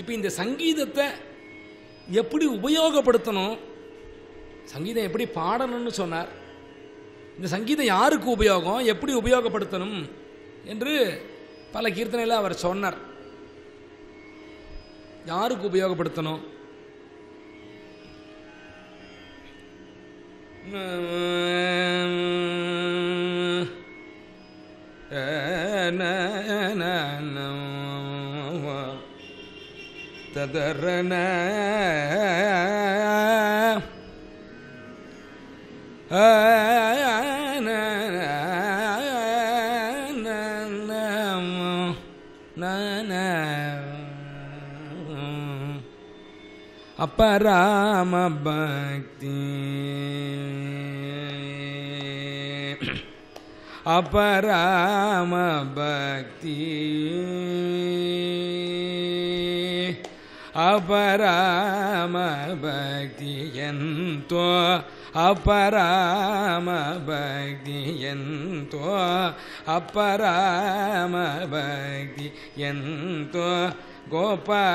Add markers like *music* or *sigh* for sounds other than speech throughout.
இப்போ இந்த சங்கீதத்தை எப்படி உபயோகப்படுத்தணும் சங்கீதம் எப்படி பாடணும்னு சொன்னார் இந்த சங்கீதம் யாருக்கு உபயோகம் எப்படி உபயோகப்படுத்தணும் என்று பல கீர்த்தனைகளை அவர் சொன்னார் யாருக்கு உபயோகப்படுத்தணும் Mmm. hmm نذرنا अपराम भक्ति अपराम भक्ति அபராம பக்தியந்தோ அபராம பக்தியந்தோ அப்பராம பக்தி எந்தோ கோபராம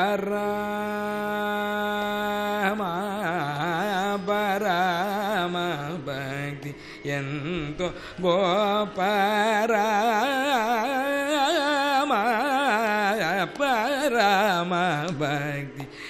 பராம பக்தி எந்தோ கோபராம பராம பக்தி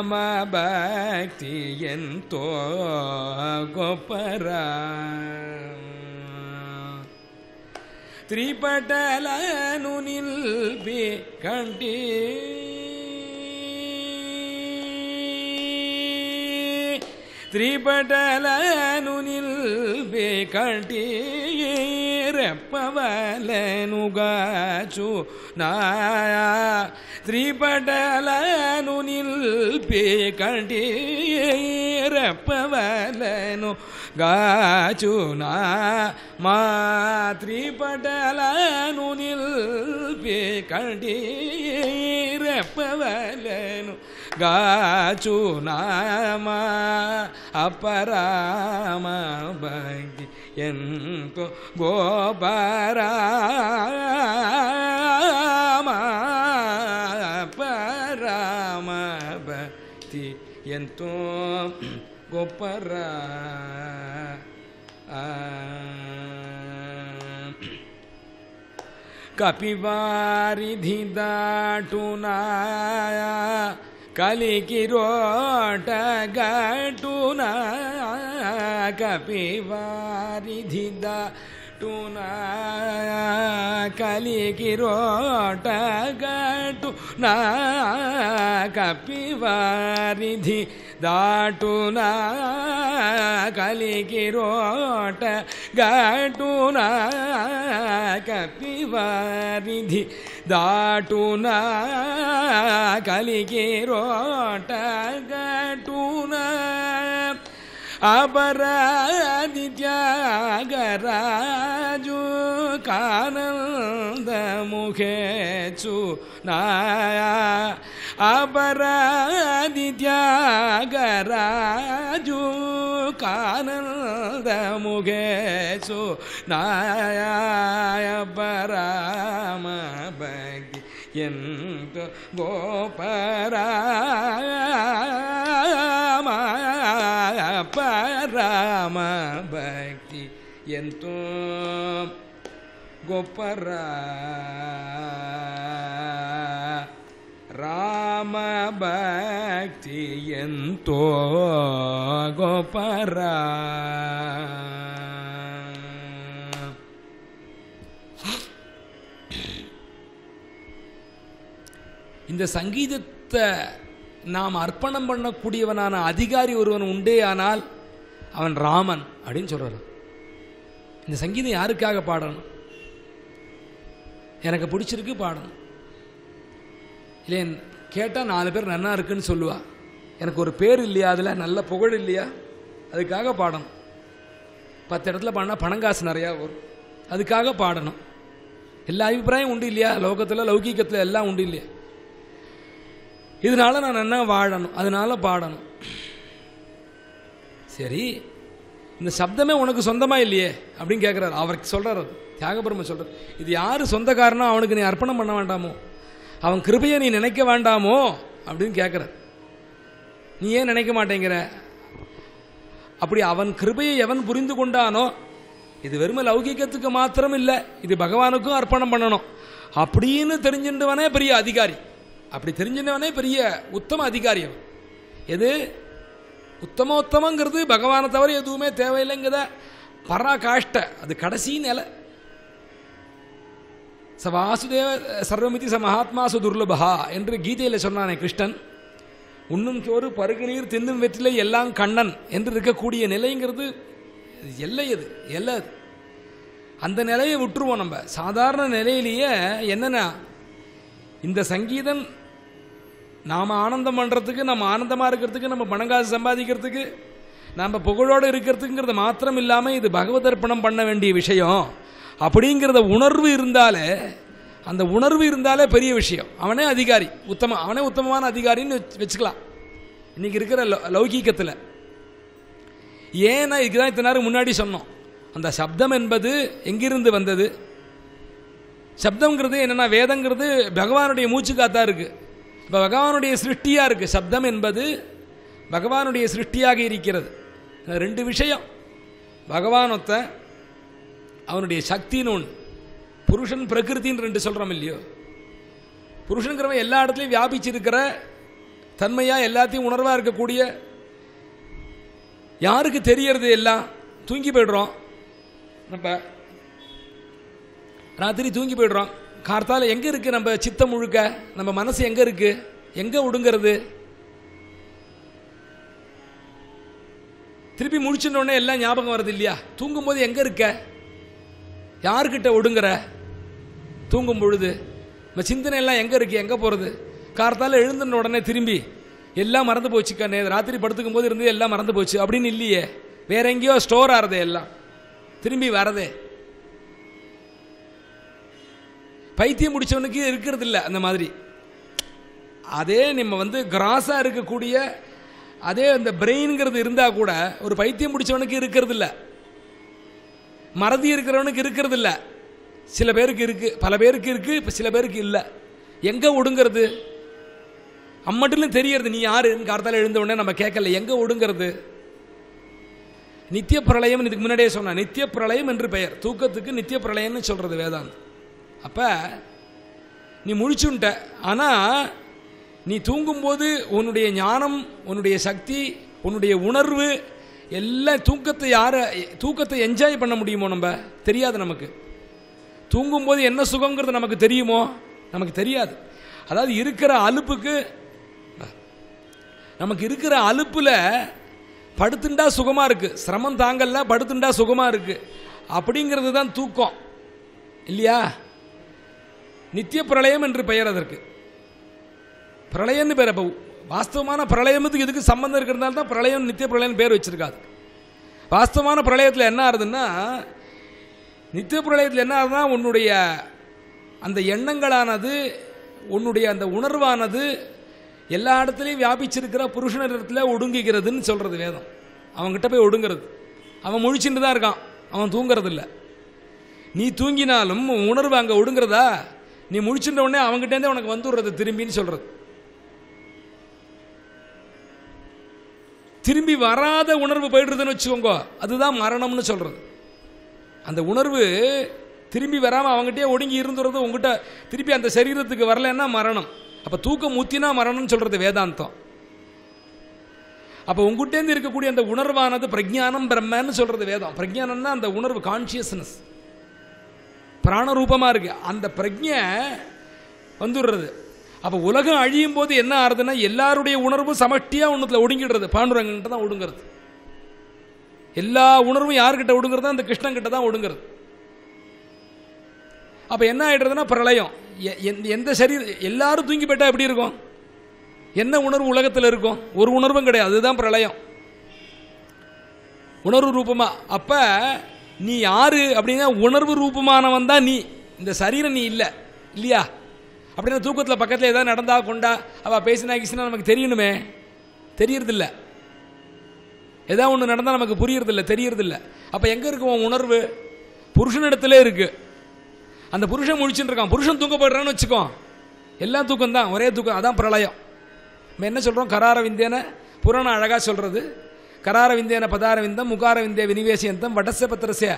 രാമഭക്തിയെന്തോ ഗൊപ്പരാ ತ್ರಿಪಟಲನು ನಿಲ್ಬಿ ಕಂಡಿ ತ್ರಿಪಟಲನು ನಿಲ್ಬಿ ಕಂಡೀರಪ್ಪವಲನುಗಾಚು ನಾಯ ശ്രീപടലനുനിൽ പേകണ്ടീരപ്പവലനു ഗാചുന മാതൃപടലനുനിൽ പേകണ്ടീരപ്പവലനു ഗാചുന അപരാമ എൻ കോ ഗോപരാമ तो गोपर कपिवारिधिदाटुना कलिकिरोटगटुना कपिवारिधिदा గట్టున కలికి రోట గట్టు నా కపివారిధి దాటున కలికి రోట గట్టున కపివారిధి దాటున కలికి రోట గట్టు அபராதித்யாகராஜு கானந்த முகேச்சு நாயா அபராதித்யாகராஜு கானந்த முகேச்சு நாய பராம பகி என்று கோபரா ಎಂತೂ ಗೊಪ್ಪರ ರಾಮ இந்த சங்கீதத்தை நாம் அர்ப்பணம் பண்ணக்கூடியவனான அதிகாரி ஒருவன் உண்டே ஆனால் அவன் ராமன் அப்படின்னு சொல்கிறான் இந்த சங்கீதம் யாருக்காக பாடணும் எனக்கு பிடிச்சிருக்கு பாடணும் இல்லை கேட்டால் நாலு பேர் நன்னா இருக்குன்னு சொல்லுவா எனக்கு ஒரு பேர் இல்லையா அதில் நல்ல புகழ் இல்லையா அதுக்காக பாடணும் பத்து இடத்துல பாடினா பணங்காசு நிறையா வரும் அதுக்காக பாடணும் எல்லா அபிப்பிராயம் உண்டு இல்லையா லோகத்தில் லௌகீகத்தில் எல்லாம் உண்டு இல்லையா இதனால நான் நன்னா வாழணும் அதனால பாடணும் சரி இந்த சப்தமே உனக்கு சொந்தமாக இல்லையே அப்படின்னு கேட்குறாரு அவருக்கு சொல்கிறார் அது தியாகபெருமை சொல்கிறார் இது யார் சொந்தக்காரனோ அவனுக்கு நீ அர்ப்பணம் பண்ண வேண்டாமோ அவன் கிருபையை நீ நினைக்க வேண்டாமோ அப்படின்னு கேட்குறார் நீ ஏன் நினைக்க மாட்டேங்கிற அப்படி அவன் கிருபையை எவன் புரிந்து கொண்டானோ இது வெறுமை லௌகிக்கத்துக்கு மாத்திரம் இல்லை இது பகவானுக்கும் அர்ப்பணம் பண்ணணும் அப்படின்னு தெரிஞ்சுட்டுவனே பெரிய அதிகாரி அப்படி தெரிஞ்சுட்டுவனே பெரிய உத்தம அதிகாரி அவன் எது உத்தமோத்தமங்கிறது பகவானை தவிர எதுவுமே தேவையில்லைங்கிறத பராகாஷ்ட அது கடைசி நிலை ச வாசுதேவ சர்வமிதி ச மகாத்மா சு என்று கீதையில் சொன்னானே கிருஷ்ணன் உண்ணும் சோறு பருகுநீர் தின்னும் வெற்றிலை எல்லாம் கண்ணன் என்று இருக்கக்கூடிய நிலைங்கிறது எல்லை அது எல்லை அது அந்த நிலையை விட்டுருவோம் நம்ம சாதாரண நிலையிலேயே என்னென்னா இந்த சங்கீதம் நாம் ஆனந்தம் பண்ணுறதுக்கு நம்ம ஆனந்தமாக இருக்கிறதுக்கு நம்ம பணம் காசு சம்பாதிக்கிறதுக்கு நம்ம புகழோடு இருக்கிறதுக்குங்கிறது மாத்திரம் இல்லாமல் இது பகவத் அர்ப்பணம் பண்ண வேண்டிய விஷயம் அப்படிங்கிறத உணர்வு இருந்தாலே அந்த உணர்வு இருந்தாலே பெரிய விஷயம் அவனே அதிகாரி உத்தம அவனே உத்தமமான அதிகாரின்னு வச்சுக்கலாம் இன்றைக்கி இருக்கிற லௌகீகத்தில் ஏன்னா இதுதான் இத்தனை நேரம் முன்னாடி சொன்னோம் அந்த சப்தம் என்பது எங்கிருந்து வந்தது சப்தங்கிறது என்னென்னா வேதங்கிறது பகவானுடைய மூச்சு காத்தா இருக்குது இப்போ பகவானுடைய சிருஷ்டியாக இருக்குது சப்தம் என்பது பகவானுடைய சிருஷ்டியாக இருக்கிறது ரெண்டு விஷயம் பகவானொத்த அவனுடைய சக்தின்னு ஒன்று புருஷன் பிரகிருத்தின்னு ரெண்டு சொல்கிறோம் இல்லையோ புருஷனுங்கிறவன் எல்லா இடத்துலையும் வியாபிச்சிருக்கிற தன்மையாக எல்லாத்தையும் உணர்வாக இருக்கக்கூடிய யாருக்கு தெரியறது எல்லாம் தூங்கி போய்டுறோம் நம்ம ராத்திரி தூங்கி போய்டுறோம் கார்த்தால் எங்கே இருக்குது நம்ம சித்தம் முழுக்க நம்ம மனசு எங்கே இருக்குது எங்கே ஒடுங்கிறது திருப்பி முடிச்சுட்டோடனே எல்லாம் ஞாபகம் வருது இல்லையா தூங்கும்போது எங்கே இருக்க யார்கிட்ட ஒடுங்குற தூங்கும் பொழுது நம்ம சிந்தனை எல்லாம் எங்கே இருக்கு எங்கே போகிறது கார்த்தால் எழுந்துன உடனே திரும்பி எல்லாம் மறந்து போச்சுக்கா நே ராத்திரி படுத்துக்கும் போது இருந்தது எல்லாம் மறந்து போச்சு அப்படின்னு இல்லையே வேற எங்கேயோ ஸ்டோர் ஆறுதே எல்லாம் திரும்பி வரதே பைத்தியம் முடித்தவனுக்கு இருக்கிறது இல்லை அந்த மாதிரி அதே நம்ம வந்து கிராஸாக இருக்கக்கூடிய அதே அந்த பிரெயின்ங்கிறது இருந்தால் கூட ஒரு பைத்தியம் முடித்தவனுக்கு இருக்கிறது இல்லை மறதி இருக்கிறவனுக்கு இருக்கிறது இல்லை சில பேருக்கு இருக்குது பல பேருக்கு இருக்குது இப்போ சில பேருக்கு இல்லை எங்கே ஒடுங்கிறது அம்மட்டிலும் தெரியறது நீ யார் கார்த்தால் எழுந்த உடனே நம்ம கேட்கல எங்கே ஒடுங்கிறது நித்திய பிரளயம் இதுக்கு முன்னாடியே சொன்னேன் நித்திய பிரளயம் என்று பெயர் தூக்கத்துக்கு நித்திய பிரளயம்னு சொல்கிறது வேதாந்த் அப்போ நீ முழிச்சுன்ட்ட ஆனால் நீ தூங்கும்போது உன்னுடைய ஞானம் உன்னுடைய சக்தி உன்னுடைய உணர்வு எல்லாம் தூக்கத்தை யாரை தூக்கத்தை என்ஜாய் பண்ண முடியுமோ நம்ம தெரியாது நமக்கு தூங்கும்போது என்ன சுகங்கிறது நமக்கு தெரியுமோ நமக்கு தெரியாது அதாவது இருக்கிற அலுப்புக்கு நமக்கு இருக்கிற அலுப்பில் படுத்துண்டா சுகமாக இருக்குது சிரமம் தாங்கல்ல படுத்துண்டா சுகமாக இருக்குது அப்படிங்கிறது தான் தூக்கம் இல்லையா நித்திய பிரளயம் என்று பெயர் அதற்கு பிரளயம்னு பேர் அப்போ வாஸ்தவமான பிரளயமுக்கு எதுக்கு சம்பந்தம் இருக்கிறதுனால தான் பிரளயம் நித்திய பிரளயம் பேர் வச்சிருக்காது வாஸ்தவமான பிரளயத்தில் என்ன ஆகுதுன்னா நித்திய பிரளயத்தில் என்ன ஆகுதுன்னா உன்னுடைய அந்த எண்ணங்களானது உன்னுடைய அந்த உணர்வானது எல்லா இடத்துலையும் வியாபிச்சிருக்கிற புருஷனிடத்தில் ஒடுங்குகிறதுன்னு சொல்கிறது வேதம் அவங்ககிட்ட போய் ஒடுங்கிறது அவன் முழிச்சுட்டு தான் இருக்கான் அவன் தூங்குறதில்ல நீ தூங்கினாலும் உணர்வு அங்கே ஒடுங்கிறதா நீ முடிச்சுட்ட உடனே அவங்ககிட்டே உனக்கு வந்துடுறது திரும்பின்னு சொல்றது திரும்பி வராத உணர்வு போயிடுறதுன்னு வச்சுக்கோங்க அதுதான் மரணம்னு சொல்றது அந்த உணர்வு திரும்பி வராமல் அவங்ககிட்டே ஒடுங்கி இருந்துறது உங்ககிட்ட திருப்பி அந்த சரீரத்துக்கு வரலன்னா மரணம் அப்போ தூக்கம் ஊற்றினா மரணம்னு சொல்கிறது வேதாந்தம் அப்போ உங்ககிட்டேருந்து இருக்கக்கூடிய அந்த உணர்வானது பிரஜானம் பிரம்மன்னு சொல்கிறது வேதம் பிரஜானம்னா அந்த உணர்வு கான்சியஸ்னஸ் பிராணரூபமாக இருக்குது அந்த பிரஜை வந்துடுறது அப்போ உலகம் அழியும் போது என்ன ஆறுதுன்னா எல்லாருடைய உணர்வும் சமஷ்டியாக ஒன்றுத்தில் ஒடுங்கிடுறது பாண்டுரங்கிட்ட தான் ஒடுங்கிறது எல்லா உணர்வும் யார்கிட்ட ஒடுங்கிறது அந்த கிருஷ்ணங்கிட்ட தான் ஒடுங்கிறது அப்போ என்ன ஆகிடுறதுன்னா பிரளயம் எந்த சரி எல்லாரும் தூங்கி போயிட்டால் எப்படி இருக்கும் என்ன உணர்வு உலகத்தில் இருக்கும் ஒரு உணர்வும் கிடையாது அதுதான் பிரளயம் உணர்வு ரூபமாக அப்போ நீ யாரு அப்படின்னா உணர்வு ரூபமானவன் தான் நீ இந்த சரீரம் நீ இல்லை இல்லையா அப்படின்னா தூக்கத்தில் பக்கத்தில் ஏதாவது நடந்தா கொண்டா அவள் பேசினா கீசினா நமக்கு தெரியணுமே தெரியறதில்ல எதா ஒன்று நடந்தால் நமக்கு புரியறதில்லை தெரியறதில்ல அப்போ எங்கே இருக்கு உன் உணர்வு இடத்துல இருக்கு அந்த புருஷன் முழிச்சுட்டு இருக்கான் புருஷன் தூங்கப்படுறான்னு வச்சுக்கோ எல்லாம் தூக்கம் தான் ஒரே தூக்கம் அதான் பிரளயம் நம்ம என்ன சொல்கிறோம் கராரவிந்தேன புராணம் அழகாக சொல்கிறது கரார கராரவிந்தேன பதாரவிந்தம் விந்தே வினிவேசியந்தம் வடசபத்திரசிய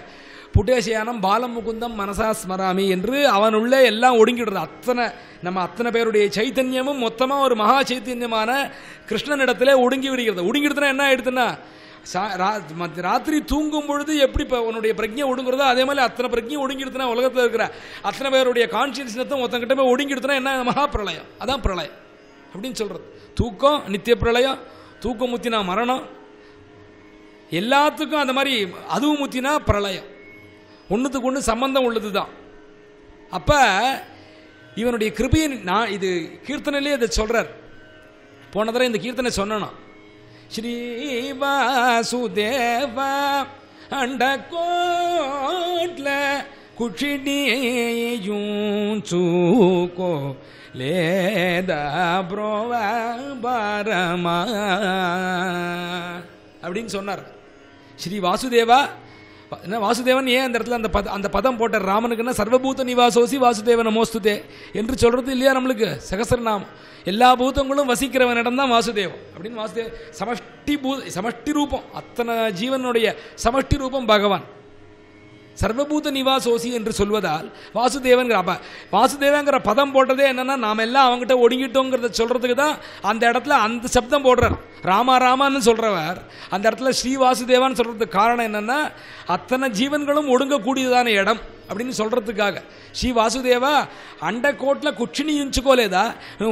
புட்டேசயானம் பாலம் முகுந்தம் மனசா ஸ்மராமி என்று அவனுள்ளே எல்லாம் ஒடுங்கிடுறது அத்தனை நம்ம அத்தனை பேருடைய சைத்தன்யமும் மொத்தமாக ஒரு மகா சைத்தன்யமான கிருஷ்ணனிடத்திலே ஒடுங்கி விடுகிறது ஒடுங்கிடுதுன்னா என்ன ஆயிடுதுன்னா ராத்திரி தூங்கும் பொழுது எப்படி இப்போ உன்னுடைய பிரஜை ஒடுங்குறதோ அதே மாதிரி அத்தனை பிரஜையும் ஒடுங்கிடுதுன்னா உலகத்தில் இருக்கிற அத்தனை பேருடைய கான்சியஸ்னத்தும் ஒருத்தங்கிட்ட போய் ஒடுங்கிடுதுன்னா என்ன மகா பிரளயம் அதான் பிரளயம் அப்படின்னு சொல்கிறது தூக்கம் நித்திய பிரளயம் தூக்கம் முத்தினா மரணம் எல்லாத்துக்கும் அந்த மாதிரி அதுவும் முத்தினா பிரளயம் ஒன்றுத்துக்கு ஒன்று சம்பந்தம் உள்ளது தான் அப்போ இவனுடைய கிருபியின் நான் இது கீர்த்தனையிலே இதை சொல்கிறார் போன தடவை இந்த கீர்த்தனை சொன்னணும் ஸ்ரீவாசுதேவா அண்ட கோட்ல குஷினியும் சூகோ லேத புரோவ அப்படின்னு சொன்னார் ஸ்ரீ வாசுதேவா என்ன வாசுதேவன் ஏன் அந்த இடத்துல அந்த பத அந்த பதம் போட்ட ராமனுக்குன்னா சர்வபூத நிவாசோசி வாசுதேவன் மோஸ்துதே என்று சொல்கிறது இல்லையா நம்மளுக்கு சகசரநாமம் எல்லா பூதங்களும் வசிக்கிறவன் தான் வாசுதேவம் அப்படின்னு வாசுதேவ் சமஷ்டி பூ சமஷ்டி ரூபம் அத்தனை ஜீவனுடைய சமஷ்டி ரூபம் பகவான் சர்வபூத நிவாசோசி என்று சொல்வதால் வாசுதேவன்கிற அப்போ வாசுதேவங்கிற பதம் போட்டதே என்னென்னா நாம் எல்லாம் அவங்ககிட்ட ஒடுங்கிட்டோங்கிறத சொல்கிறதுக்கு தான் அந்த இடத்துல அந்த சப்தம் போடுறார் ராமா ராமான்னு சொல்கிறவர் அந்த இடத்துல ஸ்ரீ வாசுதேவான்னு சொல்கிறதுக்கு காரணம் என்னென்னா அத்தனை ஜீவன்களும் ஒடுங்கக்கூடியதான இடம் அப்படின்னு சொல்கிறதுக்காக ஸ்ரீ வாசுதேவா அண்ட கோட்டில் குட்சினி இன்ச்சுக்கோலேதா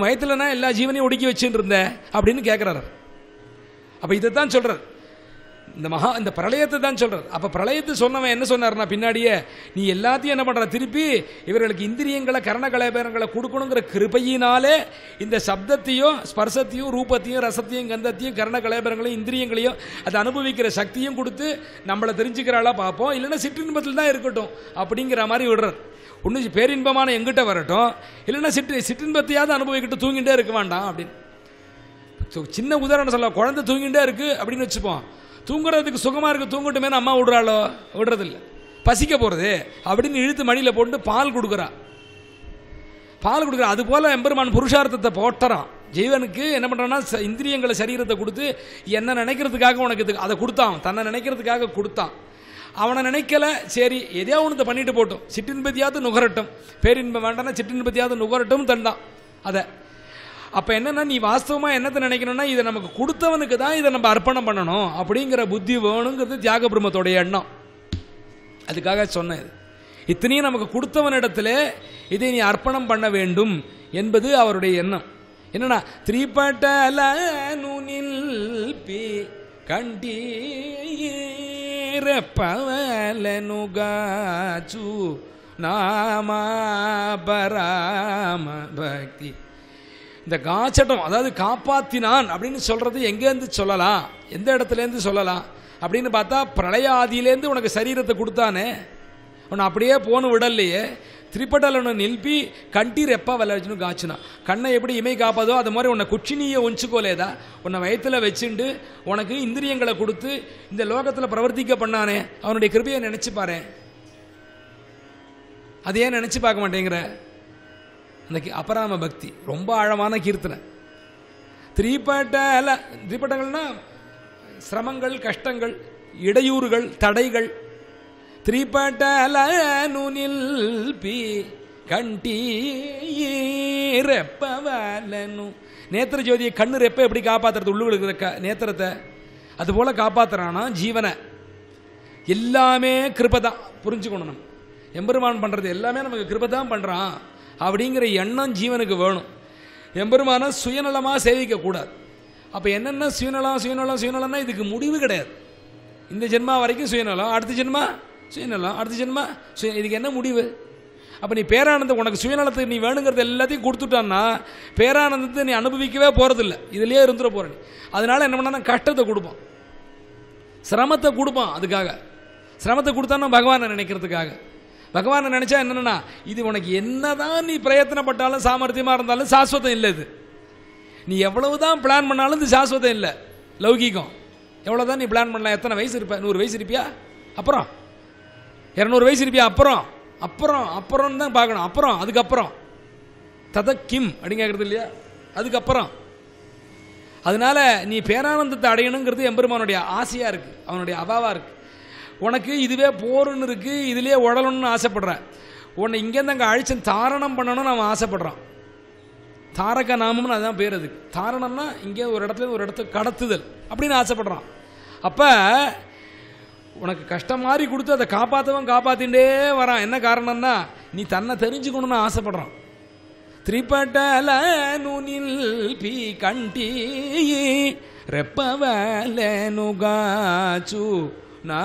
வயத்துலனா எல்லா ஜீவனையும் ஒடுக்கி வச்சுட்டு அப்படின்னு கேட்குறாரு அப்போ இதை தான் சொல்கிறார் இந்த மகா இந்த பிரளயத்தை தான் சொல்கிறார் அப்போ பிரளயத்தை சொன்னவன் என்ன சொன்னார்னா பின்னாடியே நீ எல்லாத்தையும் என்ன பண்ணுற திருப்பி இவர்களுக்கு இந்திரியங்களை கரண கலைபேரங்களை கொடுக்கணுங்கிற கிருபையினாலே இந்த சப்தத்தையும் ஸ்பர்சத்தையும் ரூபத்தையும் ரசத்தையும் கந்தத்தையும் கரண கலைபேரங்களையும் இந்திரியங்களையும் அதை அனுபவிக்கிற சக்தியும் கொடுத்து நம்மளை தெரிஞ்சுக்கிறாளா பார்ப்போம் இல்லைன்னா சிற்றின்பத்தில் தான் இருக்கட்டும் அப்படிங்கிற மாதிரி விடுறது ஒன்று பேரின்பமான எங்கிட்ட வரட்டும் இல்லைன்னா சிற்று சிற்றின்பத்தையாவது அனுபவிக்கிட்டு தூங்கிட்டே இருக்க வேண்டாம் அப்படின்னு சின்ன உதாரணம் சொல்ல குழந்தை தூங்கிட்டே இருக்குது அப்படின்னு வச்சுப்போம் தூங்குறதுக்கு சுகமாக இருக்குது தூங்கட்டுமே அம்மா விடுறாளோ விடுறதில்ல பசிக்க போகிறது அப்படின்னு இழுத்து மடியில் போட்டு பால் கொடுக்குறா பால் கொடுக்குறா அது போல் எம்பெருமான் புருஷார்த்தத்தை போட்டுறான் ஜீவனுக்கு என்ன பண்ணுறான்னா இந்திரியங்களை சரீரத்தை கொடுத்து என்ன நினைக்கிறதுக்காக உனக்கு அதை கொடுத்தான் தன்னை நினைக்கிறதுக்காக கொடுத்தான் அவனை நினைக்கல சரி எதையோ ஒன்று பண்ணிட்டு போட்டோம் சிற்றின்பதியாவது நுகரட்டும் பேரின்பம் வேண்டாம்னா சிற்றின்பதியாவது நுகரட்டும் தந்தான் அதை அப்போ என்னென்னா நீ வாஸ்தவமாக என்னத்தை நினைக்கணும்னா இதை நமக்கு கொடுத்தவனுக்கு தான் இதை நம்ம அர்ப்பணம் பண்ணணும் அப்படிங்கிற புத்தி வேணுங்கிறது தியாக பிரம்மத்தோடைய எண்ணம் அதுக்காக சொன்னேன் இத்தனையும் நமக்கு கொடுத்தவனிடத்துல இதை நீ அர்ப்பணம் பண்ண வேண்டும் என்பது அவருடைய எண்ணம் என்னன்னா திரிபட்டல நுனில் பி கண்டீர பவலனுகாச்சு நாமா பராம பக்தி இந்த காச்சட்டம் அதாவது காப்பாத்தினான் அப்படின்னு சொல்றது எங்கேருந்து சொல்லலாம் எந்த இடத்துலேருந்து சொல்லலாம் அப்படின்னு பார்த்தா பிரளய ஆதியிலேருந்து உனக்கு சரீரத்தை கொடுத்தானே உன்னை அப்படியே போன விடலையே திரிப்பட்டலனை நிலப்பி கண்டீர் எப்போ விளையாடுச்சுன்னு காய்ச்சினான் கண்ணை எப்படி இமை காப்பாதோ அது மாதிரி உன்னை குச்சினியை ஒன்றுச்சுக்கோலேதா உன்னை வயத்தில் வச்சுண்டு உனக்கு இந்திரியங்களை கொடுத்து இந்த லோகத்தில் பிரவர்த்திக்க பண்ணானே அவனுடைய கிருபையை நினச்சி பாரு அது ஏன் நினச்சி பார்க்க மாட்டேங்கிற இந்த அபராம பக்தி ரொம்ப ஆழமான கீர்த்தனை திரிப்பட்ட அல்ல திரிப்பட்டங்கள்னா சிரமங்கள் கஷ்டங்கள் இடையூறுகள் தடைகள் திரிப்பட்டல நுனில் பி கண்டீரப்பவலனு நேத்திர ஜோதியை கண்ணு ரெப்ப எப்படி காப்பாற்றுறது உள்ளுகளுக்கு இருக்க நேத்திரத்தை அதுபோல் காப்பாற்றுறானா ஜீவனை எல்லாமே கிருப தான் புரிஞ்சுக்கணும் எம்பெருமான் பண்ணுறது எல்லாமே நமக்கு கிருப தான் பண்ணுறான் அப்படிங்கிற எண்ணம் ஜீவனுக்கு வேணும் எம்பெருமானை சுயநலமாக சேவிக்கக்கூடாது அப்போ என்னென்ன சுயநலம் சுயநலம் சுயநலம்னா இதுக்கு முடிவு கிடையாது இந்த ஜென்மா வரைக்கும் சுயநலம் அடுத்த ஜென்மா சுயநலம் அடுத்த ஜென்மா சுய இதுக்கு என்ன முடிவு அப்போ நீ பேரானந்தம் உனக்கு சுயநலத்தை நீ வேணுங்கிறது எல்லாத்தையும் கொடுத்துட்டான்னா பேரானந்தத்தை நீ அனுபவிக்கவே போகிறதில்ல இதுலேயே இருந்துட போகிற நீ அதனால் என்ன பண்ணா கஷ்டத்தை கொடுப்போம் சிரமத்தை கொடுப்போம் அதுக்காக சிரமத்தை கொடுத்தான்னா பகவானை நினைக்கிறதுக்காக பகவானை நினச்சா என்னன்னா இது உனக்கு என்னதான் நீ பிரயத்தனப்பட்டாலும் சாமர்த்தியமாக இருந்தாலும் சாஸ்வதம் இல்லை இது நீ எவ்வளவுதான் பிளான் பண்ணாலும் இது சாஸ்வதம் இல்லை லௌகிகம் எவ்வளோதான் நீ பிளான் பண்ணலாம் எத்தனை வயசு இருப்ப நூறு வயசு இருப்பியா அப்புறம் இரநூறு வயசு இருப்பியா அப்புறம் அப்புறம் அப்புறம் தான் பார்க்கணும் அப்புறம் அதுக்கப்புறம் தத கிம் அப்படின்னு கேட்குறது இல்லையா அதுக்கப்புறம் அதனால நீ பேரானந்தத்தை அடையணுங்கிறது எம்பெருமானுடைய ஆசையாக இருக்குது அவனுடைய அபாவாக இருக்குது உனக்கு இதுவே போருன்னு இருக்குது இதுலேயே உடலணும்னு ஆசைப்படுற உன்னை இங்கேருந்து அங்கே அழிச்சு தாரணம் பண்ணணும்னு அவன் ஆசைப்படுறான் தாரக நாமம்னு அதுதான் பேர் அது தாரணம்னா இங்கே ஒரு இடத்துல ஒரு இடத்த கடத்துதல் அப்படின்னு ஆசைப்படுறான் அப்போ உனக்கு கஷ்டம் மாதிரி கொடுத்து அதை காப்பாற்றவன் காப்பாற்றிண்டே வரான் என்ன காரணம்னா நீ தன்னை தெரிஞ்சுக்கணும்னு ஆசைப்படுறான் திரிபட்டல நுனில் பி கண்டி ரெப்பவலு நுகாச்சு ನಾ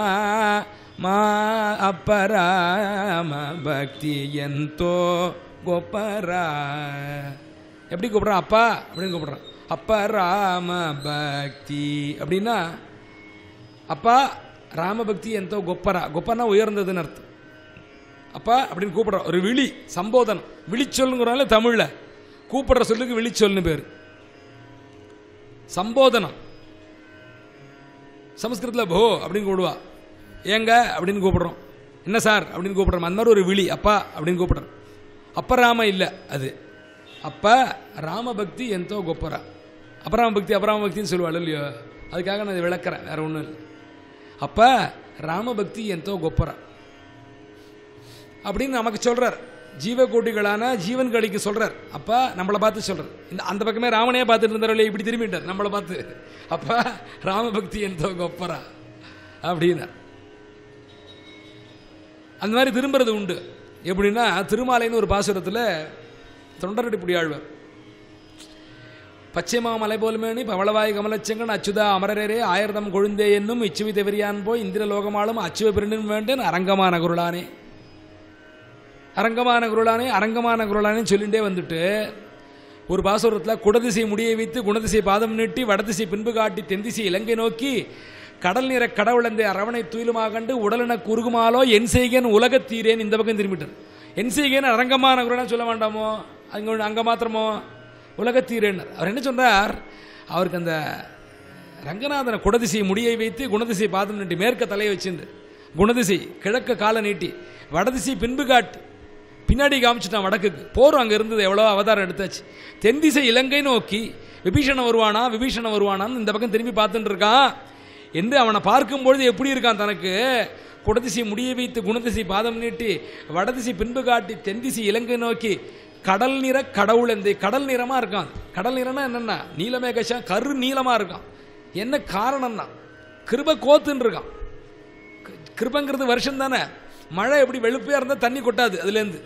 ಮಾ ಅಪರಾಮ எப்படி கூப்பிட்றான் அப்பா அப்படின்னு கூப்பிட்றான் அப்பா ராம பக்தி அப்படின்னா அப்பா ராமபக்தி எந்தோ கொப்பரா கொப்பரா உயர்ந்ததுன்னு அர்த்தம் அப்பா அப்படின்னு கூப்பிடுறோம் ஒரு விழி சம்போதனம் விழிச்சொல்லுங்கிறனால தமிழில் கூப்பிடுற சொல்லுக்கு விழிச்சொல்னு பேர் சம்போதனம் சமஸ்கிருதத்தில் போ அப்படின்னு கூப்பிடுவா ஏங்க அப்படின்னு கூப்பிடுறோம் என்ன சார் அப்படின்னு கூப்பிடுறோம் அந்த மாதிரி ஒரு விழி அப்பா அப்படின்னு கூப்பிடுறோம் அப்ப ராம இல்லை அது அப்போ ராமபக்தி எந்தோ கொப்பரா அப்பராம பக்தி அபராம பக்தின்னு சொல்லுவாள் இல்லையோ அதுக்காக நான் இதை விளக்குறேன் வேற ஒன்றும் இல்லை அப்போ ராமபக்தி எந்தோ கொப்பரா அப்படின்னு நமக்கு சொல்கிறார் ஜீவகோட்டிகளான கழிக்கு சொல்கிறார் அப்போ நம்மளை பார்த்து சொல்கிறார் இந்த அந்த பக்கமே ராமனே பார்த்துட்டு இருந்தாரோ இல்லையா இப்படி திரும்பிட்டார் நம்மளை பார்த்து அப்ப ராமபக்தி என்தோ ஒப்பரா அப்படின்னா அந்த மாதிரி திரும்புறது உண்டு எப்படின்னா திருமாலைன்னு ஒரு பாசுரத்தில் தொண்டரடி புடியாழ்வர் பச்சைமாமலை போல்மேனி பவளவாய் கமலச்செங்கன் அச்சுதா அமரரே ஆயிரதம் கொழுந்தே என்னும் இச்சுவி தெவரியான் போய் இந்திர லோகமாலும் அச்சுவை பிரிண்டும் வேண்டேன் அரங்கமான குருளானே அரங்கமான குருளானே அரங்கமான குருளானே சொல்லிகிட்டே வந்துட்டு ஒரு பாசுரத்தில் குடதிசை முடியை வைத்து குணதிசை பாதம் நீட்டி வடதிசை பின்பு காட்டி தென்திசை இலங்கை நோக்கி கடல் நிற கடவுளந்தை அரவணை துயிலுமாக கண்டு உடலென குறுகுமாலோ என் செய்கேன் தீரேன் இந்த பக்கம் திரும்பிட்டார் என் செய்கேன் அரங்கமான குரலாக சொல்ல வேண்டாமோ அங்கே அங்கே மாத்திரமோ உலகத்தீரேன் அவர் என்ன சொன்னார் அவருக்கு அந்த ரங்கநாதனை குடதிசை முடியை வைத்து குணதிசை பாதம் நீட்டி மேற்க தலையை வச்சிருந்து குணதிசை கிழக்க காலை நீட்டி வடதிசை பின்பு காட்டு பின்னாடி காமிச்சிட்டான் வடக்குக்கு போரும் அங்கே இருந்தது எவ்வளோ அவதாரம் எடுத்தாச்சு தென் திசை இலங்கை நோக்கி விபீஷணன் வருவானா விபீஷணன் வருவானான்னு இந்த பக்கம் திரும்பி பார்த்துட்டு இருக்கான் என்று அவனை பார்க்கும்பொழுது எப்படி இருக்கான் தனக்கு குடதிசை முடிய வைத்து குணதிசை பாதம் நீட்டி வடதிசை பின்பு காட்டி தென்திசை இலங்கை நோக்கி கடல் நிற கடவுள் எந்த கடல் நிறமாக இருக்கான் கடல் நிறம்னா என்னென்ன கஷம் கரு நீளமாக இருக்கான் என்ன காரணம்னா கிருப கோத்துன்னு இருக்கான் கிருபங்கிறது வருஷம் தானே மழை எப்படி வெளுப்பையாக இருந்தால் தண்ணி கொட்டாது அதுலேருந்து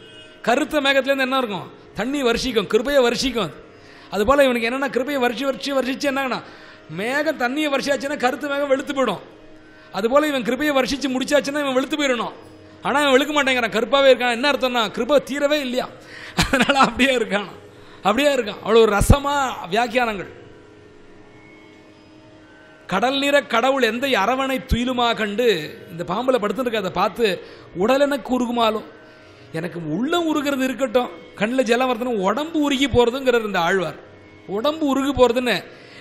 கருத்த மேகத்துலேருந்து என்ன இருக்கும் தண்ணி வருஷிக்கும் கிருபையை வருஷிக்கும் அதுபோல் இவனுக்கு என்னென்னா கிருபையை வருஷி வருஷி வருஷிச்சு என்னங்கண்ணா மேகம் தண்ணியை வருஷாச்சுன்னா கருத்து மேகம் வெளுத்து போயிடும் அதுபோல் இவன் கிருபையை வருஷிச்சு முடிச்சாச்சுன்னா இவன் வெளுத்து போயிடணும் ஆனால் அவன் வெளுக்க மாட்டேங்கிறான் கருப்பாகவே இருக்கான் என்ன அர்த்தம்னா கிருபை தீரவே இல்லையா அதனால் அப்படியே இருக்கான் அப்படியே இருக்கான் அவ்வளோ ரசமாக வியாக்கியானங்கள் கடல் நிற கடவுள் எந்த அரவணை துயிலுமா கண்டு இந்த பாம்பில் படுத்துருக்க அதை பார்த்து உடலென கூறுகுமாலும் எனக்கு உள்ளம் உருகிறது இருக்கட்டும் கண்ணில் ஜலவர்த்தனும் உடம்பு உருகி போகிறதுங்கிறார் இந்த ஆழ்வார் உடம்பு உருகி போகிறதுன்னு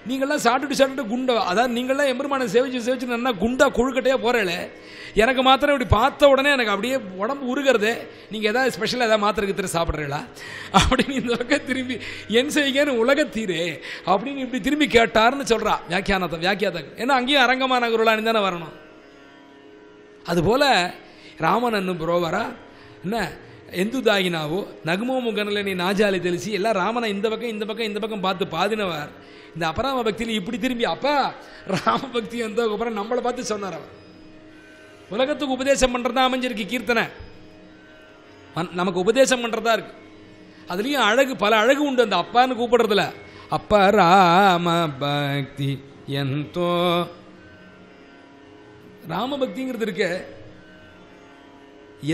நீங்கள்லாம் சாப்பிட்டு சாப்பிட்டுட்டு குண்டா அதாவது நீங்கள்லாம் எம்பெருமானை சேவிச்சு சேவிச்சு நல்லா குண்டா கொழுக்கட்டையாக போகிறே எனக்கு மாத்திரம் இப்படி பார்த்த உடனே எனக்கு அப்படியே உடம்பு உருகிறது நீங்கள் எதாவது ஸ்பெஷலாக எதாவது மாத்திரை திரு சாப்பிட்றீங்களா அப்படின்னு இந்த பக்கம் திரும்பி என் உலக தீரே அப்படின்னு இப்படி திரும்பி கேட்டார்னு சொல்கிறா வியாக்கியானத்தை வியாக்கியாத்தம் ஏன்னா அங்கேயும் அரங்கமான குருளானு தானே வரணும் அதுபோல் ராமன் அண்ணன் புரோவரா என்ன தாகினாவோ நகுமோ முகனில் நீ நாஜாலை தெளிச்சு எல்லாம் ராமனை இந்த பக்கம் இந்த பக்கம் இந்த பக்கம் பார்த்து பாதினவர் இந்த அபராம பக்தியில் இப்படி திரும்பி அப்பா ராம பக்தி அப்புறம் நம்மளை பார்த்து சொன்னார் அவர் உலகத்துக்கு உபதேசம் பண்ணுறதா அமைஞ்சிருக்கு கீர்த்தனை நமக்கு உபதேசம் பண்ணுறதா இருக்கு அதுலேயும் அழகு பல அழகு உண்டு அந்த அப்பான்னு கூப்பிடுறதுல அப்பா ராம பக்தி எந்தோ ராமபக்திங்கிறது இருக்கு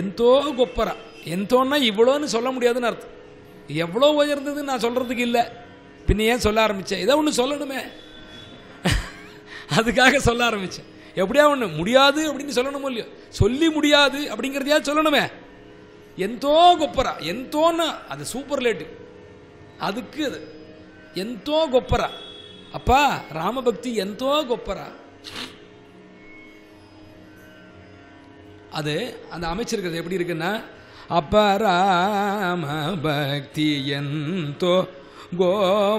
எந்தோ கொப்பரா எந்தோன்னா இவ்வளோன்னு சொல்ல முடியாதுன்னு அர்த்தம் எவ்வளோ உயர்ந்ததுன்னு நான் சொல்கிறதுக்கு இல்லை பின்ன ஏன் சொல்ல ஆரம்பித்தேன் ஏதோ ஒன்று சொல்லணுமே அதுக்காக சொல்ல ஆரம்பித்தேன் எப்படியா ஒன்று முடியாது அப்படின்னு சொல்லணுமோ இல்லையோ சொல்லி முடியாது அப்படிங்கிறதையா சொல்லணுமே எந்தோ கொப்பரா எந்தோன்னா அது சூப்பர் லேட்டு அதுக்கு அது எந்தோ கொப்பரா அப்பா ராமபக்தி எந்தோ கொப்பரா அது அந்த அமைச்சிருக்கிறது எப்படி இருக்குன்னா அப்பராம பக்தியந்தோ கோபராம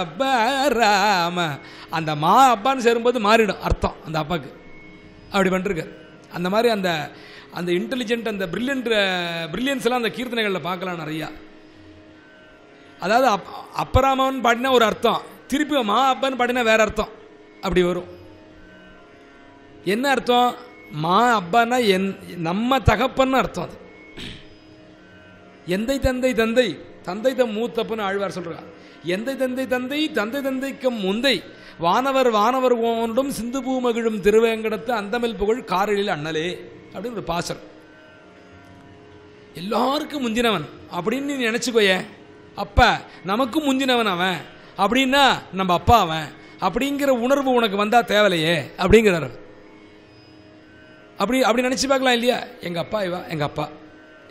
அப்பராம அந்த மா அப்பான்னு சேரும்போது மாறிடும் அர்த்தம் அந்த அப்பாவுக்கு அப்படி பண்ணிருக்கு அந்த மாதிரி அந்த அந்த இன்டெலிஜென்ட் அந்த பிரில்லியன்ட் பிரில்லியன்ஸ்லாம் அந்த கீர்த்தனைகளில் பார்க்கலாம் நிறையா அதாவது அப் அப்பராமன் பாடினா ஒரு அர்த்தம் திருப்பி மா அப்பான்னு பாடினா வேற அர்த்தம் அப்படி வரும் என்ன அர்த்தம் மா அப்பானா என் நம்ம தகப்பன்னு அர்த்தம் அது எந்தை தந்தை தந்தை தந்தை த மூத்தப்புன்னு ஆழ்வார் சொல்கிறார் எந்தை தந்தை தந்தை தந்தை தந்தைக்கு முந்தை வானவர் வானவர் ஓன்றும் சிந்து பூ மகிழும் திருவேங்கடத்து அந்தமல் புகழ் காரலில் அண்ணலே அப்படின்னு ஒரு பாசம் எல்லாருக்கும் முந்தினவன் அப்படின்னு நீ நினச்சிக்கோய அப்ப நமக்கும் முந்தினவன் அவன் அப்படின்னா நம்ம அப்பா அவன் அப்படிங்கிற உணர்வு உனக்கு வந்தால் தேவையில்லையே அப்படிங்கிறார் அப்படி அப்படி நினச்சி பார்க்கலாம் இல்லையா எங்கள் அப்பா இவா எங்கள் அப்பா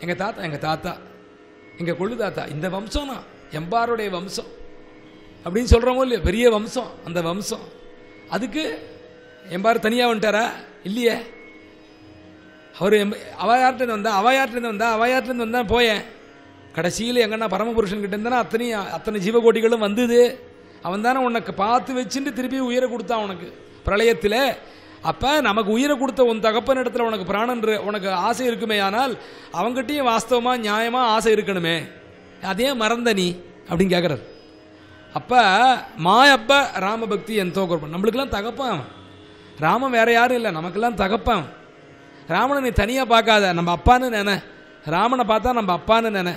எங்கள் தாத்தா எங்கள் தாத்தா எங்கள் கொள்ளு தாத்தா இந்த வம்சம்னா எம்பாருடைய வம்சம் அப்படின்னு சொல்கிறவங்களும் இல்லையா பெரிய வம்சம் அந்த வம்சம் அதுக்கு எம்பார் தனியாக வந்துட்டாரா இல்லையே அவர் எம் அவ யார்ட்டேருந்து வந்தா அவ யார்ட்டேருந்து வந்தால் அவ யார்ட்டேருந்து போயேன் கடைசியில் எங்கன்னா பரமபுருஷன் கிட்டே இருந்தேன்னா அத்தனை அத்தனை ஜீவகோட்டிகளும் வந்தது அவன் தானே உனக்கு பார்த்து வச்சுட்டு திருப்பி உயிரை கொடுத்தான் உனக்கு பிரளயத்தில் அப்போ நமக்கு உயிரை கொடுத்த உன் தகப்பன் இடத்துல உனக்கு பிராணன் உனக்கு ஆசை இருக்குமே ஆனால் அவங்ககிட்டையும் வாஸ்தவமாக நியாயமாக ஆசை இருக்கணுமே அதே மறந்த நீ அப்படின்னு கேட்குறாரு அப்போ மாயப்ப ராமபக்தி எந்தோ குறப்பன் நம்மளுக்கெல்லாம் தகப்பான் அவன் ராமன் வேற யாரும் இல்லை நமக்கெல்லாம் தகப்பன் ராமனை நீ தனியாக பார்க்காத நம்ம அப்பான்னு நினை ராமனை பார்த்தா நம்ம அப்பான்னு நினை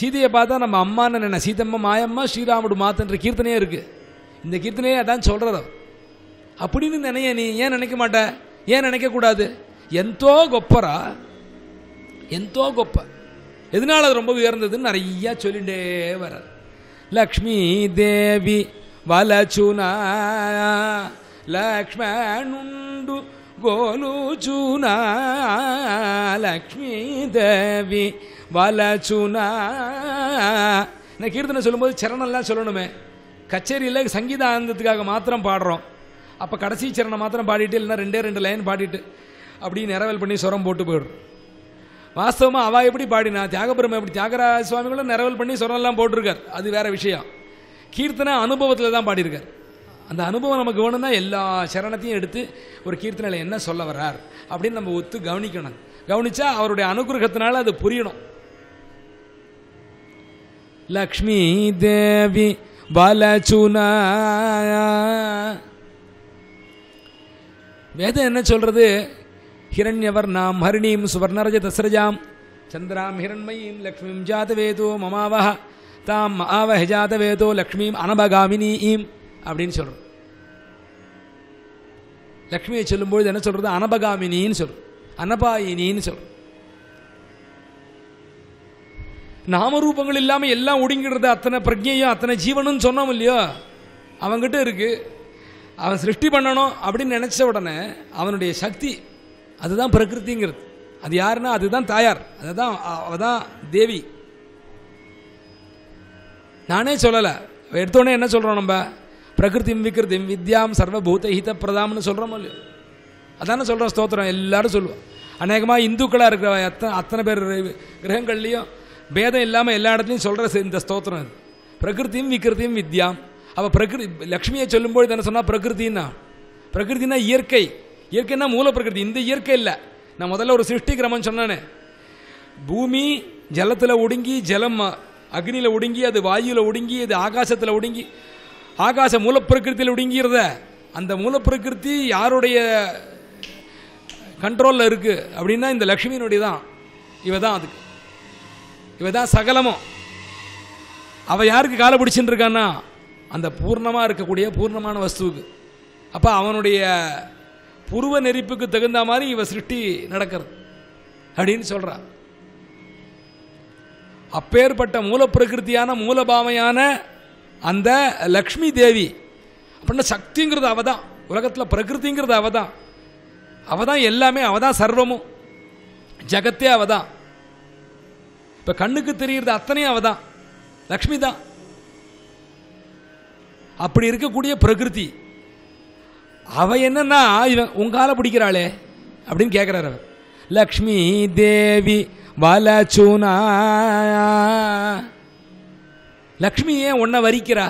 சீதையை பார்த்தா நம்ம அம்மான்னு நினை சீதம்மா மாயம்மா ஸ்ரீராமுடு மாத்தன்ற கீர்த்தனையே இருக்குது இந்த கீர்த்தனையே அதான் சொல்கிறது அப்படின்னு நினைய நீ ஏன் நினைக்க மாட்ட ஏன் நினைக்கக்கூடாது எந்தோ கொப்பரா எந்தோ கொப்ப எதனால் அது ரொம்ப உயர்ந்ததுன்னு நிறையா சொல்லிகிட்டே வர்றார் லக்ஷ்மி தேவி வலச்சுனா லக்ஷ்மணுண்டு கோலுச்சுனா லக்ஷ்மி தேவி வலச்சுனா நான் கீர்த்தனை சொல்லும்போது சரணம்லாம் சொல்லணுமே கச்சேரியில் சங்கீத ஆனந்தத்துக்காக மாத்திரம் பாடுறோம் அப்போ கடைசி சரணம் மாத்திரம் பாடிட்டு இல்லைன்னா ரெண்டே ரெண்டு லைன் பாடிட்டு அப்படி நிறவல் பண்ணி சுரம் போட்டு போயிடும் வாஸ்தவமாக அவள் எப்படி பாடினா தியாகபுரம் எப்படி தியாகராஜ சுவாமிகளும் நிறவல் பண்ணி சுரம்லாம் போட்டிருக்கார் அது வேறு விஷயம் கீர்த்தனை அனுபவத்தில் தான் பாடியிருக்கார் அந்த அனுபவம் நமக்கு வேணும்னா எல்லா சரணத்தையும் எடுத்து ஒரு கீர்த்தனையில் என்ன சொல்ல வர்றார் அப்படின்னு நம்ம ஒத்து கவனிக்கணும் கவனித்தா அவருடைய அனுகிரகத்தினால அது புரியணும் லக்ஷ்மி தேவி பலச்சுனா வேதம் என்ன சொல்றது ஹிரண்யவர் நாம் ஹரிணீம் சுவர்ணரஜ தசரஜாம் சந்திராம் ஹிரண்மயீம் லக்ஷ்மிம் ஜாதவேதோ மமாவஹ தாம் மகாவஹ ஜாதவேதோ லக்ஷ்மிம் அனபகாமினியும் அப்படின்னு சொல்கிறோம் லக்ஷ்மியை சொல்லும்பொழுது என்ன சொல்கிறது அனபகாமினின்னு சொல்கிறோம் அனபாயினின்னு சொல்கிறோம் நாமரூபங்கள் இல்லாமல் எல்லாம் ஒடுங்கிடுறது அத்தனை பிரஜையும் அத்தனை ஜீவனும் சொன்னோம் இல்லையோ அவன்கிட்ட இருக்குது அவன் சிருஷ்டி பண்ணணும் அப்படின்னு நினச்ச உடனே அவனுடைய சக்தி அதுதான் பிரகிருதிங்கிறது அது யாருன்னா அதுதான் தாயார் அதுதான் அவ தான் தேவி நானே சொல்லலை எடுத்தோடனே என்ன சொல்கிறோம் நம்ம பிரகிருதி விக்ருதிம் வித்யாம் சர்வபூதஹித பிரதாம்னு சொல்கிறோம் இல்லையோ அதானே சொல்கிறோம் ஸ்தோத்திரம் எல்லாரும் சொல்லுவோம் அநேகமாக இந்துக்களாக இருக்கிற அத்தனை அத்தனை பேர் கிரகங்கள்லேயும் பேதம் இல்லாமல் எல்லா இடத்துலையும் சொல்கிற இந்த ஸ்தோத்திரம் அது பிரகிருத்தியும் விக்கிருத்தியும் வித்யா அவள் பிரகிரு லக்ஷ்மியை சொல்லும்போது என்ன சொன்னால் பிரகிருத்தின்னா பிரகிருத்தினா இயற்கை இயற்கைன்னா மூல பிரகிருதி இந்த இயற்கை இல்லை நான் முதல்ல ஒரு சிருஷ்டி கிரமம் சொன்னானே பூமி ஜலத்தில் ஒடுங்கி ஜலம் அக்னியில் ஒடுங்கி அது வாயுவில் ஒடுங்கி அது ஆகாசத்தில் ஒடுங்கி ஆகாச மூலப்பிரகிருத்தியில் ஒடுங்கிறத அந்த மூலப்பிரகிருத்தி யாருடைய கண்ட்ரோலில் இருக்குது அப்படின்னா இந்த லக்ஷ்மியினுடைய தான் இவ தான் அதுக்கு இவைதான் தான் சகலமும் அவள் யாருக்கு காலை பிடிச்சின்னு இருக்கான்னா அந்த பூர்ணமாக இருக்கக்கூடிய பூர்ணமான வஸ்துவுக்கு அப்போ அவனுடைய புருவ நெறிப்புக்கு தகுந்த மாதிரி இவ சிருஷ்டி நடக்கிறது அப்படின்னு சொல்கிறான் அப்பேற்பட்ட மூலப்பிரகிருத்தியான மூலபாவையான அந்த லக்ஷ்மி தேவி அப்படின்னா சக்திங்கிறது அவ தான் உலகத்தில் பிரகிருதிங்கிறது அவ தான் அவ தான் எல்லாமே அவ தான் சர்வமும் ஜகத்தே அவ தான் இப்போ கண்ணுக்கு தெரியறது அத்தனையும் அவ தான் லக்ஷ்மி தான் அப்படி இருக்கக்கூடிய பிரகிருதி அவ என்னன்னா இவன் உங்கால பிடிக்கிறாளே அப்படின்னு கேட்குறாரு அவர் லக்ஷ்மி தேவி வலச்சுனா லக்ஷ்மி ஏன் உன்னை வரிக்கிறா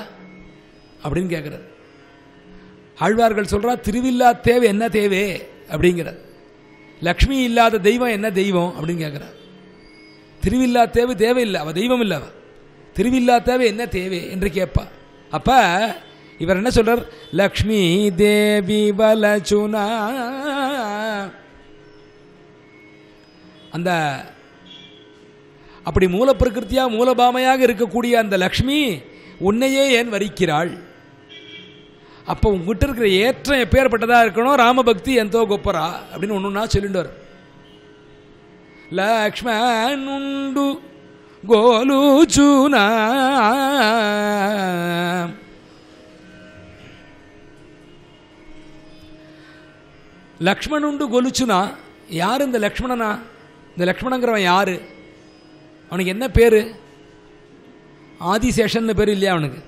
அப்படின்னு கேட்கிறார் ஆழ்வார்கள் சொல்றா திருவில்லா தேவை என்ன தேவை அப்படிங்கிறார் லக்ஷ்மி இல்லாத தெய்வம் என்ன தெய்வம் அப்படின்னு கேட்குறார் திருவில்லா தேவை தேவையில்லை அவள் தெய்வம் இல்லை அவள் திருவில்லா தேவை என்ன தேவை என்று கேட்பா அப்போ இவர் என்ன சொல்கிறார் லக்ஷ்மி தேவி வலச்சுனா அந்த அப்படி மூலப்பிரகிருத்தியா மூலபாமையாக இருக்கக்கூடிய அந்த லக்ஷ்மி உன்னையே ஏன் வரிக்கிறாள் அப்போ உங்ககிட்ட இருக்கிற ஏற்றம் எப்பேற்பட்டதாக இருக்கணும் ராமபக்தி எந்தோ கொப்பரா அப்படின்னு ஒன்று ஒன்றா சொல்லிட்டு வரும் லக்ஷ்மணுண்டு ಗೋಲುಚುನ லக்ஷ்மணுண்டு கொலுச்சுனா யார் இந்த லக்ஷ்மணனா இந்த லக்ஷ்மணங்கிறவன் யார் அவனுக்கு என்ன பேர் ஆதிசேஷன் பேர் இல்லையா அவனுக்கு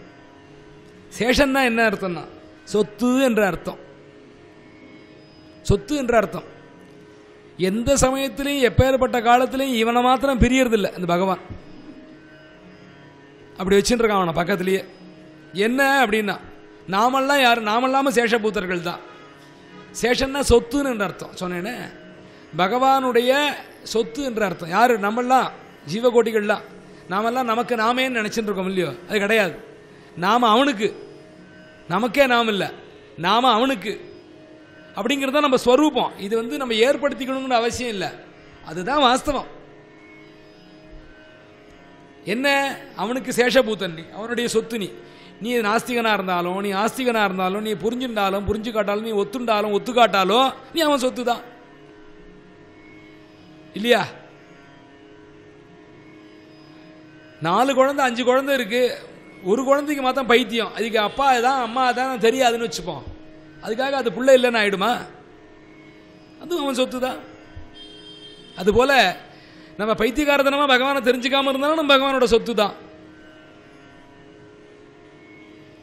சேஷன்னா என்ன அர்த்தம்னா சொத்து என்ற அர்த்தம் சொத்து என்ற அர்த்தம் எந்த சமயத்திலையும் எப்பேற்பட்ட காலத்திலையும் இவனை மாத்திரம் பிரியறதில்லை இந்த பகவான் அப்படி இருக்கான் அவனை பக்கத்துலேயே என்ன அப்படின்னா நாமெல்லாம் யார் சேஷ சேஷபூத்தர்கள் தான் சேஷன்னா சொத்துன்னு என்ற அர்த்தம் சொன்னேன்னு பகவானுடைய சொத்து என்ற அர்த்தம் யார் நம்மெல்லாம் ஜீவகோட்டிகள்லாம் நாமெல்லாம் நமக்கு நாமேன்னு நினச்சிட்டு இருக்கோம் இல்லையோ அது கிடையாது நாம அவனுக்கு நமக்கே நாம் இல்லை நாம அவனுக்கு தான் நம்ம ஸ்வரூபம் இது வந்து நம்ம ஏற்படுத்திக்கணுங்கிற அவசியம் இல்லை அதுதான் வாஸ்தவம் என்ன அவனுக்கு சேஷபூத்தன் நீ அவனுடைய சொத்து நீ நீ நாஸ்திகனாக இருந்தாலும் நீ ஆஸ்திகனாக இருந்தாலும் நீ புரிஞ்சுட்டாலும் புரிஞ்சு காட்டாலும் நீ ஒத்துண்டாலும் ஒத்துக்காட்டாலும் நீ அவன் சொத்து தான் இல்லையா நாலு குழந்தை அஞ்சு குழந்தை இருக்குது ஒரு குழந்தைக்கு மாத்தான் பைத்தியம் அதுக்கு அப்பா தான் அம்மா தான் தெரியாதுன்னு வச்சுப்போம் அதுக்காக அது பிள்ளை இல்லைன்னு ஆயிடுமா அதுவும் அவன் சொத்து தான் அதுபோல நம்ம பைத்தியகாரதனமா பகவானை தெரிஞ்சுக்காம இருந்தாலும் நம்ம பகவானோட சொத்து தான்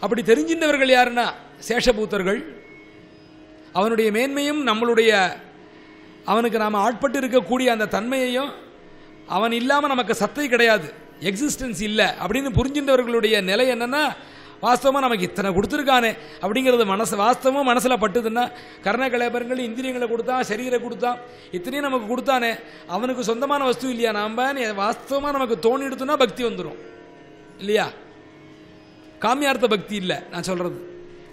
அப்படி தெரிஞ்சின்றவர்கள் யாருன்னா சேஷபூத்தர்கள் அவனுடைய மேன்மையும் நம்மளுடைய அவனுக்கு நாம் ஆட்பட்டு இருக்கக்கூடிய அந்த தன்மையையும் அவன் இல்லாமல் நமக்கு சத்தை கிடையாது எக்ஸிஸ்டன்ஸ் இல்லை அப்படின்னு புரிஞ்சின்றவர்களுடைய நிலை என்னன்னா வாஸ்தவமாக நமக்கு இத்தனை கொடுத்துருக்கானே அப்படிங்கிறது மனசு வாஸ்தவம் மனசில் பட்டுதுன்னா கலைபரங்கள் இந்திரியங்களை கொடுத்தான் சரீரை கொடுத்தான் இத்தனையும் நமக்கு கொடுத்தானே அவனுக்கு சொந்தமான வஸ்து இல்லையா நாம் வாஸ்தவமாக நமக்கு தோணி எடுத்தோன்னா பக்தி வந்துடும் இல்லையா காமியார்த்த பக்தி இல்லை நான் சொல்கிறது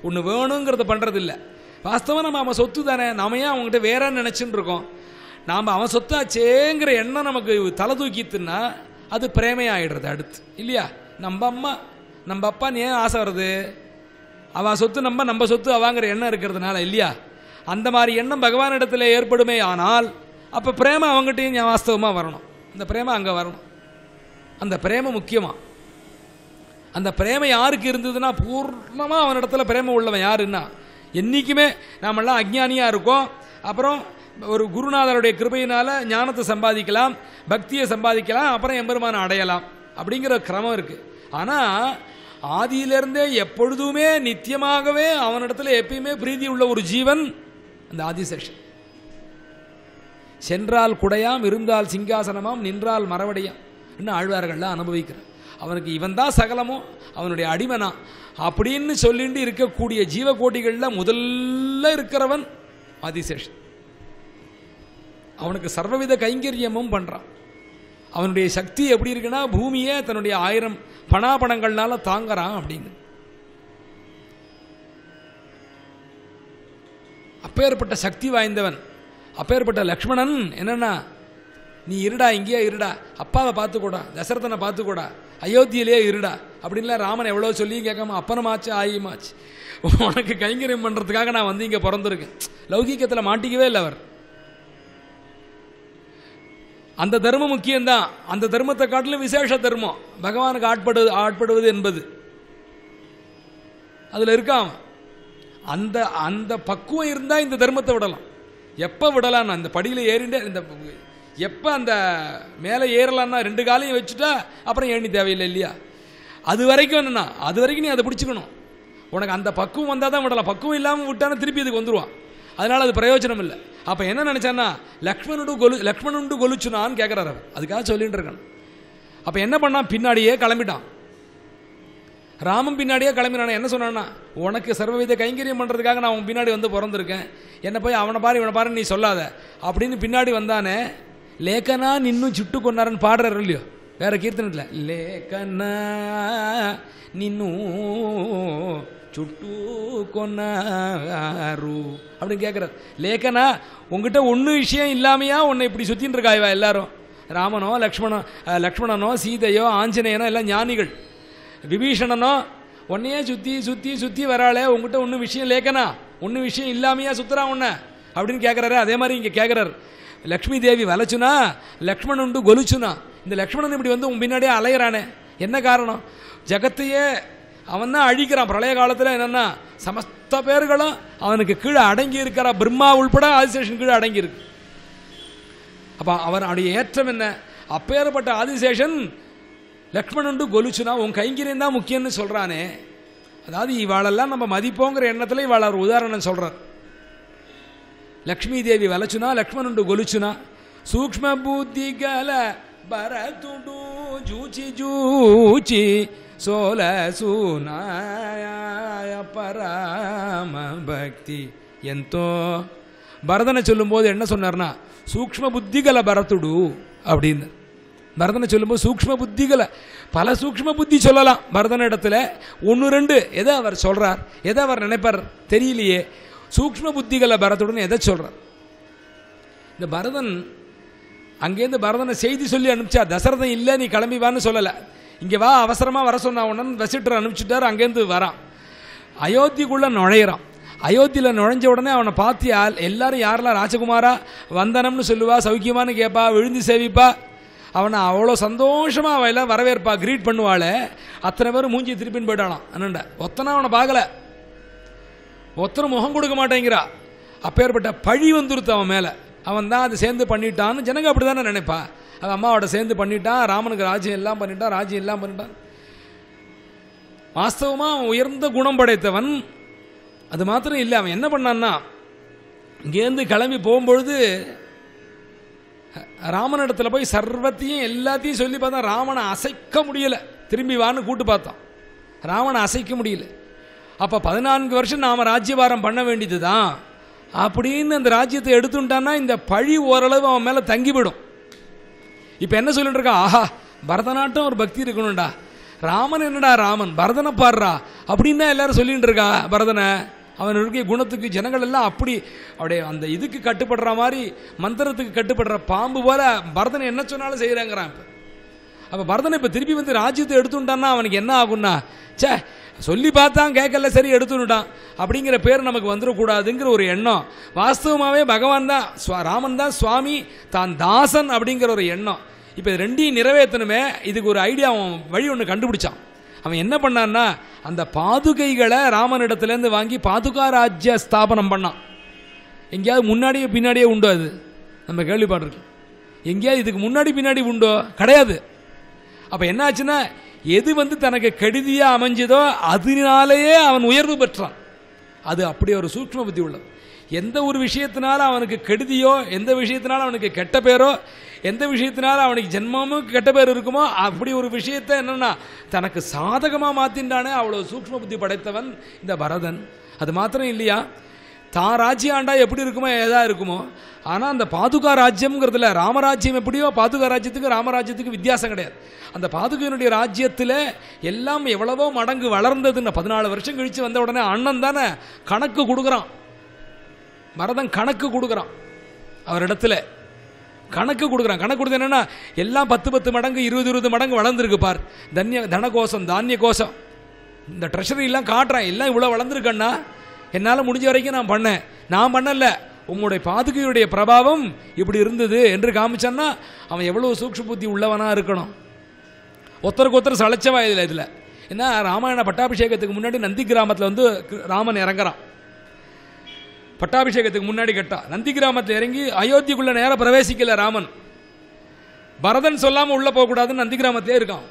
ஒன்று வேணுங்கிறத பண்ணுறது இல்லை வாஸ்தவமாக நம்ம அவன் சொத்து தானே நாம ஏன் அவங்ககிட்ட வேற நினச்சின்னு இருக்கோம் நாம் அவன் சொத்தாச்சேங்கிற எண்ணம் நமக்கு தலை தூக்கித்துன்னா அது பிரேமையாயிடுறது அடுத்து இல்லையா நம்ம அம்மா நம்ம அப்பான்னு ஏன் ஆசை வருது அவன் சொத்து நம்ம நம்ம சொத்து அவாங்கிற எண்ணம் இருக்கிறதுனால இல்லையா அந்த மாதிரி எண்ணம் பகவானிடத்தில் ஏற்படுமே ஆனால் அப்போ பிரேம அவங்ககிட்டையும் என் வாஸ்தவமாக வரணும் இந்த பிரேம அங்கே வரணும் அந்த பிரேம முக்கியமாக அந்த பிரேம யாருக்கு இருந்ததுன்னா பூர்ணமாக அவனிடத்தில் பிரேம உள்ளவன் யாருன்னா என்றைக்குமே நாமெல்லாம் அஜ்ஞானியாக இருக்கோம் அப்புறம் ஒரு குருநாதருடைய கிருபையினால் ஞானத்தை சம்பாதிக்கலாம் பக்தியை சம்பாதிக்கலாம் அப்புறம் எம்பெருமானை அடையலாம் அப்படிங்கிற கிரமம் இருக்குது ஆனால் ஆதியிலிருந்தே எப்பொழுதுமே நித்தியமாகவே அவனிடத்தில் எப்பயுமே பிரீதி உள்ள ஒரு ஜீவன் அந்த ஆதிசேஷன் சென்றால் குடையாம் இருந்தால் சிங்காசனமாம் நின்றால் மரவடையாம் இன்னும் ஆழ்வார்கள்லாம் அனுபவிக்கிறான் அவனுக்கு இவன் தான் சகலமோ அவனுடைய அடிமனா அப்படின்னு சொல்லிட்டு இருக்கக்கூடிய ஜீவகோட்டிகளில் முதல்ல இருக்கிறவன் ஆதிசேஷன் அவனுக்கு சர்வவித கைங்கரியமும் பண்ணுறான் அவனுடைய சக்தி எப்படி இருக்குன்னா பூமியை தன்னுடைய ஆயிரம் பணாபணங்கள்னால தாங்குறான் அப்படிங்குது அப்பேற்பட்ட சக்தி வாய்ந்தவன் அப்பேற்பட்ட லக்ஷ்மணன் என்னன்னா நீ இருடா இங்கேயே இருடா அப்பாவை பார்த்துக்கூடா தசரதனை பார்த்துக்கூடா அயோத்தியிலேயே இருடா அப்படின்லாம் ராமன் எவ்வளோ சொல்லி கேட்காம அப்பனமாச்சு ஆயுமாச்சு உனக்கு கைங்கரியம் பண்ணுறதுக்காக நான் வந்து இங்கே பிறந்திருக்கேன் லௌகிக்கத்தில் மாட்டிக்கவே இல்லை அவர் அந்த தர்மம் முக்கியம்தான் அந்த தர்மத்தை காட்டிலும் விசேஷ தர்மம் பகவானுக்கு ஆட்படுவது ஆட்படுவது என்பது அதில் இருக்காம அந்த அந்த பக்குவம் இருந்தால் இந்த தர்மத்தை விடலாம் எப்போ விடலாம் அந்த படியில் ஏறிண்டே இந்த எப்போ அந்த மேலே ஏறலான்னா ரெண்டு காலையும் வச்சுட்டா அப்புறம் ஏணி தேவையில்லை இல்லையா அது வரைக்கும் என்னென்னா அது வரைக்கும் நீ அதை பிடிச்சிக்கணும் உனக்கு அந்த பக்குவம் வந்தால் தான் விடலாம் பக்குவம் இல்லாமல் விட்டானே திருப்பி இதுக்கு வந்துடுவான் அதனால் அது பிரயோஜனம் இல்லை அப்போ என்ன நினச்சான்னா லக்ஷ்மணுடு கொலு லக்ஷ்மணுண்டு கொலுச்சுனான்னு கேட்குறாரு அவர் அதுக்காக சொல்லிகிட்டு இருக்கணும் அப்போ என்ன பண்ணான் பின்னாடியே கிளம்பிட்டான் ராமன் பின்னாடியே கிளம்பினான் என்ன சொன்னான்னா உனக்கு சர்வவித கைங்கரியம் பண்ணுறதுக்காக நான் அவன் பின்னாடி வந்து பிறந்திருக்கேன் என்னை போய் அவனை பாரு இவனை பாரு நீ சொல்லாத அப்படின்னு பின்னாடி வந்தானே லேக்கனா நின்னும் சுட்டு கொண்டாரன்னு பாடுறாரு இல்லையோ வேற கீர்த்தனத்தில் லேக்கனா நின்னும் சுட்டு கொன்னாரு அப்படின்னு கேட்குறாரு லேக்கனா உங்ககிட்ட ஒன்றும் விஷயம் இல்லாமையா உன்னை இப்படி சுற்றின்னு இருக்காய்வா எல்லாரும் ராமனோ லக்ஷ்மணோ லக்ஷ்மணனோ சீதையோ ஆஞ்சநேயனோ எல்லாம் ஞானிகள் விபீஷணனோ உன்னையே சுற்றி சுற்றி சுற்றி வராளே உங்ககிட்ட ஒன்றும் விஷயம் லேக்கனா ஒன்றும் விஷயம் இல்லாமையா சுற்றுறா உன்ன அப்படின்னு கேட்குறாரு அதே மாதிரி இங்கே கேட்குறாரு லக்ஷ்மி தேவி வலைச்சுனா லக்ஷ்மணன் உண்டு கொலுச்சுனா இந்த லக்ஷ்மணன் இப்படி வந்து உன் பின்னாடியே அலையிறானே என்ன காரணம் ஜகத்தையே அவன் தான் அழிக்கிறான் பிரளய காலத்தில் என்னென்னா சமஸ்த பேர்களும் அவனுக்கு கீழே அடங்கி இருக்கிற பிரம்மா உள்பட ஆதிசேஷன் கீழே அடங்கியிருக்கு அப்போ அவன் அவனுடைய ஏற்றம் என்ன அப்பேற்பட்ட ஆதிசேஷன் லக்ஷ்மணன் கொலுச்சுனா உன் கைங்கிரியம் தான் முக்கியம்னு சொல்கிறானே அதாவது இவாளெல்லாம் நம்ம மதிப்போங்கிற எண்ணத்தில் இவாள் ஒரு உதாரணம் சொல்கிறார் லக்ஷ்மி தேவி லக்ஷ்மண் லக்ஷ்மணன் கொலுச்சுனா சூக்ம புத்தி கல பரதுடு ஜூச்சி ஜூச்சி சோல சூனாய பராம பக்தி எந்தோ பரதனை சொல்லும்போது என்ன சொன்னார்னா சூக்ம புத்திகளை பரத்துடு அப்படின்னு பரதனை சொல்லும்போது சூக்ம புத்திகளை பல சூக்ம புத்தி சொல்லலாம் பரதன இடத்துல ஒன்று ரெண்டு எதை அவர் சொல்கிறார் எதை அவர் நினைப்பார் தெரியலையே சூக்ம புத்திகளை பரத்துடுன்னு எதை சொல்கிறார் இந்த பரதன் அங்கேருந்து பரதனை செய்தி சொல்லி அனுப்பிச்சா தசரதன் இல்லை நீ கிளம்பிவான்னு சொல்லலை இங்கே வா அவசரமாக வர சொன்ன உடனே வசிட்டர் அனுப்பிச்சிட்டார் அங்கேருந்து வரான் அயோத்திக்குள்ளே நுழையிறான் அயோத்தியில் நுழைஞ்ச உடனே அவனை பார்த்து யார் எல்லாரும் யாரெல்லாம் ராஜகுமாரா வந்தனம்னு சொல்லுவா சௌக்கியமானு கேட்பா விழுந்து சேவிப்பா அவனை அவ்வளோ சந்தோஷமாக அவள் வரவேற்பா கிரீட் பண்ணுவாள் அத்தனை பேரும் மூஞ்சி திருப்பின்னு போயிட்டானான் அண்ணன்ட ஒத்தனை அவனை பார்க்கல ஒத்தனை முகம் கொடுக்க மாட்டேங்கிறா அப்பேற்பட்ட பழி வந்துருத்து அவன் மேலே அவன் தான் அது சேர்ந்து பண்ணிட்டான்னு ஜனங்க அப்படி தானே நினைப்பா அது அம்மாவோட சேர்ந்து பண்ணிட்டான் ராமனுக்கு ராஜ்யம் எல்லாம் பண்ணிட்டான் ராஜ்யம் எல்லாம் பண்ணிட்டான் வாஸ்தவமாக அவன் உயர்ந்த குணம் படைத்தவன் அது மாத்திரம் இல்லை அவன் என்ன பண்ணான்னா இங்கேருந்து கிளம்பி போகும்பொழுது ராமனிடத்தில் போய் சர்வத்தையும் எல்லாத்தையும் சொல்லி பார்த்தா ராமனை அசைக்க முடியலை திரும்பி வான்னு கூட்டு பார்த்தான் ராமனை அசைக்க முடியல அப்போ பதினான்கு வருஷம் நாம் ராஜ்யபாரம் பண்ண வேண்டியது தான் அப்படின்னு அந்த ராஜ்யத்தை எடுத்துட்டான்னா இந்த பழி ஓரளவு அவன் மேலே தங்கிவிடும் இப்போ என்ன சொல்லிட்டு இருக்கா ஆஹா பரதநாட்டம் ஒரு பக்தி இருக்கணும்டா ராமன் என்னடா ராமன் பரதனை பாடுறா அப்படின்னா எல்லாரும் சொல்லிட்டு இருக்கா பரதனை அவன் இருக்கிற குணத்துக்கு ஜனங்கள் எல்லாம் அப்படி அப்படியே அந்த இதுக்கு கட்டுப்படுற மாதிரி மந்திரத்துக்கு கட்டுப்படுற பாம்பு போல பரதனை என்ன சொன்னாலும் செய்கிறாங்கிறான் இப்போ அப்போ பரதனை இப்போ திருப்பி வந்து ராஜ்யத்தை எடுத்துட்டான்னா அவனுக்கு என்ன ஆகும்னா சே சொல்லி பார்த்தான் கேட்கல சரி எடுத்துட்டான் அப்படிங்கிற பேர் நமக்கு வந்துடக்கூடாதுங்கிற ஒரு எண்ணம் வாஸ்தவமாகவே பகவான் தான் ராமன் தான் சுவாமி தான் தாசன் அப்படிங்கிற ஒரு எண்ணம் இப்போ ரெண்டையும் நிறைவேற்றணுமே இதுக்கு ஒரு ஐடியா அவன் வழி ஒன்று கண்டுபிடிச்சான் அவன் என்ன பண்ணான்னா அந்த பாதுகைகளை ராமனிடத்துலேருந்து வாங்கி பாதுகா ராஜ்ய ஸ்தாபனம் பண்ணான் எங்கேயாவது முன்னாடியே பின்னாடியே உண்டோ அது நம்ம இருக்கு எங்கேயாவது இதுக்கு முன்னாடி பின்னாடி உண்டோ கிடையாது அப்போ என்னாச்சுன்னா எது வந்து தனக்கு கெடுதியாக அமைஞ்சதோ அதனாலேயே அவன் உயர்வு பெற்றான் அது அப்படி ஒரு சூட்சம புத்தி உள்ளது எந்த ஒரு விஷயத்தினால அவனுக்கு கெடுதியோ எந்த விஷயத்தினால அவனுக்கு கெட்ட பேரோ எந்த விஷயத்தினால அவனுக்கு ஜென்மமும் கெட்ட பேர் இருக்குமோ அப்படி ஒரு விஷயத்த என்னன்னா தனக்கு சாதகமாக மாத்தின்றானே அவ்வளோ சூக்ம புத்தி படைத்தவன் இந்த பரதன் அது மாத்திரம் இல்லையா தான் ராஜ்யம் ஆண்டா எப்படி இருக்குமோ எதாக இருக்குமோ ஆனால் அந்த பாதுகா ராஜ்யம்ங்கிறதுல ராமராஜ்யம் எப்படியோ பாதுகா ராஜ்யத்துக்கு ராமராஜ்யத்துக்கு வித்தியாசம் கிடையாது அந்த பாதுகையினுடைய ராஜ்யத்தில் எல்லாம் எவ்வளவோ மடங்கு வளர்ந்ததுன்னு பதினாலு வருஷம் கழித்து வந்த உடனே அண்ணன் தானே கணக்கு கொடுக்குறான் மரதம் கணக்கு கொடுக்குறான் அவரிடத்துல கணக்கு கொடுக்குறான் கணக்கு கொடுத்து என்னென்னா எல்லாம் பத்து பத்து மடங்கு இருபது இருபது மடங்கு வளர்ந்துருக்கு பார் தன்ய தன கோஷம் தானிய கோஷம் இந்த ட்ரெஷரி எல்லாம் காட்டுறான் எல்லாம் இவ்வளோ வளர்ந்துருக்கன்னா என்னால் முடிஞ்ச வரைக்கும் நான் பண்ணேன் நான் பண்ணல உங்களுடைய பாதுகையுடைய பிரபாவம் இப்படி இருந்தது என்று காமிச்சான்னா அவன் எவ்வளோ சூக்ஷ புத்தி உள்ளவனாக இருக்கணும் ஒருத்தருக்கு ஒருத்தர் சளைச்சவா இதில் இதில் ஏன்னா ராமாயண பட்டாபிஷேகத்துக்கு முன்னாடி நந்தி கிராமத்தில் வந்து ராமன் இறங்குறான் பட்டாபிஷேகத்துக்கு முன்னாடி கேட்டா நந்தி கிராமத்தில் இறங்கி அயோத்திக்குள்ளே நேராக பிரவேசிக்கல ராமன் பரதன் சொல்லாமல் உள்ளே போகக்கூடாதுன்னு நந்தி கிராமத்திலே இருக்கான்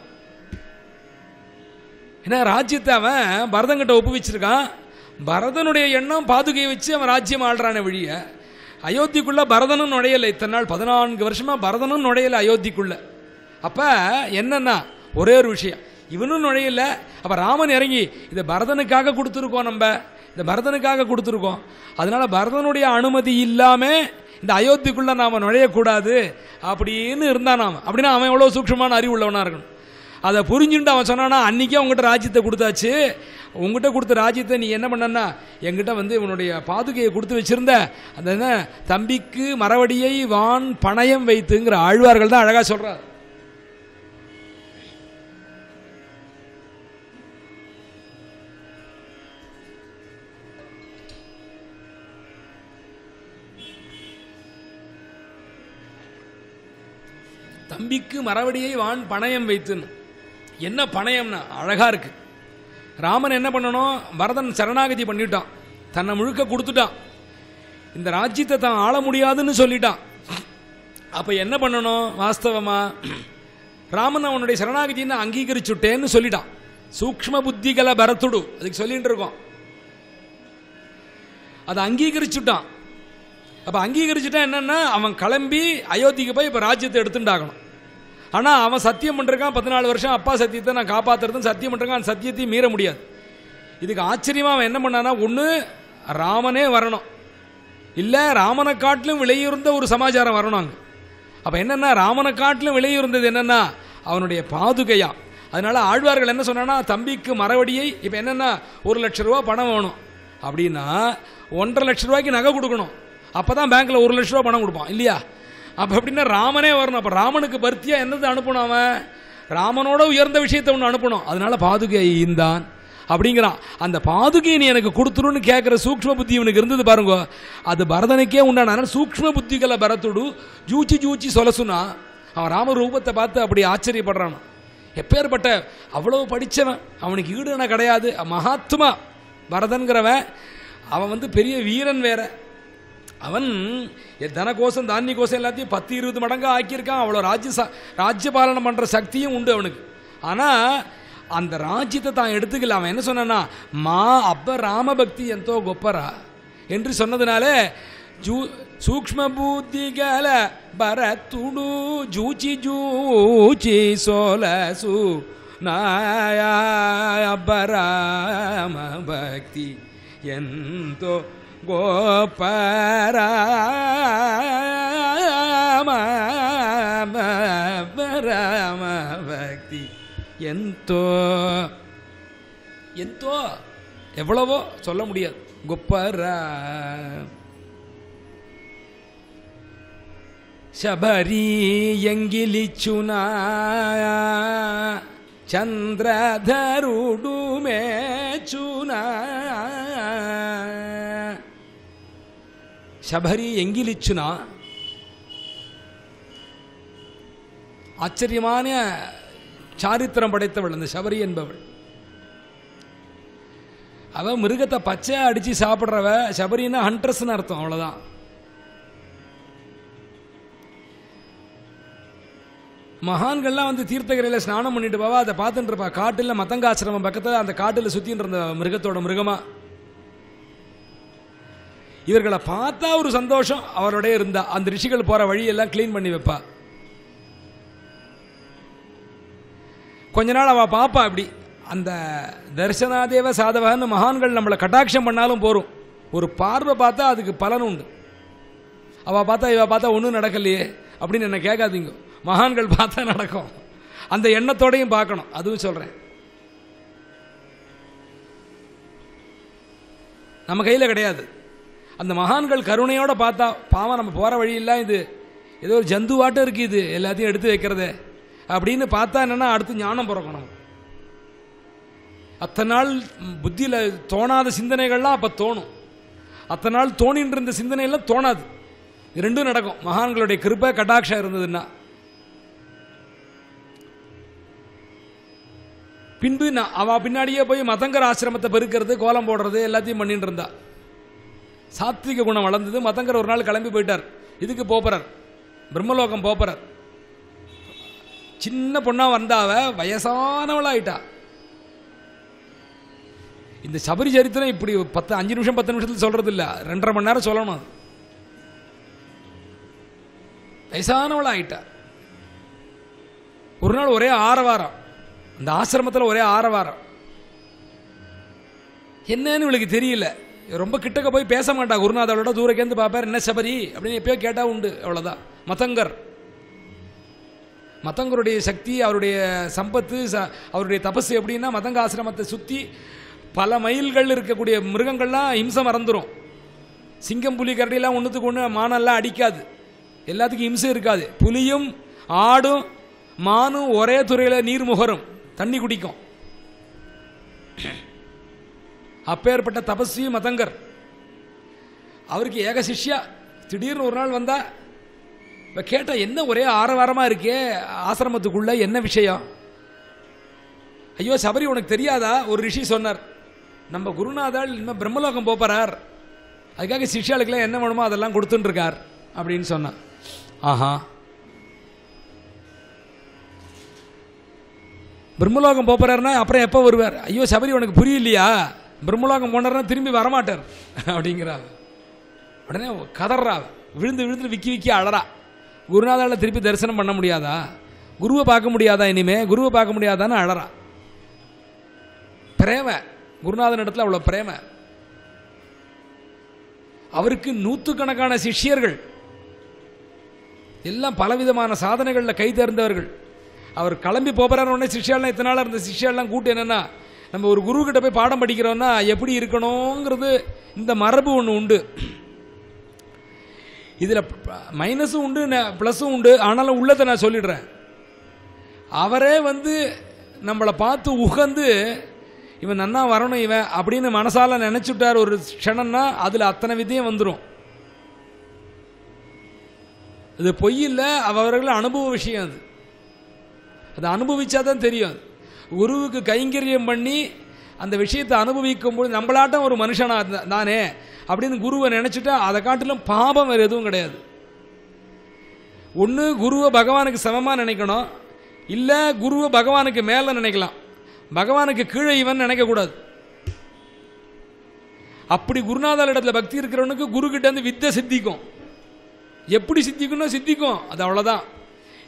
ஏன்னா ராஜ்யத்தை அவன் பரதங்கிட்ட ஒப்புவிச்சிருக்கான் பரதனுடைய எண்ணம் பாதுகையை வச்சு அவன் ராஜ்யம் ஆள்றான வழிய அயோத்திக்குள்ள பரதனும் நுழையலை இத்தனை நாள் பதினான்கு வருஷமா பரதனும் நுழையலை அயோத்திக்குள்ள அப்ப என்னன்னா ஒரே ஒரு விஷயம் இவனும் நுழையல அப்ப ராமன் இறங்கி இந்த பரதனுக்காக கொடுத்துருக்கோம் நம்ம இந்த பரதனுக்காக கொடுத்துருக்கோம் அதனால பரதனுடைய அனுமதி இல்லாம இந்த அயோத்திக்குள்ள நாம நுழையக்கூடாது அப்படின்னு இருந்தான் நாம அப்படின்னா அவன் எவ்வளவு சூட்சமான அறிவு உள்ளவனா இருக்கணும் அதை புரிஞ்சுட்டு அவன் சொன்னான்னா அன்னைக்கே அவங்ககிட்ட ராஜ்யத்தை கொடுத்தாச்சு உங்ககிட்ட கொடுத்த ராஜ்யத்தை நீ என்ன பண்ணா எங்கிட்ட வந்து உன்னுடைய பாதுகையை கொடுத்து வச்சிருந்த அந்த தம்பிக்கு மரவடியை வான் பணயம் வைத்துங்கிற ஆழ்வார்கள் தான் அழகாக சொல்றார் தம்பிக்கு மரவடியை வான் பணயம் வைத்துன்னு என்ன பணயம்னா அழகாக இருக்கு ராமன் என்ன பண்ணணும் வரதன் சரணாகதி பண்ணிட்டான் தன்னை முழுக்க கொடுத்துட்டான் இந்த ராஜ்யத்தை தான் ஆள முடியாதுன்னு சொல்லிட்டான் அப்போ என்ன பண்ணணும் வாஸ்தவமா ராமன் அவனுடைய சரணாகதின்னு அங்கீகரிச்சுட்டேன்னு சொல்லிட்டான் சூக்ம புத்திகளை பரத்துடு அதுக்கு சொல்லிட்டு இருக்கோம் அதை அங்கீகரிச்சுட்டான் அப்போ அங்கீகரிச்சுட்டான் என்னன்னா அவன் கிளம்பி அயோத்திக்கு போய் இப்போ ராஜ்யத்தை எடுத்துட்டாகணும் ஆனால் அவன் சத்தியம் பண்ணிருக்கான் பதினாலு வருஷம் அப்பா சத்தியத்தை நான் காப்பாற்றுறதுன்னு சத்தியம் பண்ணிருக்கான் அந்த சத்தியத்தையும் மீற முடியாது இதுக்கு ஆச்சரியமாக அவன் என்ன பண்ணான்னா ஒன்று ராமனே வரணும் இல்லை ராமனை காட்டிலும் விலையுறந்த ஒரு சமாச்சாரம் வரணும் அங்கே அப்போ என்னென்னா ராமனை காட்டிலும் விலையுறந்தது என்னென்னா அவனுடைய பாதுகையா அதனால் ஆழ்வார்கள் என்ன சொன்னா தம்பிக்கு மறுபடியை இப்போ என்னென்னா ஒரு லட்ச ரூபா பணம் வேணும் அப்படின்னா ஒன்றரை லட்ச ரூபாய்க்கு நகை கொடுக்கணும் அப்போ தான் பேங்க்கில் ஒரு லட்ச ரூபா பணம் கொடுப்பான் இல்லையா அப்போ அப்படின்னா ராமனே வரணும் அப்போ ராமனுக்கு பர்த்தியாக என்னது அனுப்பணும் அவன் ராமனோட உயர்ந்த விஷயத்தை ஒன்று அனுப்பணும் அதனால பாதுகை ஈந்தான் அப்படிங்கிறான் அந்த பாதுகையை நீ எனக்கு கொடுத்துருன்னு கேட்குற சூக்ம புத்தி இவனுக்கு இருந்தது பாருங்க அது பரதனுக்கே உண்டான சூக்ம புத்திகளை பரத்துடு ஜூச்சி ஜூச்சி சொல்ல சொன்னா அவன் ராம ரூபத்தை பார்த்து அப்படி ஆச்சரியப்படுறான் எப்பேற்பட்ட அவ்வளோ படித்தவன் அவனுக்கு என கிடையாது மகாத்மா பரதன்கிறவன் அவன் வந்து பெரிய வீரன் வேற அவன் தனக்கோசம் தானிய கோசம் எல்லாத்தையும் பத்து இருபது மடங்காக ஆக்கியிருக்கான் அவ்வளோ ராஜ்ய ராஜ்ய பாலனம் பண்ணுற சக்தியும் உண்டு அவனுக்கு ஆனால் அந்த ராஜ்யத்தை தான் எடுத்துக்கல அவன் என்ன சொன்னான்னா மா அப்ப ராமபக்தி எந்தோ கொப்பரா என்று சொன்னதுனாலே ஜூ சூக்ம புத்திகல துடு ஜூச்சி ஜூச்சி சோல சூ நாயா பராம பக்தி எந்தோ கோபராம பக்தி எந்தோ எந்தோ எவ்வளவோ சொல்ல முடியாது கொப்பரா ശബരീ എങ്കിലിച്ചുനാ சந்திரதருடுமே சுனா சபரி எங்கிலிச்சுனா ஆச்சரியமான சாரித்திரம் படைத்தவள் அந்த சபரி என்பவள் அவள் மிருகத்தை பச்சையா அடித்து சாப்பிட்றவ சபரின்னா ஹண்ட்ரஸ் அர்த்தம் அவ்வளோதான் மகான்கள்லாம் வந்து தீர்த்தகரையில் ஸ்நானம் பண்ணிட்டு போவா அதை பார்த்துட்டு இருப்பா காட்டில் மத்தங்காசிரமம் பக்கத்தில் அந்த காட்டில் சுற்றின்னு இருந்த மிருகத்தோட மிருகமாக இவர்களை பார்த்தா ஒரு சந்தோஷம் அவருடைய இருந்தா அந்த ரிஷிகள் போகிற வழியெல்லாம் க்ளீன் பண்ணி வைப்பா கொஞ்ச நாள் அவள் பார்ப்பா அப்படி அந்த தர்சனாதேவ சாதவன்னு மகான்கள் நம்மளை கட்டாட்சம் பண்ணாலும் போகும் ஒரு பார்வை பார்த்தா அதுக்கு பலன் உண்டு அவள் பார்த்தா இவள் பார்த்தா ஒன்றும் நடக்கலையே அப்படின்னு என்ன கேட்காதீங்க மகான்கள் பார்த்தா நடக்கும் அந்த எண்ணத்தோடையும் பார்க்கணும் அதுவும் சொல்கிறேன் நம்ம கையில் கிடையாது அந்த மகான்கள் கருணையோட பார்த்தா பாவம் நம்ம போகிற வழியில்ல இது ஏதோ ஒரு ஜந்துவாட்டம் இருக்குது இது எல்லாத்தையும் எடுத்து வைக்கிறதே அப்படின்னு பார்த்தா என்னென்னா அடுத்து ஞானம் பிறக்கணும் அத்தனை நாள் புத்தியில் தோணாத சிந்தனைகள்லாம் அப்போ தோணும் அத்தனை நாள் தோணின்ற இருந்த எல்லாம் தோணாது ரெண்டும் நடக்கும் மகான்களுடைய கிருப்பை கட்டாட்சம் இருந்ததுன்னா பின்பு நான் அவள் பின்னாடியே போய் மதங்கர் ஆசிரமத்தை பெருக்கிறது கோலம் போடுறது எல்லாத்தையும் பண்ணிட்டு இருந்தாள் சாத்விக குணம் வளர்ந்தது மதங்கர் ஒரு நாள் கிளம்பி போயிட்டார் இதுக்கு போப்பறார் பிரம்மலோகம் போப்பறார் சின்ன பொண்ணா வந்தாவ வயசானவளாயிட்டா இந்த சபரி சரித்திரம் இப்படி பத்து அஞ்சு நிமிஷம் பத்து நிமிஷத்தில் சொல்றது இல்ல ரெண்டரை மணி நேரம் சொல்லணும் அது வயசானவளாயிட்டா ஒரு நாள் ஒரே ஆரவாரம் அந்த ஆசிரமத்தில் ஒரே ஆரவாரம் என்னன்னு இவளுக்கு தெரியல ரொம்ப கிட்டக்க போய் பேச மாட்டா குருநாதாவோட தூரக்கேந்து பார்ப்பார் என்ன சபரி அப்படின்னு எப்பயோ கேட்டால் உண்டு அவ்வளோதான் மதங்கர் மதங்கருடைய சக்தி அவருடைய சம்பத்து ச அவருடைய தபஸ் எப்படின்னா மதங்க ஆசிரமத்தை சுற்றி பல மைல்கள் இருக்கக்கூடிய மிருகங்கள்லாம் ஹிம்சை மறந்துடும் சிங்கம் புலி கரடியெல்லாம் ஒன்றுத்துக்கு ஒன்று மானெல்லாம் அடிக்காது எல்லாத்துக்கும் ஹிம்சை இருக்காது புலியும் ஆடும் மானும் ஒரே துறையில் நீர் முகரும் தண்ணி குடிக்கும் அப்பேற்பட்ட தபஸ்வி மதங்கர் அவருக்கு ஏக சிஷ்யா திடீர்னு ஒரு நாள் வந்தா இப்போ கேட்டால் என்ன ஒரே ஆரவாரமாக இருக்கே ஆசிரமத்துக்குள்ள என்ன விஷயம் ஐயோ சபரி உனக்கு தெரியாதா ஒரு ரிஷி சொன்னார் நம்ம குருநாதால் இன்னும் பிரம்மலோகம் போகிறார் அதுக்காக சிஷ்யாளுக்கெல்லாம் என்ன வேணுமோ அதெல்லாம் கொடுத்துட்டுருக்கார் அப்படின்னு சொன்னான் ஆஹா பிரம்மலோகம் போகிறாருன்னா அப்புறம் எப்போ வருவார் ஐயோ சபரி உனக்கு புரியலையா பிரம்மலோகம் போனார்னா திரும்பி வரமாட்டார் அப்படிங்கிறார் உடனே கதறா விழுந்து விழுந்து விக்கி விக்கி அழறா குருநாதால திருப்பி தரிசனம் பண்ண முடியாதா குருவை பார்க்க முடியாதா இனிமே குருவை பார்க்க முடியாதான்னு அழறா பிரேம குருநாதன் இடத்துல அவ்வளோ பிரேம அவருக்கு நூற்றுக்கணக்கான சிஷ்யர்கள் எல்லாம் பலவிதமான சாதனைகளில் கை தேர்ந்தவர்கள் அவர் கிளம்பி போகிறார் உடனே சிஷ்யாலாம் இத்தனை நாளாக இருந்த சிஷ்யாலாம் கூட்டு என்னென்னா நம்ம ஒரு குரு கிட்ட போய் பாடம் படிக்கிறோன்னா எப்படி இருக்கணுங்கிறது இந்த மரபு ஒன்று உண்டு இதில் மைனஸும் உண்டு ப்ளஸும் உண்டு ஆனாலும் உள்ளத்தை நான் சொல்லிடுறேன் அவரே வந்து நம்மளை பார்த்து உகந்து இவன் நன்னா வரணும் இவன் அப்படின்னு மனசால் நினச்சிட்டார் ஒரு க்ஷணம்னா அதில் அத்தனை விதையும் வந்துடும் இது பொய் இல்லை அவர்கள் அனுபவ விஷயம் அது அதை அனுபவிச்சாதான் தெரியும் அது குருவுக்கு கைங்கரியம் பண்ணி அந்த விஷயத்தை அனுபவிக்கும் போது நம்மளாட்டம் ஒரு மனுஷனாக தானே அப்படின்னு குருவை நினச்சிட்டா அதை காட்டிலும் பாபம் வேறு எதுவும் கிடையாது ஒன்று குருவை பகவானுக்கு சமமாக நினைக்கணும் இல்லை குருவை பகவானுக்கு மேலே நினைக்கலாம் பகவானுக்கு கீழே இவன் நினைக்கக்கூடாது அப்படி குருநாதால் இடத்துல பக்தி இருக்கிறவனுக்கு குருக்கிட்ட வந்து வித்தை சித்திக்கும் எப்படி சித்திக்கணும் சித்திக்கும் அது அவ்வளோதான்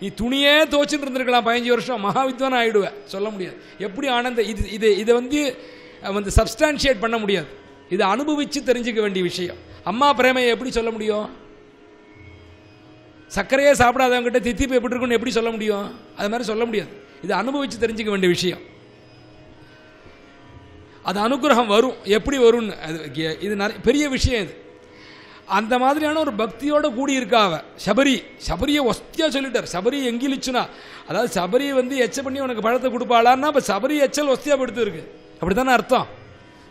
நீ துணியே துவச்சுட்டு இருந்திருக்கலாம் பதினஞ்சு வருஷம் மகாவித்வான் ஆகிடுவேன் சொல்ல முடியாது எப்படி ஆனந்த இது இது இதை வந்து வந்து சப்ஸ்டான்ஷியேட் பண்ண முடியாது இதை அனுபவித்து தெரிஞ்சுக்க வேண்டிய விஷயம் அம்மா பிரேமையை எப்படி சொல்ல முடியும் சர்க்கரையே தித்தி தித்திப்பு எப்படி இருக்குன்னு எப்படி சொல்ல முடியும் அது மாதிரி சொல்ல முடியாது இதை அனுபவித்து தெரிஞ்சுக்க வேண்டிய விஷயம் அது அனுகிரகம் வரும் எப்படி வரும்னு அது இது நிறைய பெரிய விஷயம் இது அந்த மாதிரியான ஒரு பக்தியோட கூடி சபரி சபரியை ஒஸ்தியாக சொல்லிட்டார் சபரி எங்கிலிச்சுனா அதாவது சபரியை வந்து எச்ச பண்ணி உனக்கு பழத்தை கொடுப்பாளான்னா இப்போ சபரி எச்சல் ஒஸ்தியாக படுத்துருக்கு அப்படி தானே அர்த்தம்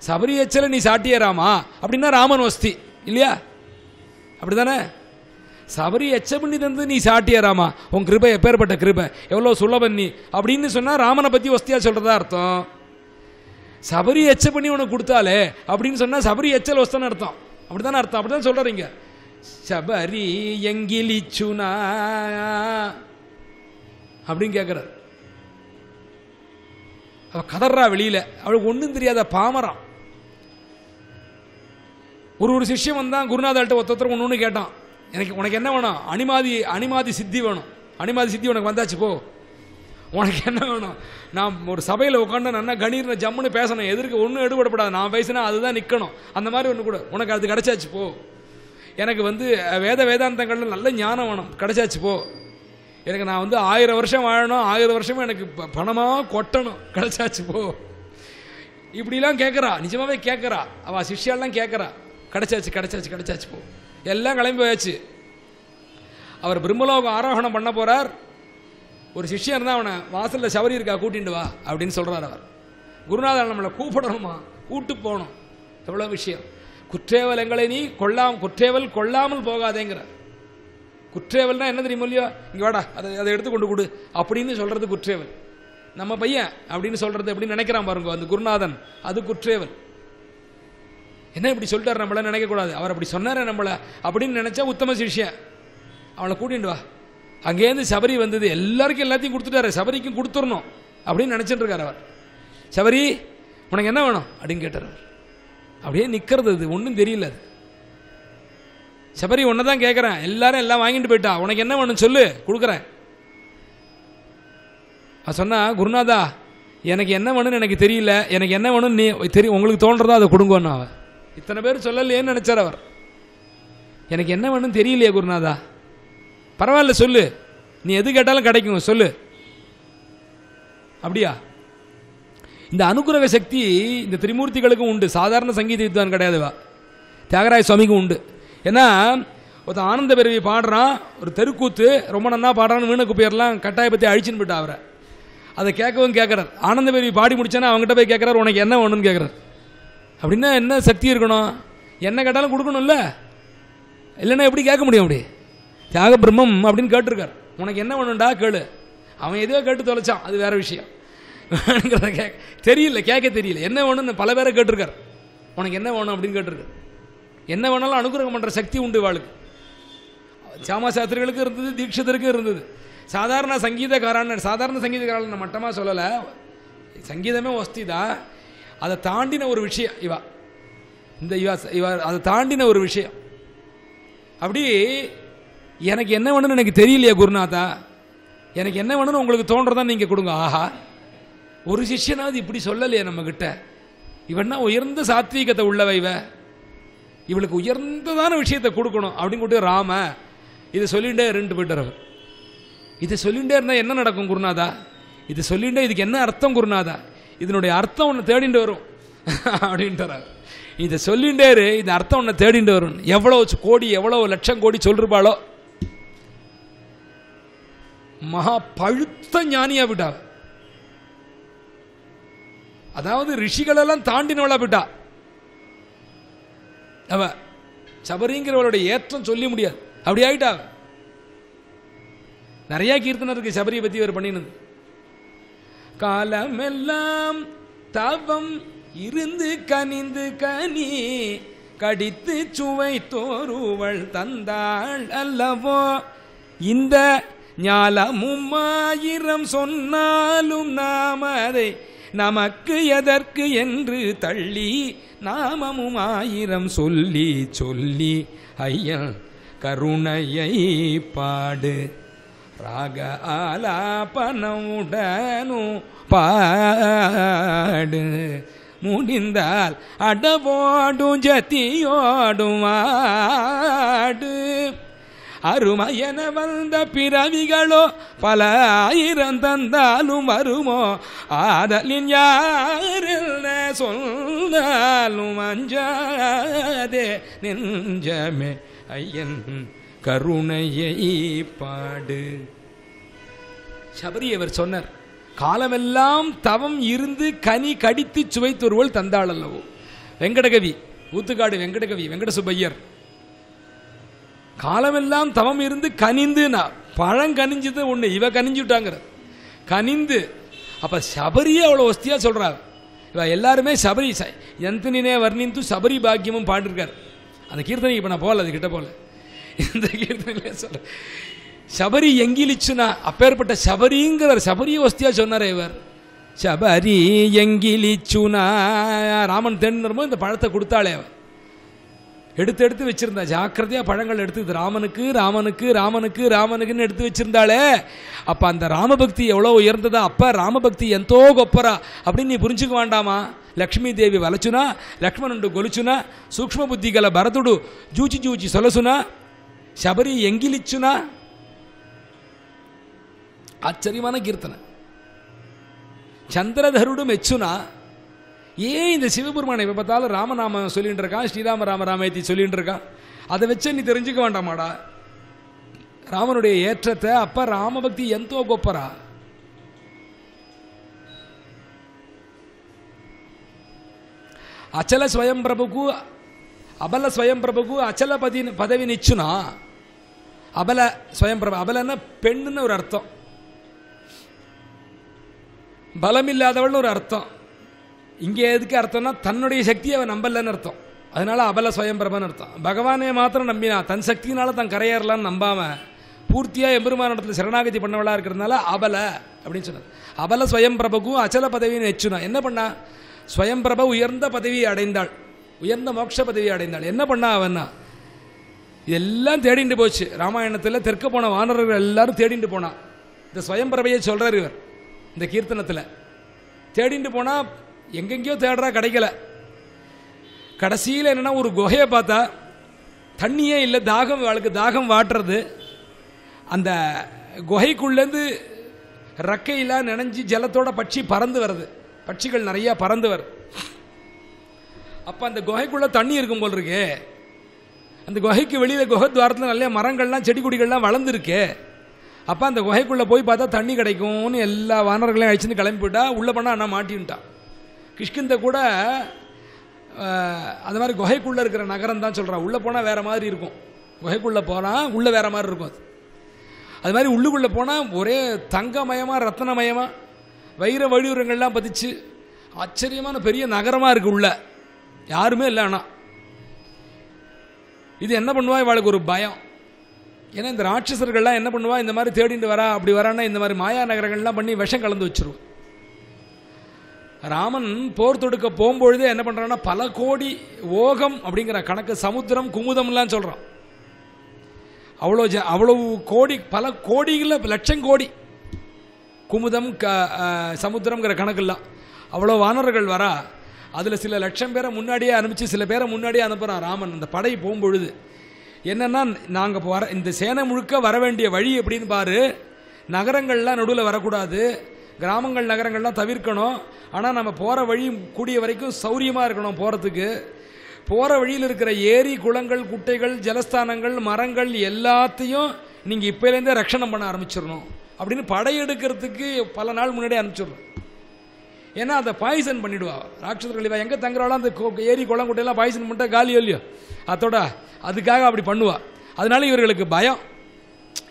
சபரி எச்சலை நீ சாட்டியராமா அப்படின்னா ராமன் ஒஸ்தி இல்லையா அப்படி தானே சபரி எச்ச பண்ணி தந்து நீ சாட்டிய உன் கிருபை எப்பேற்பட்ட கிருபை எவ்வளோ சொல்ல பண்ணி அப்படின்னு சொன்னால் ராமனை பற்றி ஒஸ்தியாக சொல்கிறதா அர்த்தம் சபரி எச்ச பண்ணி உனக்கு கொடுத்தாலே அப்படின்னு சொன்னால் சபரி எச்சல் ஒஸ்தன்னு அர்த்தம் அப்படிதானே அர்த்தம் அப்படிதான் சொல்றீங்க சபரி எங்கிலிச்சுனா அப்படின்னு கேட்கிறார் அவ கதறா வெளியில் அவளுக்கு ஒன்றும் தெரியாத பாமரா ஒரு ஒரு சிஷ்யம் வந்தான் குருநாதர்கிட்ட ஒருத்தர் ஒன்று ஒன்று கேட்டான் எனக்கு உனக்கு என்ன வேணும் அனிமாதி அனிமாதி சித்தி வேணும் அனிமாதி சித்தி உனக்கு வந்தாச்சு போ உனக்கு என்ன வேணும் நான் ஒரு சபையில் உட்காந்து நான் கணீர்னு ஜம்முன்னு பேசணும் எதிர்க்கு ஒன்றும் எடுபடப்படாது நான் பேசினா அதுதான் நிற்கணும் அந்த மாதிரி ஒன்று கூட உனக்கு அது கிடச்சாச்சு போ எனக்கு வந்து வேத வேதாந்தங்களில் நல்ல ஞானம் வேணும் கிடச்சாச்சு போ எனக்கு நான் வந்து ஆயிரம் வருஷம் வாழணும் ஆயிரம் வருஷமும் எனக்கு பணமாக கொட்டணும் கிடச்சாச்சு போ இப்படிலாம் கேட்குறா நிஜமாகவே கேட்குறா அவள் சிஷ்யாலாம் கேட்குறா கிடச்சாச்சு கிடச்சாச்சு கிடச்சாச்சு போ எல்லாம் கிளம்பி போயாச்சு அவர் பிரம்மலோகம் ஆரோகணம் பண்ண போகிறார் ஒரு சிஷ்யன் இருந்தால் அவனை வாசலில் சவரி இருக்கா கூட்டிட்டு வா அப்படின்னு சொல்கிறார் அவர் குருநாதர் நம்மளை கூப்பிடணுமா கூட்டு போகணும் எவ்வளோ விஷயம் குற்றேவல் எங்களை நீ கொள்ளாம குற்றேவல் கொள்ளாமல் போகாதேங்கிற குற்றேவல்னா என்ன தெரியும் இல்லையோ இங்கே வாடா அதை அதை எடுத்து கொண்டு கொடு அப்படின்னு சொல்கிறது குற்றேவல் நம்ம பையன் அப்படின்னு சொல்கிறது அப்படின்னு நினைக்கிறான் பாருங்க அந்த குருநாதன் அது குற்றேவல் என்ன இப்படி சொல்லிட்டார் நம்மளை நினைக்கக்கூடாது அவர் அப்படி சொன்னார் நம்மளை அப்படின்னு நினச்சா உத்தம சிஷியன் அவளை கூட்டிட்டு வா அங்கேருந்து சபரி வந்தது எல்லாருக்கும் எல்லாத்தையும் கொடுத்துட்டாரு சபரிக்கும் கொடுத்துடணும் அப்படின்னு நினச்சிட்டு இருக்கார் அவர் சபரி உனக்கு என்ன வேணும் அப்படின்னு கேட்டார் அப்படியே நிற்கிறது அது ஒன்றும் தெரியல அது சபரி ஒன்று தான் கேட்குறேன் எல்லாரும் எல்லாம் வாங்கிட்டு போயிட்டா உனக்கு என்ன வேணும்னு சொல்லு கொடுக்குறேன் அவர் சொன்னால் குருநாதா எனக்கு என்ன வேணும்னு எனக்கு தெரியல எனக்கு என்ன வேணும்னு நீ தெரியும் உங்களுக்கு தோன்றதோ அதை கொடுங்கன்னு அவன் இத்தனை பேர் சொல்லலையேன்னு நினச்சார் அவர் எனக்கு என்ன வேணும்னு தெரியலையே குருநாதா பரவாயில்ல சொல்லு நீ எது கேட்டாலும் கிடைக்கும் சொல்லு அப்படியா இந்த அனுகிரக சக்தி இந்த திரிமூர்த்திகளுக்கும் உண்டு சாதாரண சங்கீத வித்வான் கிடையாதுவா தியாகராய சுவாமிக்கும் உண்டு ஏன்னா ஒருத்தன் ஆனந்த பிறவி பாடுறான் ஒரு தெருக்கூத்து ரொம்ப நன்னா பாடுறான்னு வீணுக்கு போயிடலாம் கட்டாயப்பத்தி அழிச்சுன்னு போயிட்டா அவரை அதை கேட்கவும் கேட்குறார் ஆனந்த பிறவி பாடி முடிச்சேன்னா அவங்ககிட்ட போய் கேட்குறாரு உனக்கு என்ன வேணும்னு கேட்குறாரு அப்படின்னா என்ன சக்தி இருக்கணும் என்ன கேட்டாலும் கொடுக்கணும்ல இல்லைன்னா எப்படி கேட்க முடியும் அப்படி தியாக பிரம்மம் அப்படின்னு கேட்டிருக்காரு உனக்கு என்ன பண்ணுண்டா கேளு அவன் எதையோ கேட்டு தொலைச்சான் அது வேற விஷயம் வேணுங்கிறத தெரியல கேட்க தெரியல என்ன வேணும்னு பல பேரை கேட்டிருக்கார் உனக்கு என்ன வேணும் அப்படின்னு கேட்டிருக்கார் என்ன வேணாலும் அனுகிரகம் பண்ணுற சக்தி உண்டு வாளுக்கு சாமா சாஸ்திரிகளுக்கு இருந்தது தீட்சத்திற்கும் இருந்தது சாதாரண சங்கீதக்காரான சாதாரண சங்கீதக்காரன் நான் மட்டமாக சொல்லலை சங்கீதமே வஸ்தி தான் அதை தாண்டின ஒரு விஷயம் இவா இந்த இவா இவா அதை தாண்டின ஒரு விஷயம் அப்படி எனக்கு என்ன வேணும்னு எனக்கு தெரியலையா குருநாதா எனக்கு என்ன வேணும்னு உங்களுக்கு தோன்றதான் நீங்கள் கொடுங்க ஆஹா ஒரு சிஷ்யனாவது இப்படி சொல்லலையே நம்மக்கிட்ட இவன்னா உயர்ந்த சாத்வீகத்தை உள்ளவை இவ இவளுக்கு உயர்ந்ததான விஷயத்தை கொடுக்கணும் அப்படின்னு கூட்டு ராம இதை சொல்லிண்டே ரெண்டு போயிட்டு இதை சொல்லிண்டே இருந்தால் என்ன நடக்கும் குருநாதா இது சொல்லிண்டே இதுக்கு என்ன அர்த்தம் குருநாதா இதனுடைய அர்த்தம் ஒன்று தேடிண்டு வரும் அப்படின்ட்டுறாரு இதை சொல்லிகிட்டே இந்த அர்த்தம் ஒன்று தேடிண்டு வரும் எவ்வளோ கோடி எவ்வளோ லட்சம் கோடி சொல்கிறபாளோ மகா பழுத்த ஞானியா விட்டா அதாவது ரிஷிகளெல்லாம் தாண்டினவளா விட்டா அவ சபரிங்கிறவளோட ஏற்றம் சொல்லி முடியாது அப்படி ஆயிட்டா நிறைய கீர்த்தனை இருக்கு சபரியை பத்தி ஒரு பண்ணினது காலமெல்லாம் தவம் இருந்து கனிந்து கனி கடித்து சுவை தோறுவள் தந்தாள் அல்லவோ இந்த ஞாலமும் ஆயிரம் சொன்னாலும் நாம அதை நமக்கு எதற்கு என்று தள்ளி நாமமும் ஆயிரம் சொல்லி சொல்லி ஐயன் கருணையை பாடு ராக ஆலாபனவுடனும் பாடு முடிந்தால் அடவோடும் ஜத்தியோடும் ஆடு அருமையன வந்த பிறவிகளோ பல ஆயிரம் தந்தாலும் வருமோ ஆதலின் யாரில் சொன்னாலும் அஞ்சாதே நெஞ்சமே ஐயன் கருணையை பாடு சபரி அவர் சொன்னார் காலமெல்லாம் தவம் இருந்து கனி கடித்து சுவைத்தொருவள் தந்தாள் அல்லவோ வெங்கடகவி ஊத்துக்காடு வெங்கடகவி வெங்கடசுப்பையர் காலமெல்லாம் தவம் இருந்து கனிந்து பழம் கனிஞ்சது ஒன்று இவ கனிஞ்சு விட்டாங்கிறது கனிந்து அப்போ சபரியே அவ்வளோ ஒஸ்தியாக சொல்றாரு இவ எல்லாருமே சபரி எந்தனினே வர்ணிந்து சபரி பாக்கியமும் பாண்டிருக்கார் அந்த கீர்த்தனை இப்போ நான் போகல அது கிட்ட போகல இந்த கீர்த்தனையிலே சொல்ல சபரி எங்கிலிச்சுனா அப்பேற்பட்ட சபரிங்கிறார் சபரிய ஒஸ்தியாக சொன்னார் இவர் சபரி எங்கிலிச்சுனா ராமன் தென்னுமோ இந்த பழத்தை கொடுத்தாளே அவர் எடுத்து எடுத்து வச்சிருந்தா ஜாக்கிரதையாக பழங்கள் எடுத்து ராமனுக்கு ராமனுக்கு ராமனுக்கு ராமனுக்குன்னு எடுத்து வச்சிருந்தாலே அப்போ அந்த ராமபக்தி எவ்வளோ உயர்ந்ததா அப்போ ராமபக்தி எந்தோ கொப்பரா அப்படின்னு நீ புரிஞ்சுக்க வேண்டாமா லக்ஷ்மி தேவி வளச்சுனா லக்ஷ்மணுண்டு கொலுச்சுனா சூக்ம புத்திகளை గల ஜூச்சி ஜூச்சி జూచి సొలసున சபரி ఎంగిలిచ్చున ஆச்சரியமான கீர்த்தனை చంద్రధరుడు మెచ్చున ஏன் இந்த சிவபெருமானை இப்போ பார்த்தாலும் ராமநாம சொல்லிகிட்டு இருக்கான் ஸ்ரீராம ராம ராமயத்தி இருக்கான் அதை வச்சு நீ தெரிஞ்சுக்க வேண்டாமாடா ராமனுடைய ஏற்றத்தை அப்போ ராமபக்தி எந்தோ கொப்பரா ஸ்வயம் பிரபுக்கு அபல ஸ்வயம் பிரபுக்கு அச்சல பதி பதவி நிச்சுனா அபல ஸ்வயம் பிரபு அபலன்னா பெண்ணுன்னு ஒரு அர்த்தம் பலம் இல்லாதவள்னு ஒரு அர்த்தம் இங்கே எதுக்கு அர்த்தம்னா தன்னுடைய சக்தியை அவன் நம்பலன்னு அர்த்தம் அதனால அபல சுயம்பிரமன் அர்த்தம் பகவானே மாத்திரம் நம்பினா தன் சக்தினால தன் கரையேறலான்னு நம்பாம பூர்த்தியாக எம்பெருமானிடத்தில் சரணாகதி பண்ணவளாக இருக்கிறதுனால அபல அப்படின்னு சொன்னார் அபல ஸ்வயம் பிரபுக்கும் அச்சல பதவின்னு நெச்சுனா என்ன பண்ணா ஸ்வயம் உயர்ந்த பதவியை அடைந்தாள் உயர்ந்த மோட்ச பதவியை அடைந்தாள் என்ன பண்ணா அவன்னா எல்லாம் தேடிண்டு போச்சு ராமாயணத்தில் தெற்க போன வானரர்கள் எல்லாரும் தேடிண்டு போனான் இந்த ஸ்வயம்பரவையை சொல்கிறார் இவர் இந்த கீர்த்தனத்தில் தேடிண்டு போனால் எங்கெங்கேயோ தேடுறா கிடைக்கல கடைசியில் என்னென்னா ஒரு குகையை பார்த்தா தண்ணியே இல்லை தாகம் அவளுக்கு தாகம் வாட்டுறது அந்த குகைக்குள்ளேருந்து ரக்கையெல்லாம் நினைஞ்சு ஜலத்தோட பட்சி பறந்து வருது பட்சிகள் நிறையா பறந்து வருது அப்போ அந்த குகைக்குள்ளே தண்ணி இருக்கும் போல் இருக்கு அந்த குகைக்கு வெளியில் குகை துவாரத்தில் நிறைய மரங்கள்லாம் செடி கொடிகள்லாம் வளர்ந்துருக்கு அப்போ அந்த குகைக்குள்ளே போய் பார்த்தா தண்ணி கிடைக்கும்னு எல்லா வானர்களையும் அழிச்சுன்னு கிளம்பி போயிட்டா உள்ளே பண்ணால் அண்ணா மாட்டின்ட்டான் கிஷ்கிந்த கூட அந்த மாதிரி குகைக்குள்ளே இருக்கிற நகரம் தான் சொல்கிறான் உள்ளே போனால் வேறு மாதிரி இருக்கும் குகைக்குள்ளே போனால் உள்ளே வேறு மாதிரி இருக்கும் அது அது மாதிரி உள்ளுக்குள்ளே போனால் ஒரே தங்கமயமாக ரத்தனமயமாக வைர வழியுரங்கள்லாம் பதிச்சு ஆச்சரியமான பெரிய நகரமாக இருக்குது உள்ளே யாருமே இல்லை ஆனால் இது என்ன பண்ணுவா இவளுக்கு ஒரு பயம் ஏன்னா இந்த ராட்சசர்கள்லாம் என்ன பண்ணுவா இந்த மாதிரி தேடிட்டு வரா அப்படி வரான்னா இந்த மாதிரி மாயா நகரங்கள்லாம் பண்ணி விஷம் கலந்து வச்சிருவோம் ராமன் போர் தொடுக்க போகும்பொழுது என்ன பண்ணுறான்னா பல கோடி ஓகம் அப்படிங்கிற கணக்கு சமுத்திரம் குமுதம்லாம் சொல்கிறான் அவ்வளோ ஜ அவ்வளவு கோடி பல கோடிகளில் லட்சம் கோடி குமுதம் க சமுத்திரங்கிற கணக்கெல்லாம் அவ்வளோ வானர்கள் வரா அதில் சில லட்சம் பேரை முன்னாடியே அனுப்பிச்சு சில பேரை முன்னாடியே அனுப்புகிறான் ராமன் அந்த படை போகும்பொழுது என்னென்னா நாங்கள் வர இந்த சேனை முழுக்க வர வேண்டிய வழி எப்படின்னு பாரு நகரங்கள்லாம் நடுவில் வரக்கூடாது கிராமங்கள் நகரங்கள்லாம் தவிர்க்கணும் ஆனால் நம்ம போகிற வழி கூடிய வரைக்கும் சௌரியமாக இருக்கணும் போகிறதுக்கு போகிற வழியில் இருக்கிற ஏரி குளங்கள் குட்டைகள் ஜலஸ்தானங்கள் மரங்கள் எல்லாத்தையும் நீங்கள் இப்போலேருந்தே ரட்சணம் பண்ண ஆரம்பிச்சிடணும் அப்படின்னு படையெடுக்கிறதுக்கு பல நாள் முன்னாடியே அனுப்பிச்சிடணும் ஏன்னா அதை பாய்சன் பண்ணிவிடுவா ராட்சசர்கள் இவா எங்கே தங்குறாலும் அந்த ஏரி குளம் குட்டையெல்லாம் பாய்சன் பண்ணிட்டா காலியோ இல்லையோ அதோட அதுக்காக அப்படி பண்ணுவா அதனால இவர்களுக்கு பயம்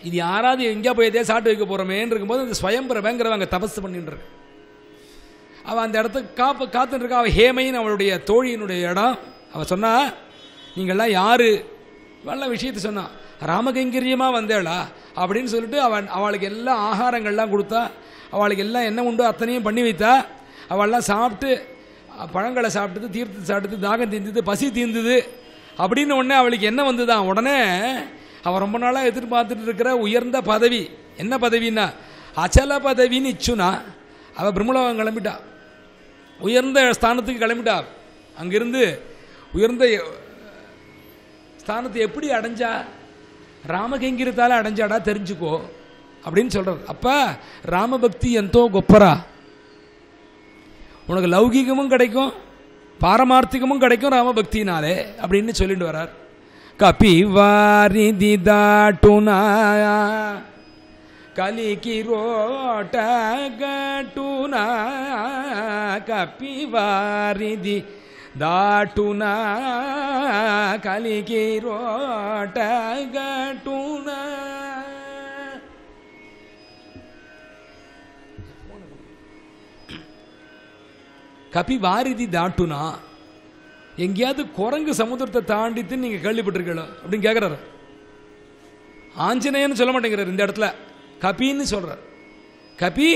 இது யாராவது எங்கேயா போய் எதையா சாட்டு வைக்க போகிறோமேன்னு இருக்கும்போது அந்த ஸ்வயம்பரவங்கிறவ அங்கே தபஸ் பண்ணிட்டு அவள் அந்த இடத்துக்கு காப்பு காத்துருக்கா அவள் ஹேமைன்னு அவளுடைய தோழியினுடைய இடம் அவள் சொன்னா நீங்கள்லாம் யார் நல்ல விஷயத்த சொன்னான் ராமகைங்கரியமாக வந்தேளா அப்படின்னு சொல்லிட்டு அவன் அவளுக்கு எல்லா ஆகாரங்கள்லாம் கொடுத்தா அவளுக்கு எல்லாம் என்ன உண்டோ அத்தனையும் பண்ணி வைத்தா அவள்லாம் சாப்பிட்டு பழங்களை சாப்பிட்டு தீர்த்து சாப்பிட்டு தாகம் தீர்ந்தது பசி தீர்ந்தது அப்படின்னு உடனே அவளுக்கு என்ன வந்துதான் உடனே அவர் ரொம்ப நாளாக எதிர்பார்த்துட்டு இருக்கிற உயர்ந்த பதவி என்ன பதவின்னா அச்சல பதவின்னு இச்சுனா அவள் பிரம்மலோகம் கிளம்பிட்டா உயர்ந்த ஸ்தானத்துக்கு கிளம்பிட்டா அங்கிருந்து உயர்ந்த ஸ்தானத்தை எப்படி அடைஞ்சா ராமகங்கிரத்தால் அடைஞ்சாடா தெரிஞ்சுக்கோ அப்படின்னு சொல்கிறது அப்போ ராமபக்தி எந்தோ கொப்பரா உனக்கு லௌகீகமும் கிடைக்கும் பாரமார்த்திகமும் கிடைக்கும் ராமபக்தினாலே அப்படின்னு சொல்லிட்டு வர்றார் ಕಪಿವಾರಿದಿ ದಾಟುನ ಕಲಿಕಿರೋಟ ಗಟುನ ಕಪಿವಾರಿದಿ ದಾಟುನ ಕಲಿಕಿರೋಟ ಗಟುನ ಕಪಿವಾರಿದಿ ದಾಟುನಾ எங்கேயாவது குரங்கு சமுதிரத்தை தாண்டித்துன்னு நீங்கள் கேள்விப்பட்டிருக்கீங்களோ அப்படின்னு கேட்குறாரு ஆஞ்சநேயன்னு சொல்ல மாட்டேங்கிறார் இந்த இடத்துல கபின்னு சொல்கிறார் கபி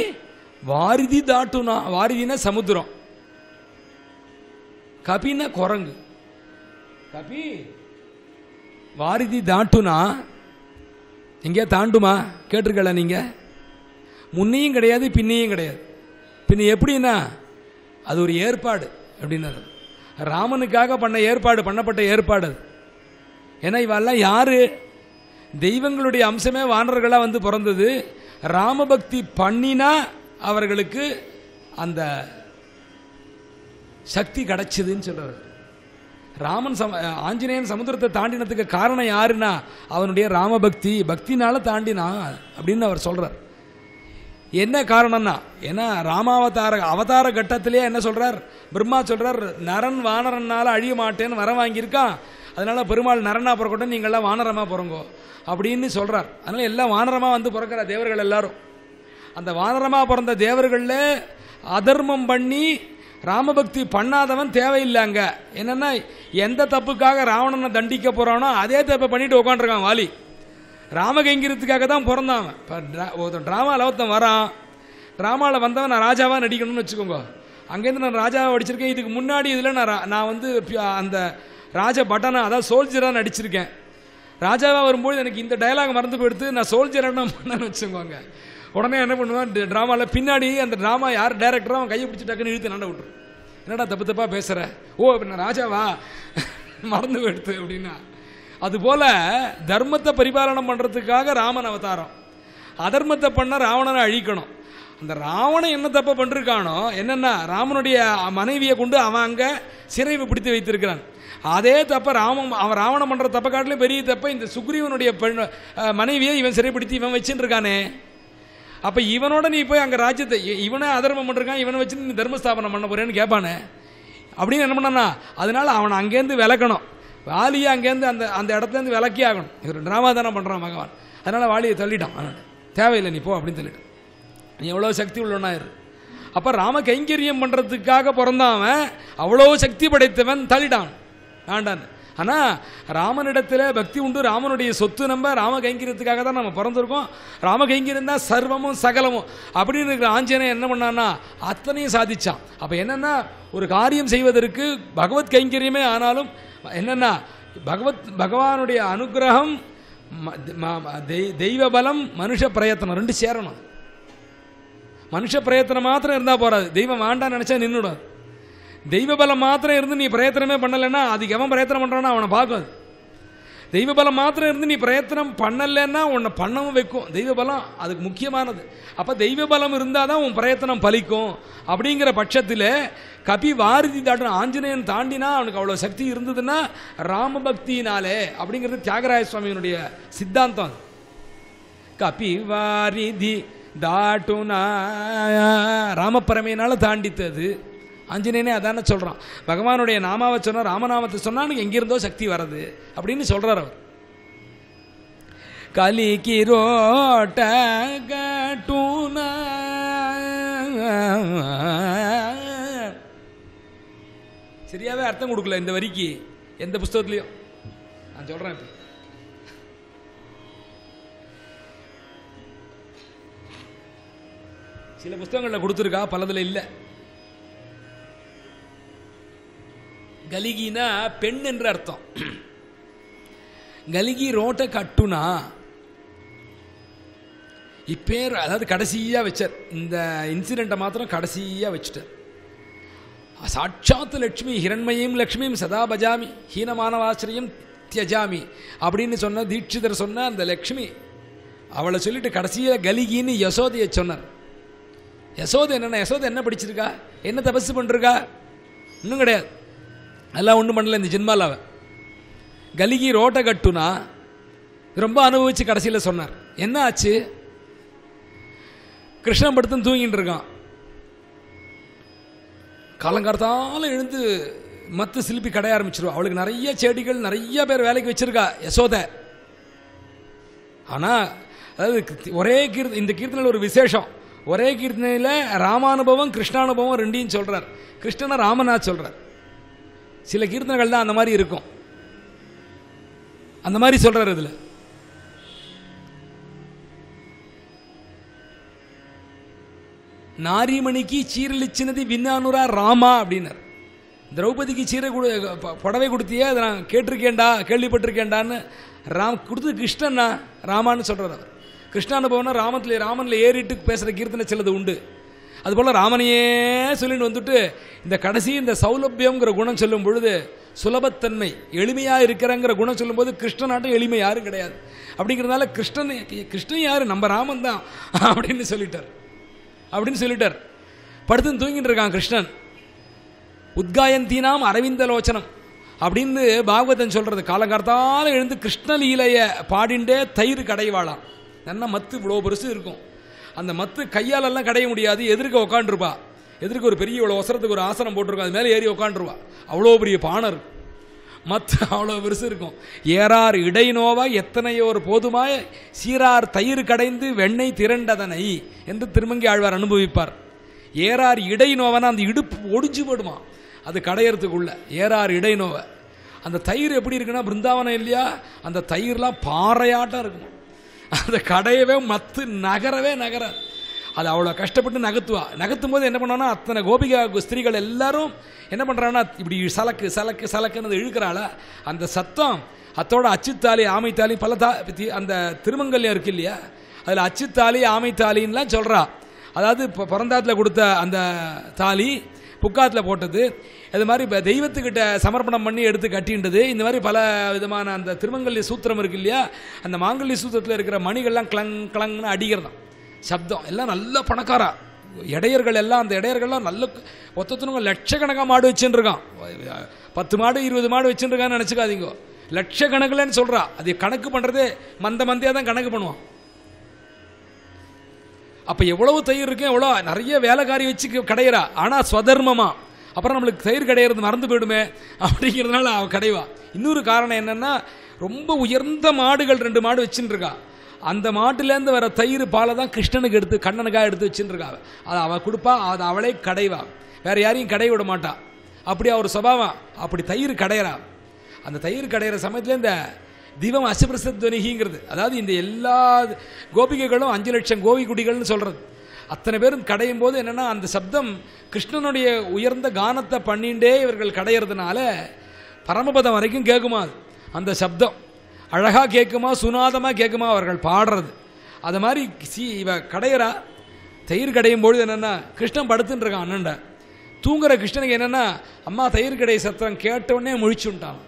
வாரிதி தாட்டுனா வாரிதினா சமுத்திரம் கபின்னா குரங்கு கபி வாரிதி தாட்டுனா எங்கேயா தாண்டுமா கேட்டிருக்கல நீங்கள் முன்னையும் கிடையாது பின்னையும் கிடையாது பின்ன எப்படின்னா அது ஒரு ஏற்பாடு அப்படின்னாரு ராமனுக்காக பண்ண ஏற்பாடு பண்ணப்பட்ட ஏற்பாடு ஏன்னா இவெல்லாம் யாரு தெய்வங்களுடைய அம்சமே வானர்களாக வந்து பிறந்தது ராமபக்தி பண்ணினா அவர்களுக்கு அந்த சக்தி கிடச்சிதுன்னு சொல்றாரு ராமன் சம ஆஞ்சநேயன் சமுத்திரத்தை தாண்டினதுக்கு காரணம் யாருன்னா அவனுடைய ராமபக்தி பக்தினால தாண்டினா அப்படின்னு அவர் சொல்றார் என்ன காரணம்னா ஏன்னா ராமாவதார அவதார கட்டத்திலே என்ன சொல்கிறார் பிரம்மா சொல்கிறார் நரன் வானரனால் அழிய மாட்டேன்னு வர வாங்கியிருக்கான் அதனால் பெருமாள் நரனாக பிறக்கட்டும் நீங்கள்லாம் வானரமாக பிறங்கோ அப்படின்னு சொல்கிறார் அதனால் எல்லாம் வானரமாக வந்து பிறக்கிற தேவர்கள் எல்லாரும் அந்த வானரமாக பிறந்த தேவர்களில் அதர்மம் பண்ணி ராமபக்தி பண்ணாதவன் தேவையில்லைங்க என்னென்னா எந்த தப்புக்காக ராவணனை தண்டிக்க போகிறானோ அதே தப்பை பண்ணிட்டு உட்காண்டிருக்கான் வாலி ராமகைங்கிறதுக்காக தான் பிறந்தான் ஒருத்தன் ட்ராமாவில் ஒருத்தன் வரான் ட்ராமாவில் வந்தவன் நான் ராஜாவாக நடிக்கணும்னு வச்சுக்கோங்க அங்கேருந்து நான் ராஜாவை அடிச்சிருக்கேன் இதுக்கு முன்னாடி இதில் நான் நான் வந்து அந்த ராஜ பட்டனா அதாவது சோல்ஜராக நடிச்சிருக்கேன் ராஜாவாக வரும்போது எனக்கு இந்த டைலாக் மறந்து போயிடுத்து நான் சோல்ஜரான பண்ணேன்னு வச்சுக்கோங்க உடனே என்ன பண்ணுவான் ட்ராமாவில் பின்னாடி அந்த ட்ராமா யார் டேரக்டராக அவன் கையை பிடிச்சி டக்குன்னு இழுத்து நட விட்டுரும் என்னடா தப்பு தப்பாக பேசுகிற ஓ அப்படி நான் ராஜாவா மறந்து போயிடுத்து அப்படின்னா அதுபோல தர்மத்தை பரிபாலனம் பண்ணுறதுக்காக ராமன் அவதாரம் அதர்மத்தை பண்ண ராவணனை அழிக்கணும் அந்த ராவணன் என்ன தப்பை பண்ணிருக்கானோ என்னென்னா ராமனுடைய மனைவியை கொண்டு அவன் அங்கே சிறைவு பிடித்து வைத்திருக்கிறான் அதே தப்பை ராமன் அவன் ராவணம் பண்ணுற தப்ப காட்டிலும் பெரிய தப்ப இந்த சுக்ரீவனுடைய பெண் மனைவியை இவன் சிறைப்படுத்தி இவன் வச்சுன்னு இருக்கானே அப்போ இவனோட நீ போய் அங்கே ராஜ்யத்தை இவனை அதர்மம் பண்ணிருக்கான் இவனை வச்சு நீ தர்மஸ்தாபனம் பண்ண போறேன்னு கேட்பானே அப்படின்னு என்ன பண்ணா அதனால் அவனை அங்கேருந்து விளக்கணும் வாலியை அங்கேருந்து அந்த அந்த இடத்துலேருந்து விளக்கி ஆகணும் இவர் ட்ராமா தானே பண்ணுறான் பகவான் அதனால் வாலியை தள்ளிட்டான் தேவையில்லை நீ போ அப்படின்னு சொல்லிட்டான் நீ எவ்வளோ சக்தி உள்ளவனா இரு அப்போ ராம கைங்கரியம் பண்ணுறதுக்காக பிறந்தவன் அவ்வளோ சக்தி படைத்தவன் தள்ளிட்டான் வேண்டான்னு ஆனால் ராமனிடத்தில் பக்தி உண்டு ராமனுடைய சொத்து நம்ம ராம கைங்கிரத்துக்காக தான் நம்ம பிறந்திருக்கோம் ராம கைங்கிரம் தான் சர்வமும் சகலமும் அப்படின்னு இருக்கிற ஆஞ்சனை என்ன பண்ணான்னா அத்தனையும் சாதித்தான் அப்போ என்னென்னா ஒரு காரியம் செய்வதற்கு பகவத் கைங்கரியமே ஆனாலும் என்னென்னா பகவத் பகவானுடைய அனுகிரகம் தெய்வ பலம் மனுஷ பிரயத்தனம் ரெண்டு சேரணும் மனுஷ பிரயத்தனம் மாத்திரம் இருந்தால் போகாது தெய்வம் வேண்டாம் நினச்சா நின்றுடும் தெய்வ பலம் மாத்திரம் இருந்து நீ பிரயத்தனமே பண்ணலைன்னா அதுக்கு எவன் பிரயத்தனம் பண்ணுறானோ அவனை பார்க்கும் தெய்வ பலம் மாத்திரம் இருந்து நீ பிரயத்தனம் பண்ணலைன்னா உன்னை பண்ணவும் வைக்கும் தெய்வ பலம் அதுக்கு முக்கியமானது அப்போ தெய்வ பலம் இருந்தால் தான் உன் பிரயத்தனம் பலிக்கும் அப்படிங்கிற பட்சத்தில் கபி வாரிதி தாட்டு ஆஞ்சநேயன் தாண்டினா அவனுக்கு அவ்வளோ சக்தி இருந்ததுன்னா ராமபக்தினாலே அப்படிங்கிறது தியாகராய சுவாமியினுடைய சித்தாந்தம் கபி வாரிதி தாட்டுனா ராமப்பரமையினால் தாண்டித்தது ஆஞ்சநேயனே அதான சொல்கிறான் பகவானுடைய நாமாவை சொன்னால் ராமநாமத்தை சொன்னால் எங்கிருந்தோ சக்தி வர்றது அப்படின்னு சொல்கிறார் அவர் கலிக்கிரோட்ட கட்டுனா சரியாகவே அர்த்தம் கொடுக்கல இந்த வரிக்கு எந்த புஸ்தகத்துலையும் நான் சொல்கிறேன் இப்போ சில புஸ்தகங்களில் கொடுத்துருக்கா பலதில் இல்லை கலிகினா பெண் என்று அர்த்தம் கலிகி ரோட்டை கட்டுனா இப்பேர் அதாவது கடைசியாக வச்சார் இந்த இன்சிடெண்ட்டை மாத்திரம் கடைசியாக வச்சுட்டார் சாட்சாத் லட்சுமி ஹிரண்மையும் லக்ஷ்மியும் சதா பஜாமி ஹீனமானவாசிரியம் தியஜாமி அப்படின்னு சொன்ன தீட்சிதர் சொன்ன அந்த லக்ஷ்மி அவளை சொல்லிட்டு கடைசியில் கலிகின்னு யசோதையை சொன்னார் யசோதை என்னென்ன யசோதை என்ன படிச்சிருக்கா என்ன தபஸ் பண்ணிருக்கா இன்னும் கிடையாது அதெல்லாம் ஒன்றும் பண்ணல இந்த ஜென்மாவில் அவன் கலிகி ரோட்டை கட்டுனா ரொம்ப அனுபவித்து கடைசியில் சொன்னார் என்ன ஆச்சு கிருஷ்ணன் படுத்து தூங்கிட்டு இருக்கான் காலங்காலத்தால் எழுந்து மற்ற சிலிப்பி கடைய ஆரம்பிச்சிருவா அவளுக்கு நிறைய செடிகள் நிறைய பேர் வேலைக்கு வச்சுருக்கா யசோதை ஆனால் அதாவது ஒரே கீர்த்த இந்த கீர்த்தனையில் ஒரு விசேஷம் ஒரே கீர்த்தனையில் ராமானுபவம் கிருஷ்ணானுபவம் ரெண்டையும் சொல்கிறார் கிருஷ்ணனை ராமனா சொல்கிறார் சில கீர்த்தனைகள் தான் அந்த மாதிரி இருக்கும் அந்த மாதிரி சொல்கிறார் இதில் நாரிமணிக்கு சீரழிச்சினது விண்ணானுரா ராமா அப்படின்னார் திரௌபதிக்கு சீரை கொடு புடவை கொடுத்தியே அதை நான் கேட்டிருக்கேன்டா கேள்விப்பட்டிருக்கேன்டான்னு ராம் கொடுத்தது கிருஷ்ணன்னா ராமான்னு சொல்கிறார் அவர் கிருஷ்ணானுபவம்னா ராமத்தில் ராமனில் ஏறிட்டு பேசுகிற கீர்த்தனை சிலது உண்டு அதுபோல் ராமனையே சொல்லிட்டு வந்துட்டு இந்த கடைசி இந்த சௌலபியங்கிற குணம் சொல்லும் பொழுது சுலபத்தன்மை எளிமையாக இருக்கிறங்கிற குணம் சொல்லும்போது கிருஷ்ணனாட்டம் எளிமை யாரும் கிடையாது அப்படிங்கிறதுனால கிருஷ்ணன் கிருஷ்ணன் யார் நம்ம ராமன் தான் அப்படின்னு சொல்லிட்டார் அப்படின்னு சொல்லிட்டார் படுத்து தூங்கிட்டு இருக்கான் கிருஷ்ணன் உத்காயந்தீனாம் அரவிந்த லோச்சனம் அப்படின்னு பாகவதன் சொல்கிறது காலங்காலத்தால் எழுந்து கிருஷ்ணலீலையை பாடிண்டே தயிர் கடைவாளாம் நல்லா மத்து இவ்வளோ பெருசு இருக்கும் அந்த மத்து கையாலெல்லாம் கடைய முடியாது எதிர்க்க உக்காண்டிருப்பா எதிர்க்க ஒரு பெரிய இவ்வளோ ஒசரத்துக்கு ஒரு ஆசனம் போட்டிருக்கோம் அது மேலே ஏறி உக்காண்டிருவா அவ்வளோ பெரிய பானை மற்ற அவ்வளோ பெருசு இருக்கும் ஏறார் இடை நோவா எத்தனையோர் போதுமாய் சீரார் தயிர் கடைந்து வெண்ணெய் திரண்டதனை என்று திருமங்கி ஆழ்வார் அனுபவிப்பார் ஏறார் இடை நோவனா அந்த இடுப்பு ஒடிஞ்சு போடுமா அது கடையறதுக்குள்ள ஏறார் இடை நோவை அந்த தயிர் எப்படி இருக்குன்னா பிருந்தாவனம் இல்லையா அந்த தயிர்லாம் பாறையாட்டம் இருக்கும் அந்த கடையவே மத்து நகரவே நகர அது அவ்வளோ கஷ்டப்பட்டு நகத்துவா நகர்த்தும் போது என்ன பண்ணோன்னா அத்தனை கோபிகா ஸ்திரீகள் எல்லாரும் என்ன பண்ணுறாங்கன்னா இப்படி சலக்கு சலக்கு சலக்குன்னு இழுக்கிறாள அந்த சத்தம் அத்தோட அச்சுத்தாலி ஆமைத்தாலி பல தா அந்த திருமங்கல்யம் இருக்கு இல்லையா அதில் அச்சுத்தாலி ஆமைத்தாலின்லாம் சொல்கிறா அதாவது இப்போ பிறந்தாத்தில் கொடுத்த அந்த தாலி புக்காத்தில் போட்டது அது மாதிரி இப்போ தெய்வத்துக்கிட்ட சமர்ப்பணம் பண்ணி எடுத்து கட்டின்றது இந்த மாதிரி பல விதமான அந்த திருமங்கல்ய சூத்திரம் இருக்கு இல்லையா அந்த மாங்கல்ய சூத்திரத்தில் இருக்கிற மணிகள்லாம் கிளங் கிளங்னு அடிக்கிறதான் சப்தம் எல்லாம் நல்ல பணக்காரா இடையர்கள் எல்லாம் அந்த இடையர்கள்லாம் நல்ல ஒத்தத்தனுங்க லட்சக்கணக்காக மாடு வச்சுருக்கான் பத்து மாடு இருபது மாடு வச்சுருக்கான்னு நினச்சிக்காதீங்க லட்சக்கணக்கில்னு சொல்கிறா அது கணக்கு பண்ணுறதே மந்த மந்தையாக தான் கணக்கு பண்ணுவான் அப்போ எவ்வளவு தயிர் இருக்கும் எவ்வளோ நிறைய வேலைக்காரி வச்சு கிடையிறா ஆனால் ஸ்வதர்மமா அப்புறம் நம்மளுக்கு தயிர் கிடையிறது மறந்து போயிடுமே அப்படிங்கிறதுனால அவன் கடைவா இன்னொரு காரணம் என்னென்னா ரொம்ப உயர்ந்த மாடுகள் ரெண்டு மாடு வச்சுட்டுருக்கா அந்த மாட்டுலேருந்து வர தயிர் பாலை தான் கிருஷ்ணனுக்கு எடுத்து கண்ணனுக்காக எடுத்து வச்சுருக்கா அதை அவள் கொடுப்பா அதை அவளே கடைவா வேறு யாரையும் கடை விட மாட்டா அப்படி அவர் சுபாவம் அப்படி தயிர் கடையிறா அந்த தயிர் கடையிற சமயத்தில் இந்த தீபம் அசுபிரசத்வனிகிங்கிறது அதாவது இந்த எல்லா கோபிகைகளும் அஞ்சு லட்சம் கோபி குடிகள்னு சொல்கிறது அத்தனை பேரும் கடையும் போது என்னென்னா அந்த சப்தம் கிருஷ்ணனுடைய உயர்ந்த கானத்தை பண்ணிகிட்டே இவர்கள் கடையிறதுனால பரமபதம் வரைக்கும் கேட்குமா அந்த சப்தம் அழகாக கேட்குமா சுனாதமாக கேட்குமா அவர்கள் பாடுறது அது மாதிரி சி இவ கடையிறா தயிர் கடையும் பொழுது என்னென்னா கிருஷ்ணன் படுத்துன்னு அண்ணன்ட தூங்குற கிருஷ்ணனுக்கு என்னென்னா அம்மா தயிர் கடை சத்திரம் கேட்டவுடனே முழிச்சுட்டான்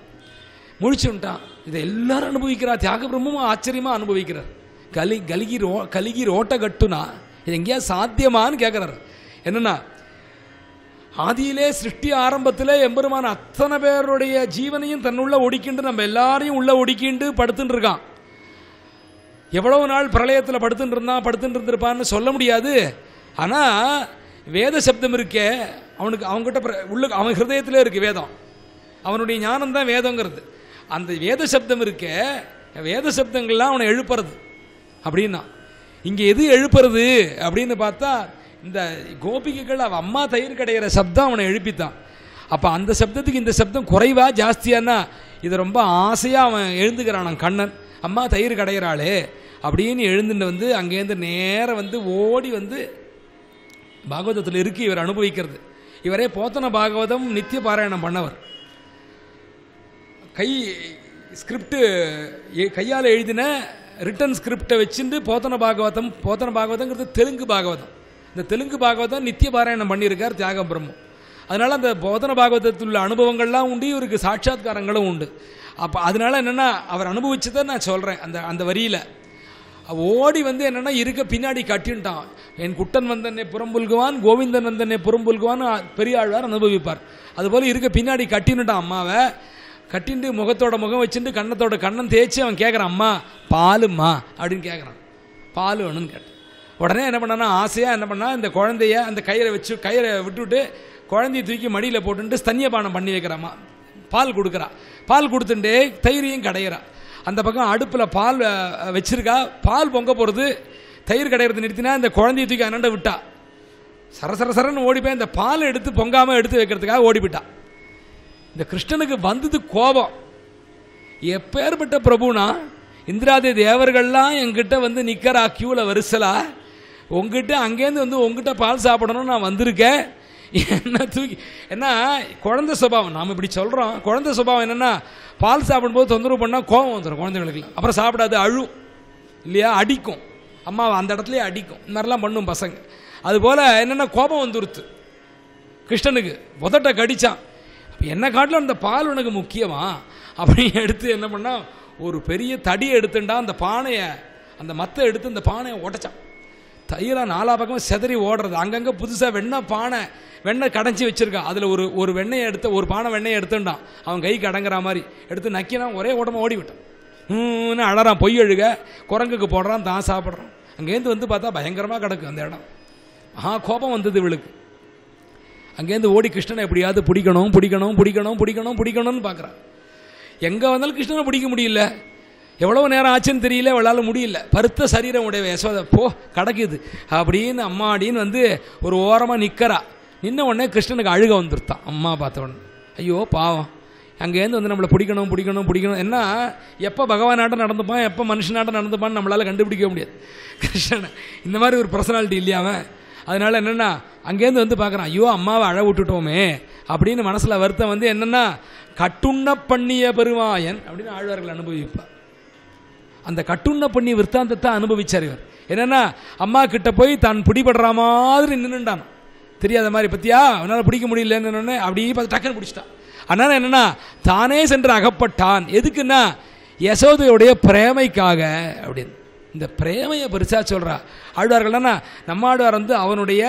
முடிச்சுட்டான் இதை எல்லாரும் அனுபவிக்கிறார் தியாக பிரம்மும் ஆச்சரியமாக அனுபவிக்கிறார் கலி கலிகி ரோ கலிகி ரோட்டை கட்டுனா இது எங்கேயா சாத்தியமானு கேட்குறாரு என்னென்னா ஆதியிலே சிருஷ்டி ஆரம்பத்தில் எம்பெருமான அத்தனை பேருடைய ஜீவனையும் தன்னுள்ள ஒடிக்கிண்டு நம்ம எல்லாரையும் உள்ளே ஒடுக்கிண்டு படுத்துட்டு இருக்கான் எவ்வளவு நாள் பிரளயத்தில் படுத்துட்டு இருந்தான் படுத்துட்டு இருந்திருப்பான்னு சொல்ல முடியாது ஆனால் வேத சப்தம் இருக்கே அவனுக்கு அவங்ககிட்ட உள்ள அவன் ஹிருதயத்திலே இருக்குது வேதம் அவனுடைய ஞானம் தான் வேதங்கிறது அந்த வேத சப்தம் இருக்க வேத சப்தங்கள்லாம் அவனை எழுப்புறது அப்படின்னா இங்கே எது எழுப்புறது அப்படின்னு பார்த்தா இந்த கோபிகைகள் அவன் அம்மா தயிர் கிடையிற சப்தம் அவனை எழுப்பித்தான் அப்போ அந்த சப்தத்துக்கு இந்த சப்தம் குறைவா ஜாஸ்தியானா இதை ரொம்ப ஆசையாக அவன் எழுந்துக்கிறானான் கண்ணன் அம்மா தயிர் கிடையிறாளே அப்படின்னு எழுந்துட்டு வந்து அங்கேருந்து நேரம் வந்து ஓடி வந்து பாகவதத்தில் இருக்கு இவர் அனுபவிக்கிறது இவரே போத்தன பாகவதம் நித்திய பாராயணம் பண்ணவர் கை ஸ்கிரிப்டு கையால் எழுதின ரிட்டன் ஸ்கிரிப்டை வச்சுட்டு போத்தன பாகவதம் போத்தன பாகவதங்கிறது தெலுங்கு பாகவதம் இந்த தெலுங்கு பாகவதம் நித்திய பாராயணம் பண்ணியிருக்கார் தியாகம் பிரம்மம் அதனால் அந்த போதன பாகவதத்தில் உள்ள அனுபவங்கள்லாம் உண்டு இவருக்கு சாட்சாத்காரங்களும் உண்டு அப்போ அதனால் என்னென்னா அவர் அனுபவிச்சதை நான் சொல்கிறேன் அந்த அந்த வரியில் ஓடி வந்து என்னென்னா இருக்க பின்னாடி கட்டின்ட்டான் என் குட்டன் வந்தனை புறம்புல்குவான் கோவிந்தன் வந்தனை புறம்புல்குவான்னு பெரியாழ்வார் அனுபவிப்பார் அதுபோல் இருக்க பின்னாடி கட்டினுட்டான் அம்மாவை கட்டிண்டு முகத்தோட முகம் வச்சுட்டு கண்ணத்தோட கண்ணம் தேய்ச்சி அவன் கேட்குறான் அம்மா பாலுமா அப்படின்னு கேட்குறான் பால் வேணும்னு கேட்டேன் உடனே என்ன பண்ணா ஆசையாக என்ன பண்ணா இந்த குழந்தைய அந்த கயிறை வச்சு கயிறை விட்டுவிட்டு குழந்தைய தூக்கி மடியில் போட்டுட்டு ஸ்தன்யபானம் பண்ணி வைக்கிறாம்மா பால் கொடுக்குறா பால் கொடுத்துட்டே தயிரையும் கடையிறா அந்த பக்கம் அடுப்பில் பால் வச்சிருக்கா பால் பொங்க போகிறது தயிர் கடையிறது நிறுத்தினா இந்த குழந்தைய தூக்கி அண்ணாண்ட விட்டா சரசரசரன்னு சரன்னு போய் இந்த பால் எடுத்து பொங்காமல் எடுத்து வைக்கிறதுக்காக ஓடி போயிட்டான் இந்த கிருஷ்ணனுக்கு வந்தது கோபம் எப்பேற்பட்ட பிரபுனா இந்திராதி தேவர்கள்லாம் எங்கிட்ட வந்து நிற்கிறா கியூவில் வரிசலா உங்ககிட்ட அங்கேருந்து வந்து உங்ககிட்ட பால் சாப்பிடணும்னு நான் வந்திருக்கேன் என்ன தூக்கி என்ன குழந்தை சுபாவம் நாம் இப்படி சொல்கிறோம் குழந்தை சுபாவம் என்னென்னா பால் சாப்பிடும்போது தொந்தரவு பண்ணால் கோபம் வந்துடும் குழந்தைங்களுக்கு அப்புறம் சாப்பிடாது அழும் இல்லையா அடிக்கும் அம்மாவை அந்த இடத்துலையே அடிக்கும் இந்த மாதிரிலாம் பண்ணும் பசங்க அதுபோல் என்னென்னா கோபம் வந்துருத்து கிருஷ்ணனுக்கு உதட்ட கடித்தான் என்னை காட்டிலும் அந்த பால் உனக்கு முக்கியமா அப்படின்னு எடுத்து என்ன பண்ணால் ஒரு பெரிய தடியை எடுத்துட்டா அந்த பானையை அந்த மத்தை எடுத்து அந்த பானையை உடைச்சான் தயிராக நாலா பக்கமும் செதறி ஓடுறது அங்கங்கே புதுசாக வெண்ணெய் பானை வெண்ணெய் கடைஞ்சி வச்சுருக்கான் அதில் ஒரு ஒரு வெண்ணெயை எடுத்து ஒரு பானை வெண்ணெயை எடுத்துட்டான் அவன் கைக்கு அடங்குற மாதிரி எடுத்து நக்கினா ஒரே உடம்பு ஓடிவிட்டான் ஹூன்னு அழறான் பொய் அழுக குரங்குக்கு போடுறான் தான் சாப்பிட்றான் அங்கேருந்து வந்து பார்த்தா பயங்கரமாக கிடக்கு அந்த இடம் மகா கோபம் வந்தது இவளுக்கு அங்கேருந்து ஓடி கிருஷ்ணனை எப்படியாவது பிடிக்கணும் பிடிக்கணும் பிடிக்கணும் பிடிக்கணும் பிடிக்கணும்னு பார்க்குறான் எங்கே வந்தாலும் கிருஷ்ணனை பிடிக்க முடியல எவ்வளோ நேரம் ஆச்சுன்னு தெரியல அவளால் முடியல பருத்த சரீரம் உடைய யசோதை போ கிடக்குது அப்படின்னு அம்மா அப்படின்னு வந்து ஒரு ஓரமாக நிற்கிறா நின்ன உடனே கிருஷ்ணனுக்கு அழுக வந்துருத்தான் அம்மா பார்த்தவன் ஐயோ பாவம் அங்கேருந்து வந்து நம்மளை பிடிக்கணும் பிடிக்கணும் பிடிக்கணும் என்ன எப்போ பகவானாட்டம் நடந்துப்பான் எப்போ மனுஷனாட்டம் நடந்துப்பான்னு நம்மளால் கண்டுபிடிக்க முடியாது கிருஷ்ணன் இந்த மாதிரி ஒரு பர்சனாலிட்டி இல்லையாவன் அதனால் என்னென்னா அங்கேருந்து வந்து பார்க்குறான் ஐயோ அம்மாவை அழ விட்டுட்டோமே அப்படின்னு மனசில் வருத்தம் வந்து என்னென்னா கட்டுண்ண பண்ணிய பெருவாயன் அப்படின்னு ஆழ்வார்கள் அனுபவிப்பார் அந்த கட்டுண்ண பண்ணி விற்த்தாந்தத்தை அனுபவிச்சார் இவர் என்னென்னா அம்மா கிட்ட போய் தான் பிடிபடுற மாதிரி நின்றுண்டான் தெரியாத மாதிரி பற்றியா அவனால் பிடிக்க முடியலன்னு அப்படியே பார்த்து டக்குன்னு பிடிச்சிட்டான் அதனால் என்னென்னா தானே சென்று அகப்பட்டான் எதுக்குன்னா யசோதையுடைய பிரேமைக்காக அப்படின்னு இந்த பிரேமையை பெருசாக சொல்கிறா ஆழ்வார்கள்னா நம்ம ஆழ்வார் வந்து அவனுடைய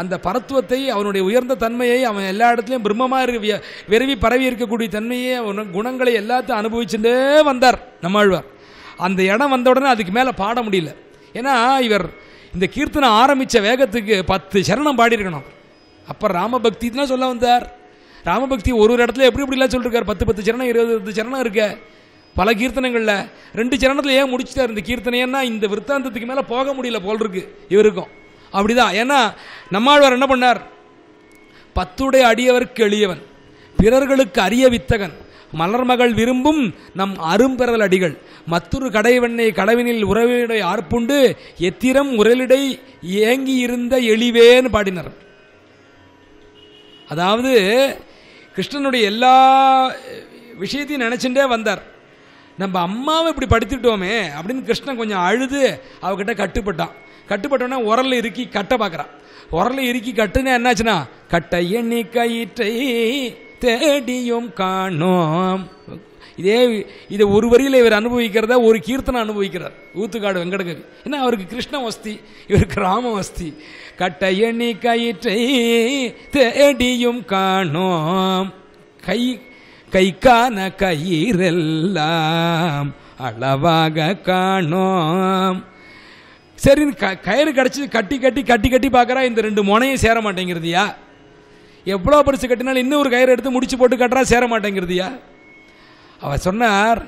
அந்த பரத்துவத்தை அவனுடைய உயர்ந்த தன்மையை அவன் எல்லா இடத்துலையும் பிரம்மமாக இருக்க விரவி பரவி இருக்கக்கூடிய தன்மையை அவன் குணங்களை எல்லாத்தையும் அனுபவிச்சுட்டே வந்தார் நம்ம ஆழ்வார் அந்த இடம் வந்த உடனே அதுக்கு மேலே பாட முடியல ஏன்னா இவர் இந்த கீர்த்தனை ஆரம்பித்த வேகத்துக்கு பத்து சரணம் பாடியிருக்கணும் அப்போ ராமபக்தி தான் சொல்ல வந்தார் ராமபக்தி ஒரு ஒரு இடத்துல எப்படி இப்படிலாம் சொல்லிருக்கார் பத்து பத்து சரணம் இருபது இருபது சரணம் இருக்க பல கீர்த்தனங்களில் ரெண்டு சரணத்தில் ஏன் முடிச்சுட்டார் இந்த கீர்த்தனைன்னா இந்த விற்த்தாந்தத்துக்கு மேலே போக முடியல போல் இருக்கு இவருக்கும் அப்படிதான் ஏன்னா நம்மாழ்வார் என்ன பண்ணார் பத்துடைய அடியவருக்கு எளியவன் பிறர்களுக்கு அரிய வித்தகன் மலர்மகள் விரும்பும் நம் அரும்பெறல் அடிகள் மற்றொரு கடைவெண்ணை கடவினில் உறவினுடைய ஆர்ப்புண்டு எத்திரம் உரலிடை ஏங்கி இருந்த எளிவேன்னு பாடினர் அதாவது கிருஷ்ணனுடைய எல்லா விஷயத்தையும் நினைச்சுட்டே வந்தார் நம்ம அம்மாவை இப்படி படுத்திட்டோமே அப்படின்னு கிருஷ்ணன் கொஞ்சம் அழுது அவகிட்ட கட்டுப்பட்டான் கட்டுப்பட்டோன்னே உரலில் இறுக்கி கட்டை பார்க்குறான் உரலில் இறுக்கி கட்டுன்னா என்னாச்சுன்னா கட்டை எண்ணி கயிற்றை தேடியும் காணோம் இதே இதை ஒரு வரியில் இவர் அனுபவிக்கிறத ஒரு கீர்த்தனை அனுபவிக்கிறார் ஊத்துக்காடு வெங்கடகவி ஏன்னா அவருக்கு கிருஷ்ண வஸ்தி இவருக்கு ராம வஸ்தி கட்டை எண்ணி கயிற்றை தேடியும் காணோம் கை கைக்கான கயிறெல்லாம் அளவாக காணோம் சரி க கயிறு கிடச்சி கட்டி கட்டி கட்டி கட்டி பார்க்குறா இந்த ரெண்டு முனையும் சேர மாட்டேங்கிறதியா எவ்வளோ பரிசு கட்டினாலும் இன்னும் ஒரு கயிறு எடுத்து முடிச்சு போட்டு கட்டுறா சேர மாட்டேங்கிறதியா அவர் சொன்னார்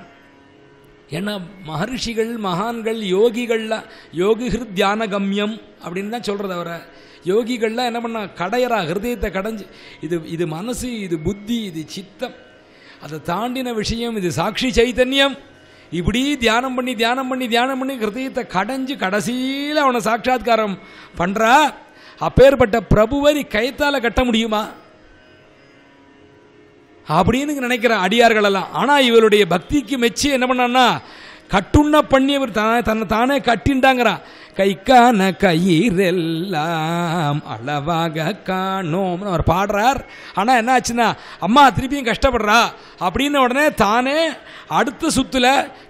ஏன்னா மகர்ஷிகள் மகான்கள் யோகிகள்லாம் யோகிகிருத் தியான கம்யம் அப்படின்னு தான் சொல்கிறது அவரை யோகிகள்லாம் என்ன பண்ணா கடையரா ஹிருதயத்தை கடைஞ்சு இது இது மனசு இது புத்தி இது சித்தம் அதை தாண்டின விஷயம் இது சாட்சி சைத்தன்யம் இப்படி தியானம் பண்ணி தியானம் பண்ணி தியானம் பண்ணி கிருதயத்தை கடைஞ்சு கடைசியில் அவனை சாட்சா்காரம் பண்ணுறா அப்பேற்பட்ட பிரபுவரி கைத்தால் கட்ட முடியுமா அப்படின்னு நினைக்கிற அடியார்களெல்லாம் ஆனால் இவளுடைய பக்திக்கு மெச்சு என்ன பண்ணான்னா கட்டுண்ண பண்ணி இவர் தன்னை தானே கட்டின்டாங்கிறான் கைக்கான கயிறெல்லாம் அளவாக காணோம்னு அவர் பாடுறார் ஆனால் என்ன ஆச்சுன்னா அம்மா திருப்பியும் கஷ்டப்படுறா அப்படின்னு உடனே தானே அடுத்த சுத்தில்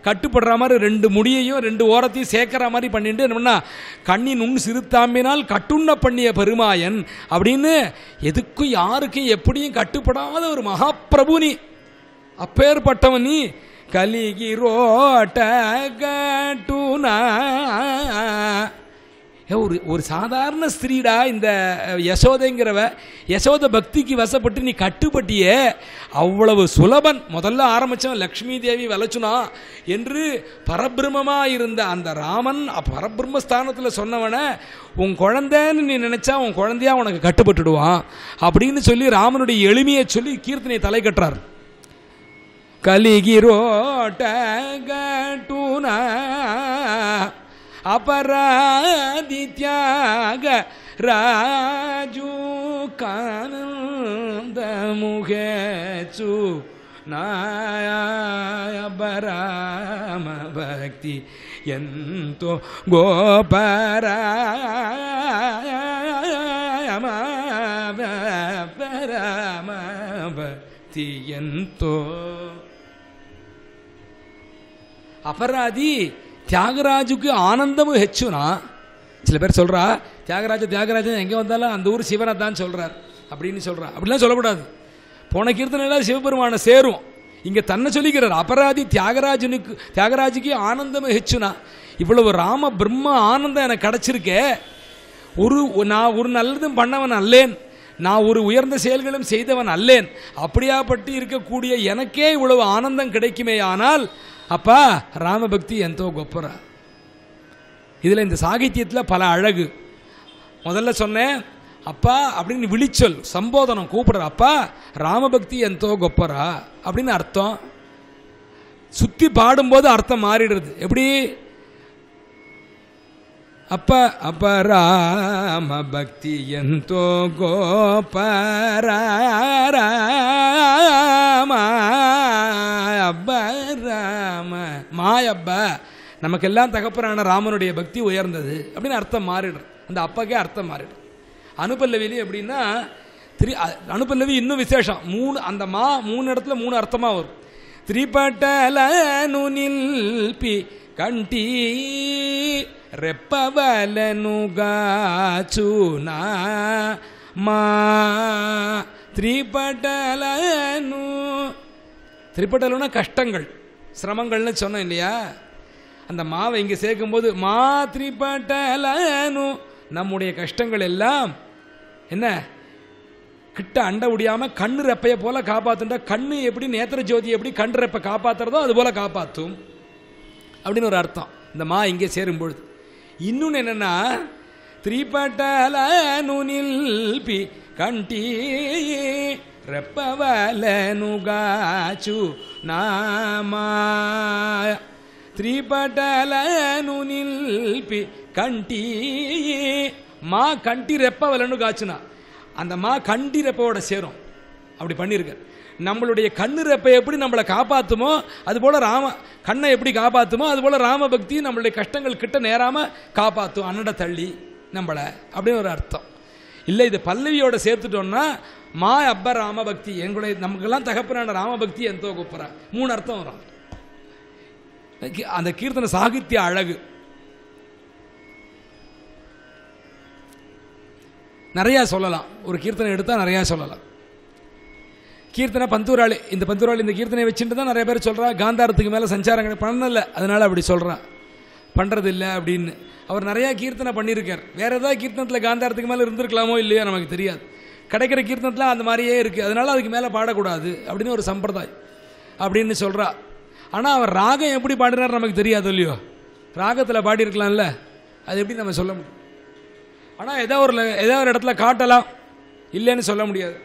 கட்டுப்படுற மாதிரி ரெண்டு முடியையும் ரெண்டு ஓரத்தையும் சேர்க்குற மாதிரி பண்ணிட்டு என்னன்னா கண்ணின் உண் சிறுத்தாம்பினால் கட்டுண்ண பண்ணிய பெருமாயன் அப்படின்னு எதுக்கும் யாருக்கும் எப்படியும் கட்டுப்படாத ஒரு மகாப்பிரபு நீ அப்பேற்பட்டவன் நீ கலிகிரோட்ட கட்டுனா ஒரு ஒரு சாதாரண ஸ்திரீடா இந்த யசோதைங்கிறவ யசோத பக்திக்கு வசப்பட்டு நீ கட்டுப்பட்டியே அவ்வளவு சுலபன் முதல்ல ஆரம்பித்தவன் லக்ஷ்மி தேவி வளச்சுனா என்று பரபிரமமாக இருந்த அந்த ராமன் பரபிரம்மஸ்தானத்தில் சொன்னவனை உன் குழந்தைன்னு நீ நினச்சா உன் குழந்தையா உனக்கு கட்டுப்பட்டுடுவான் அப்படின்னு சொல்லி ராமனுடைய எளிமையை சொல்லி கீர்த்தனை தலை கட்டுறார் கலிகிரோட்டூன அபராதி தியாக ராஜூ கானந்த முகச்சு நாயபராம பக்தி எந்தோ கோபராம பராம பக்தி எந்தோ அபராதி தியாகராஜுக்கு ஆனந்தமும் ஹெச்சுனா சில பேர் சொல்கிறா தியாகராஜ தியாகராஜன் எங்கே வந்தாலும் அந்த ஊர் சிவனை தான் சொல்கிறார் அப்படின்னு சொல்கிறா அப்படிலாம் சொல்லக்கூடாது போன கீர்த்தனையில் சிவபெருமானை சேரும் இங்கே தன்னை சொல்லிக்கிறார் அபராதி தியாகராஜனுக்கு தியாகராஜுக்கு ஆனந்தம் ஹெச்சுனா இவ்வளவு ராம பிரம்ம ஆனந்தம் எனக்கு கிடச்சிருக்கே ஒரு நான் ஒரு நல்லதும் பண்ணவன் அல்லேன் நான் ஒரு உயர்ந்த செயல்களும் செய்தவன் அல்லேன் அப்படியாப்பட்டு இருக்கக்கூடிய எனக்கே இவ்வளவு ஆனந்தம் கிடைக்குமே ஆனால் அப்பா ராமபக்தி எந்தோ கொப்பரா இதில் இந்த சாகித்யத்தில் பல அழகு முதல்ல சொன்னேன் அப்பா அப்படின்னு விழிச்சொல் சம்போதனம் கூப்பிடுற அப்பா ராமபக்தி எந்தோ கொப்பரா அப்படின்னு அர்த்தம் சுற்றி பாடும்போது அர்த்தம் மாறிடுறது எப்படி அப்ப ராம பக்தி எந்தோ கோபராமா அப்ப ராம மாய் அப்ப நமக்கெல்லாம் தகப்பரான ராமனுடைய பக்தி உயர்ந்தது அப்படின்னு அர்த்தம் மாறிடும் அந்த அப்பாக்கே அர்த்தம் மாறிடும் அனுப்பல்லவிலி எப்படின்னா திரி அனுப்பல்லவி இன்னும் விசேஷம் மூணு அந்த மா மூணு இடத்துல மூணு அர்த்தமாக வரும் திரிபட்டல நுனில் பி கண்டி ரெப்பவலனுகாச்சுனா மா திரிபட்டலனு திரிப்பட்டலும்னா கஷ்டங்கள் சிரமங்கள்னு சொன்னோம் இல்லையா அந்த மாவை இங்கே சேர்க்கும்போது மா திரிப்பட்டலனு நம்முடைய கஷ்டங்கள் எல்லாம் என்ன கிட்ட அண்ட முடியாமல் கண்ணு ரெப்பையை போல காப்பாற்றுண்டா கண்ணு எப்படி நேத்திர ஜோதி எப்படி கண் ரெப்பை காப்பாற்றுறதோ அது போல் காப்பாற்றும் அப்படின்னு ஒரு அர்த்தம் இந்த மா இங்கே சேரும்பொழுது இன்னொன்று என்னென்னா திரிபட்டல நில் பி கண்டி ரெப்பவலனுகாச்சு நாமா த்ரிபடலனு நில்பி கண்டி மா கண்டி ரெப்பவலன்னு காச்சுனா அந்த மா கண்டி ரெப்பவோட சேரும் அப்படி பண்ணியிருக்க நம்மளுடைய கண்ணு ரெப்பை எப்படி நம்மளை காப்பாற்றுமோ அதுபோல் ராம கண்ணை எப்படி காப்பாற்றுமோ அது ராம ராமபக்தி நம்மளுடைய கஷ்டங்கள் கிட்ட நேராமல் காப்பாற்றும் அன்னட தள்ளி நம்மளை அப்படின்னு ஒரு அர்த்தம் இல்லை இது பல்லவியோட சேர்த்துட்டோம்னா மா அப்ப ராமபக்தி எங்களுடைய நமக்கெல்லாம் தகப்பனான ராமபக்தி எந்த ಅಂತ மூணு அர்த்தம் வரும் அந்த கீர்த்தனை சாகித்ய அழகு நிறையா சொல்லலாம் ஒரு கீர்த்தனை எடுத்தால் நிறையா சொல்லலாம் கீர்த்தனை பந்தூராளி இந்த பந்தூராளி இந்த கீர்த்தனை வச்சுட்டு தான் நிறைய பேர் சொல்கிறா காந்தாரத்துக்கு மேலே சஞ்சாரம் பண்ணலை அதனால் அப்படி சொல்கிறான் பண்ணுறது இல்லை அப்படின்னு அவர் நிறையா கீர்த்தனை பண்ணியிருக்கார் வேறு ஏதாவது கீர்த்தனத்தில் காந்தாரத்துக்கு மேலே இருந்திருக்கலாமோ இல்லையோ நமக்கு தெரியாது கிடைக்கிற கீர்த்தனத்தில் அந்த மாதிரியே இருக்குது அதனால் அதுக்கு மேலே பாடக்கூடாது அப்படின்னு ஒரு சம்பிரதாயம் அப்படின்னு சொல்கிறா ஆனால் அவர் ராகம் எப்படி பாடினார் நமக்கு தெரியாது இல்லையோ ராகத்தில் பாடியிருக்கலாம்ல அது எப்படி நம்ம சொல்ல முடியும் ஆனால் ஏதோ ஒரு ஏதோ ஒரு இடத்துல காட்டலாம் இல்லைன்னு சொல்ல முடியாது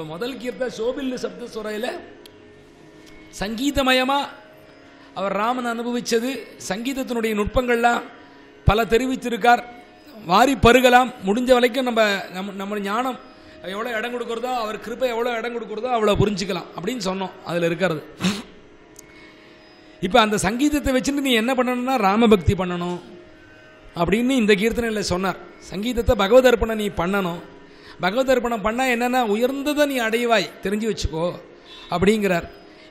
அப்ப முதல் கீர்த்த சோபில்லு சுரையில சங்கீதமயமாக அவர் ராமன் அனுபவித்தது சங்கீதத்தினுடைய நுட்பங்கள்லாம் பல தெரிவித்திருக்கார் வாரி பருகலாம் முடிஞ்ச வரைக்கும் நம்ம நம்ம நம்ம ஞானம் எவ்வளோ இடம் கொடுக்குறதோ அவர் கிருப்பை எவ்வளோ இடம் கொடுக்குறதோ அவ்வளோ புரிஞ்சுக்கலாம் அப்படின்னு சொன்னோம் அதில் இருக்கிறது இப்போ அந்த சங்கீதத்தை வச்சுட்டு நீ என்ன பண்ணணும்னா ராமபக்தி பண்ணணும் அப்படின்னு இந்த கீர்த்தனையில் சொன்னார் சங்கீதத்தை பகவத் நீ பண்ணணும் பகவத் அர்ப்பணம் பண்ணால் என்னென்னா உயர்ந்ததை நீ அடைவாய் தெரிஞ்சு வச்சுக்கோ அப்படிங்கிறார்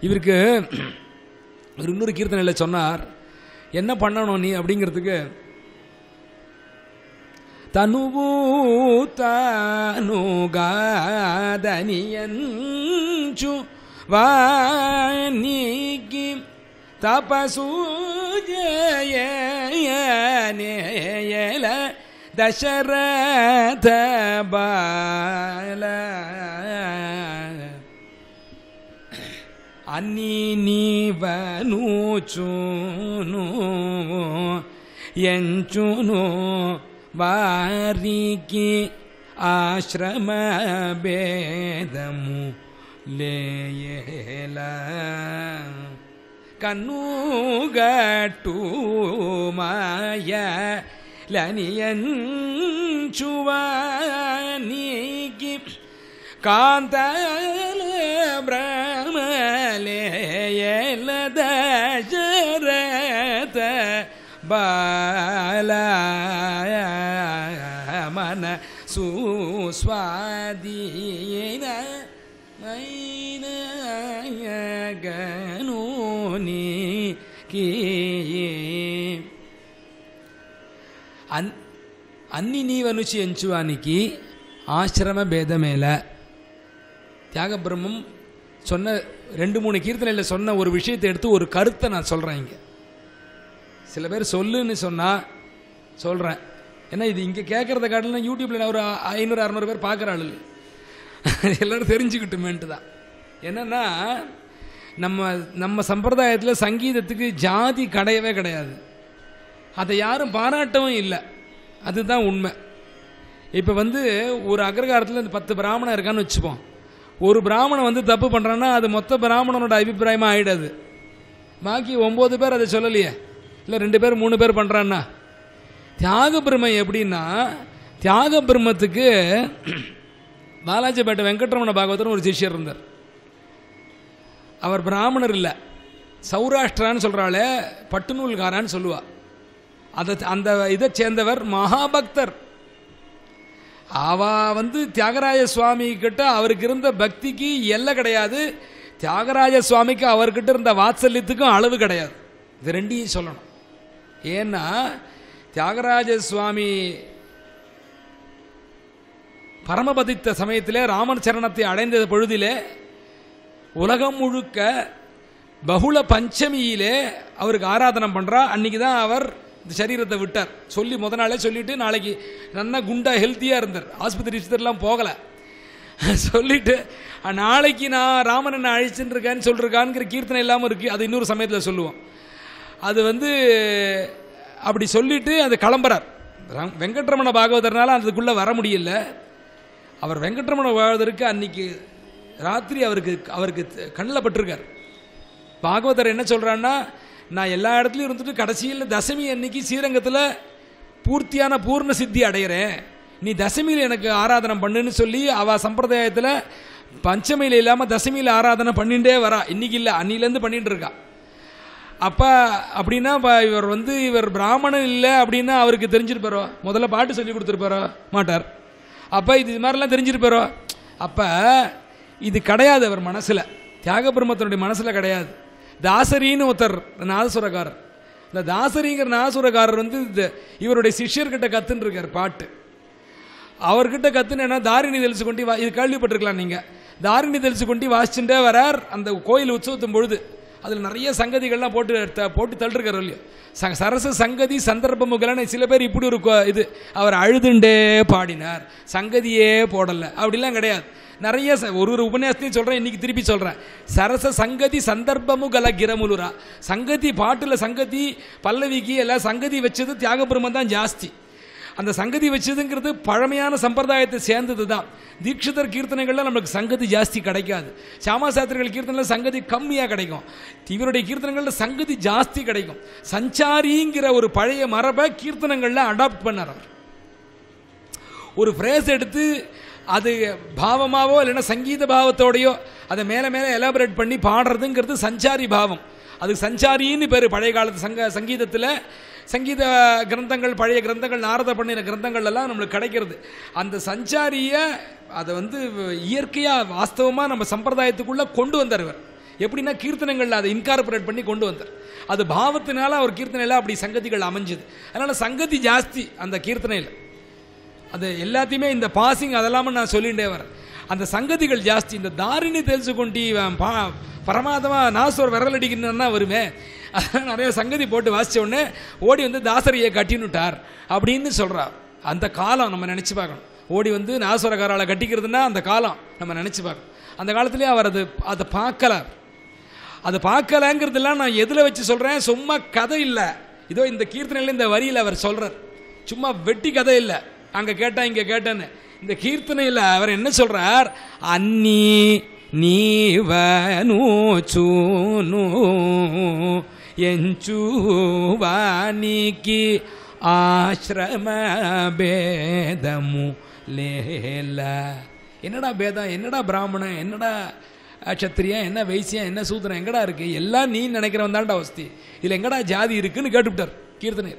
இவருக்கு *clears throat* ஒரு இன்னொரு கீர்த்தனையில் சொன்னார் என்ன பண்ணணும் நீ அப்படிங்கிறதுக்கு வீ தபசூ தபசூஜயல தசரத பால அன்னி நீவனூச்சுனு ಎಂಚುನು ವಾರಿಕಿ ಆಶ್ರಮ ಭೇದಮು ಲೇಯಲ ಕನ್ನೂಗಟ್ಟು ಮಾಯ ലനിയൻ ചുവാനീക്ക് കാന്തല ബ്രഹ്മലേയലദ ശരത ബാല മന സുസ്വാദീന ഗനൂനി കീ அந் అన్ అన్ని నీవనుచి ఎంచువానికి ஆசிரம பேதமேல தியாகபிரமம் சொன்ன ரெண்டு மூணு கீர்த்தனையில் சொன்ன ஒரு விஷயத்தை எடுத்து ஒரு கருத்தை நான் சொல்கிறேன் இங்கே சில பேர் சொல்லுன்னு சொன்னால் சொல்கிறேன் ஏன்னா இது இங்கே கேட்குறத காட்டிலும் யூடியூப்பில் நான் ஒரு ஐநூறு அறநூறு பேர் பார்க்குற ஆள் எல்லோரும் தெரிஞ்சுக்கிட்டுமேன்ட்டு தான் என்னென்னா நம்ம நம்ம சம்பிரதாயத்தில் சங்கீதத்துக்கு ஜாதி கிடையவே கிடையாது அதை யாரும் பாராட்டவும் இல்லை அதுதான் உண்மை இப்போ வந்து ஒரு அக்ரகாரத்தில் இந்த பத்து பிராமணன் இருக்கான்னு வச்சுப்போம் ஒரு பிராமணன் வந்து தப்பு பண்ணுறான்னா அது மொத்த பிராமணனோட அபிப்பிராயமாக ஆகிடாது பாக்கி ஒம்பது பேர் அதை சொல்லலையே இல்லை ரெண்டு பேர் மூணு பேர் பண்ணுறான்னா தியாக பிரம்மை எப்படின்னா தியாக பிரம்மத்துக்கு பாலாஜிபேட்டை வெங்கட்ரமண பாகவதர் ஒரு சிஷியர் இருந்தார் அவர் பிராமணர் இல்லை சௌராஷ்டிரான்னு சொல்கிறாளே பட்டுநூல்காரான்னு சொல்லுவாள் அதை அந்த இதை சேர்ந்தவர் மகாபக்தர் அவ வந்து தியாகராஜ சுவாமி கிட்ட அவருக்கு இருந்த பக்திக்கு எல்லை கிடையாது தியாகராஜ சுவாமிக்கு அவர்கிட்ட இருந்த வாத்சல்யத்துக்கும் அளவு கிடையாது இது ரெண்டையும் சொல்லணும் ஏன்னா தியாகராஜ சுவாமி பரமபதித்த சமயத்தில் ராமன் சரணத்தை அடைந்த பொழுதிலே உலகம் முழுக்க பகுல பஞ்சமியிலே அவருக்கு ஆராதனம் பண்ணுறா அன்னைக்கு தான் அவர் இந்த சரீரத்தை விட்டார் சொல்லி முத நாளே சொல்லிவிட்டு நாளைக்கு நல்லா குண்டாக ஹெல்த்தியாக இருந்தார் ஆஸ்பத்திரி விஷயத்திலாம் போகலை சொல்லிட்டு நாளைக்கு நான் ராமனை என்ன அழிச்சுட்டு இருக்கேன்னு சொல்லிருக்கான்ங்கிற கீர்த்தனை இல்லாமல் இருக்குது அது இன்னொரு சமயத்தில் சொல்லுவோம் அது வந்து அப்படி சொல்லிட்டு அது கிளம்புறார் வெங்கட்ரமண பாகவதர்னால அதுக்குள்ளே வர முடியல அவர் வெங்கட்ரமண பாகவதருக்கு அன்னைக்கு ராத்திரி அவருக்கு அவருக்கு கண்ணில் பட்டிருக்கார் பாகவதர் என்ன சொல்கிறான்னா நான் எல்லா இடத்துலையும் இருந்துட்டு கடைசியில் தசமி அன்னைக்கு ஸ்ரீரங்கத்தில் பூர்த்தியான பூர்ண சித்தி அடைகிறேன் நீ தசமியில் எனக்கு ஆராதனை பண்ணுன்னு சொல்லி அவள் சம்பிரதாயத்தில் பஞ்சமியில் இல்லாமல் தசமியில் ஆராதனை பண்ணிகிட்டே வரா இன்றைக்கி இல்லை அன்னிலேருந்து பண்ணிகிட்டு இருக்கா அப்போ அப்படின்னா இப்போ இவர் வந்து இவர் பிராமணன் இல்லை அப்படின்னா அவருக்கு தெரிஞ்சிருப்பாரோ முதல்ல பாட்டு சொல்லி கொடுத்துருப்பாரோ மாட்டார் அப்போ இது இது மாதிரிலாம் தெரிஞ்சிருப்பாரோ அப்போ இது கிடையாது அவர் மனசில் தியாக மனசில் கிடையாது தாசரின்னு ஒருத்தர் நாதசுரக்காரர் இந்த தாசரிங்கிற நாதசுரக்காரர் வந்து இந்த இவருடைய சிஷ்யர்கிட்ட கத்துன்னு இருக்கார் பாட்டு அவர்கிட்ட என்ன தாரிணி தெளிச்சு கொண்டு வா இது கேள்விப்பட்டிருக்கலாம் நீங்கள் தாரிணி தெளிச்சு கொண்டு வாசிச்சுட்டே வரார் அந்த கோயில் உற்சவத்தும் பொழுது அதில் நிறைய சங்கதிகள்லாம் போட்டு போட்டு தள்ளிருக்காரு இல்லையோ சரச சங்கதி சந்தர்ப்ப முகலான சில பேர் இப்படி இருக்கோ இது அவர் அழுதுண்டே பாடினார் சங்கதியே போடலை அப்படிலாம் கிடையாது நிறைய ஒரு ஒரு உபன்யாசத்தையும் சொல்கிறேன் இன்றைக்கி திருப்பி சொல்கிறேன் சரச சங்கதி சந்தர்ப்பமுகல கிரமுலுரா சங்கதி பாட்டில் சங்கதி பல்லவிக்கு எல்லாம் சங்கதி வச்சது தியாகபுரமம் தான் ஜாஸ்தி அந்த சங்கதி வச்சதுங்கிறது பழமையான சம்பிரதாயத்தை சேர்ந்தது தான் தீட்சிதர் கீர்த்தனைகளில் நம்மளுக்கு சங்கதி ஜாஸ்தி கிடைக்காது சாமா சாத்திரிகள் கீர்த்தனில் சங்கதி கம்மியாக கிடைக்கும் இவருடைய கீர்த்தனங்களில் சங்கதி ஜாஸ்தி கிடைக்கும் சஞ்சாரிங்கிற ஒரு பழைய மரபை கீர்த்தனங்களில் அடாப்ட் பண்ணார் அவர் ஒரு ஃப்ரேஸ் எடுத்து அது பாவமாகவோ இல்லைன்னா சங்கீத பாவத்தோடையோ அதை மேலே மேலே எலாபரேட் பண்ணி பாடுறதுங்கிறது சஞ்சாரி பாவம் அது சஞ்சாரின்னு பேர் பழைய காலத்து சங்க சங்கீதத்தில் சங்கீத கிரந்தங்கள் பழைய கிரந்தங்கள் நாரத பண்ணின கிரந்தங்கள்லாம் நம்மளுக்கு கிடைக்கிறது அந்த சஞ்சாரியை அதை வந்து இயற்கையாக வாஸ்தவமாக நம்ம சம்பிரதாயத்துக்குள்ளே கொண்டு வந்தார் இவர் எப்படின்னா கீர்த்தனங்களில் அதை இன்கார்பரேட் பண்ணி கொண்டு வந்தார் அது பாவத்தினால அவர் கீர்த்தனையில் அப்படி சங்கதிகள் அமைஞ்சுது அதனால் சங்கதி ஜாஸ்தி அந்த கீர்த்தனையில் அது எல்லாத்தையுமே இந்த பாசிங் அதெல்லாம நான் சொல்லிகிட்டே வரேன் அந்த சங்கதிகள் ஜாஸ்தி இந்த தாரிணி தெரிஞ்சு தாரினி பரமாதமாக நாசோர் నాసోర్ విరలడికిందన్నా வருமே நிறைய சங்கதி போட்டு வாசித்த உடனே ஓடி வந்து தாசரியை கட்டினுட்டார் அப்படின்னு சொல்கிறார் அந்த காலம் நம்ம நினச்சி பார்க்கணும் ஓடி வந்து நாசுரகாரால கட்டிக்கிறதுனா அந்த காலம் நம்ம நினச்சி பார்க்கணும் அந்த காலத்துலேயே அவர் அது அதை பார்க்கல அது பார்க்கலங்கிறதுலாம் நான் எதில் வச்சு சொல்கிறேன் சும்மா கதை இல்லை இதோ இந்த கீர்த்தனையில் இந்த வரியில் அவர் சொல்கிறார் சும்மா வெட்டி கதை இல்லை அங்கே கேட்டா இங்கே கேட்டேன்னு இந்த கீர்த்தனையில் அவர் என்ன சொல்கிறார் அன்னி நீவனூச்சூனு ఎంచువానికి ஆசிரம பேதமு என்னடா பேதம் என்னடா பிராமணன் என்னடா சத்திரியா என்ன வைசியா என்ன சூத்திரம் எங்கடா இருக்கு எல்லாம் நீ நினைக்கிறவன் தான்டா வசதி இதில் எங்கடா ஜாதி இருக்குன்னு கேட்டுவிட்டார் கீர்த்தனை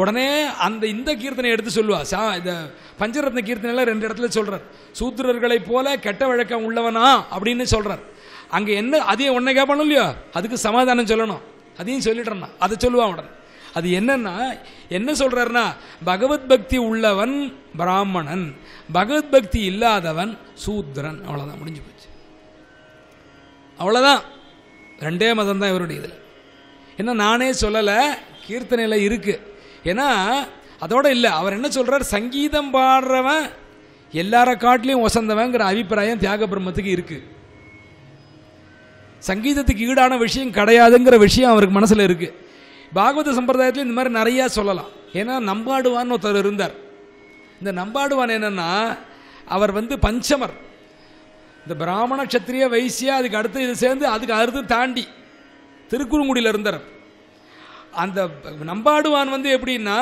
உடனே அந்த இந்த கீர்த்தனை எடுத்து சொல்லுவா சா இந்த பஞ்சரத்ன கீர்த்தனையில் ரெண்டு இடத்துல சொல்கிறார் சூத்திரர்களைப் போல கெட்ட வழக்கம் உள்ளவனா அப்படின்னு சொல்கிறார் அங்கே என்ன அதையும் உன்னை கேட்பானோ இல்லையோ அதுக்கு சமாதானம் சொல்லணும் அதையும் சொல்லிடுறேன்னா அதை சொல்லுவான் உடனே அது என்னன்னா என்ன சொல்றாருன்னா பகவத் பக்தி உள்ளவன் பிராமணன் பகவத் பக்தி இல்லாதவன் சூத்ரன் அவ்வளோதான் முடிஞ்சு போச்சு அவ்வளோதான் ரெண்டே மதம் தான் இவருடைய இதில் என்ன நானே சொல்லலை கீர்த்தனையில் இருக்குது ஏன்னா அதோட இல்லை அவர் என்ன சொல்கிறார் சங்கீதம் பாடுறவன் எல்லார காட்டிலையும் ஒசந்தவங்கிற அபிப்பிராயம் தியாக பிரம்மத்துக்கு இருக்குது சங்கீதத்துக்கு ஈடான விஷயம் கிடையாதுங்கிற விஷயம் அவருக்கு மனசில் இருக்குது பாகவத சம்பிரதாயத்தில் இந்த மாதிரி நிறையா சொல்லலாம் ஏன்னா நம்பாடுவான்னு ஒருத்தர் இருந்தார் இந்த நம்பாடுவான் என்னென்னா அவர் வந்து பஞ்சமர் இந்த பிராமண கத்திரிய வைசியா அதுக்கு அடுத்து இது சேர்ந்து அதுக்கு அறுத்து தாண்டி திருக்குறுங்குடியில் இருந்தார் அந்த நம்பாடுவான் வந்து எப்படின்னா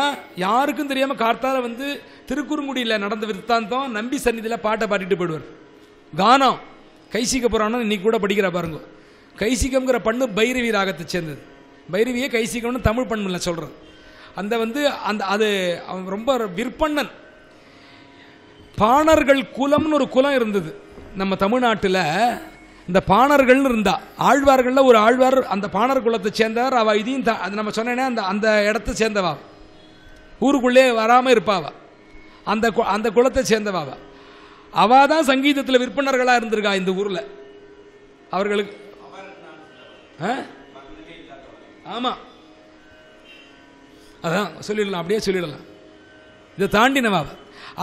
யாருக்கும் தெரியாமல் கார்த்தால வந்து திருக்குறுங்குடியில் நடந்த விற்த்தாந்தம் நம்பி சந்நிதியில் பாட்டை பாடிட்டு போயிடுவார் கானம் கைசிக்க புராணம் இன்னைக்கு கூட படிக்கிற பாருங்க கைசிகம்ங்கிற பண்ணு பைரவி ராகத்தை சேர்ந்தது பைரவியை கைசிகம்னு தமிழ் பண்பில் சொல்கிறது அந்த வந்து அந்த அது அவன் ரொம்ப விற்பண்ணன் பாணர்கள் குலம்னு ஒரு குலம் இருந்தது நம்ம தமிழ்நாட்டில் இந்த பாணர்கள்னு இருந்தா ஆழ்வார்கள்ல ஒரு ஆழ்வார் அந்த பாணர் குலத்தை சேர்ந்தவர் அவ இதையும் அது நம்ம சொன்னே அந்த அந்த இடத்த சேர்ந்தவா ஊருக்குள்ளே வராமல் இருப்பாவா அந்த அந்த குலத்தை சேர்ந்தவாவ அவ தான் சங்கீதத்தில் விற்பனர்களாக இருந்திருக்கா இந்த ஊரில் அவர்களுக்கு ஆமாம் அதான் சொல்லிடலாம் அப்படியே சொல்லிடலாம் இதை தாண்டினவா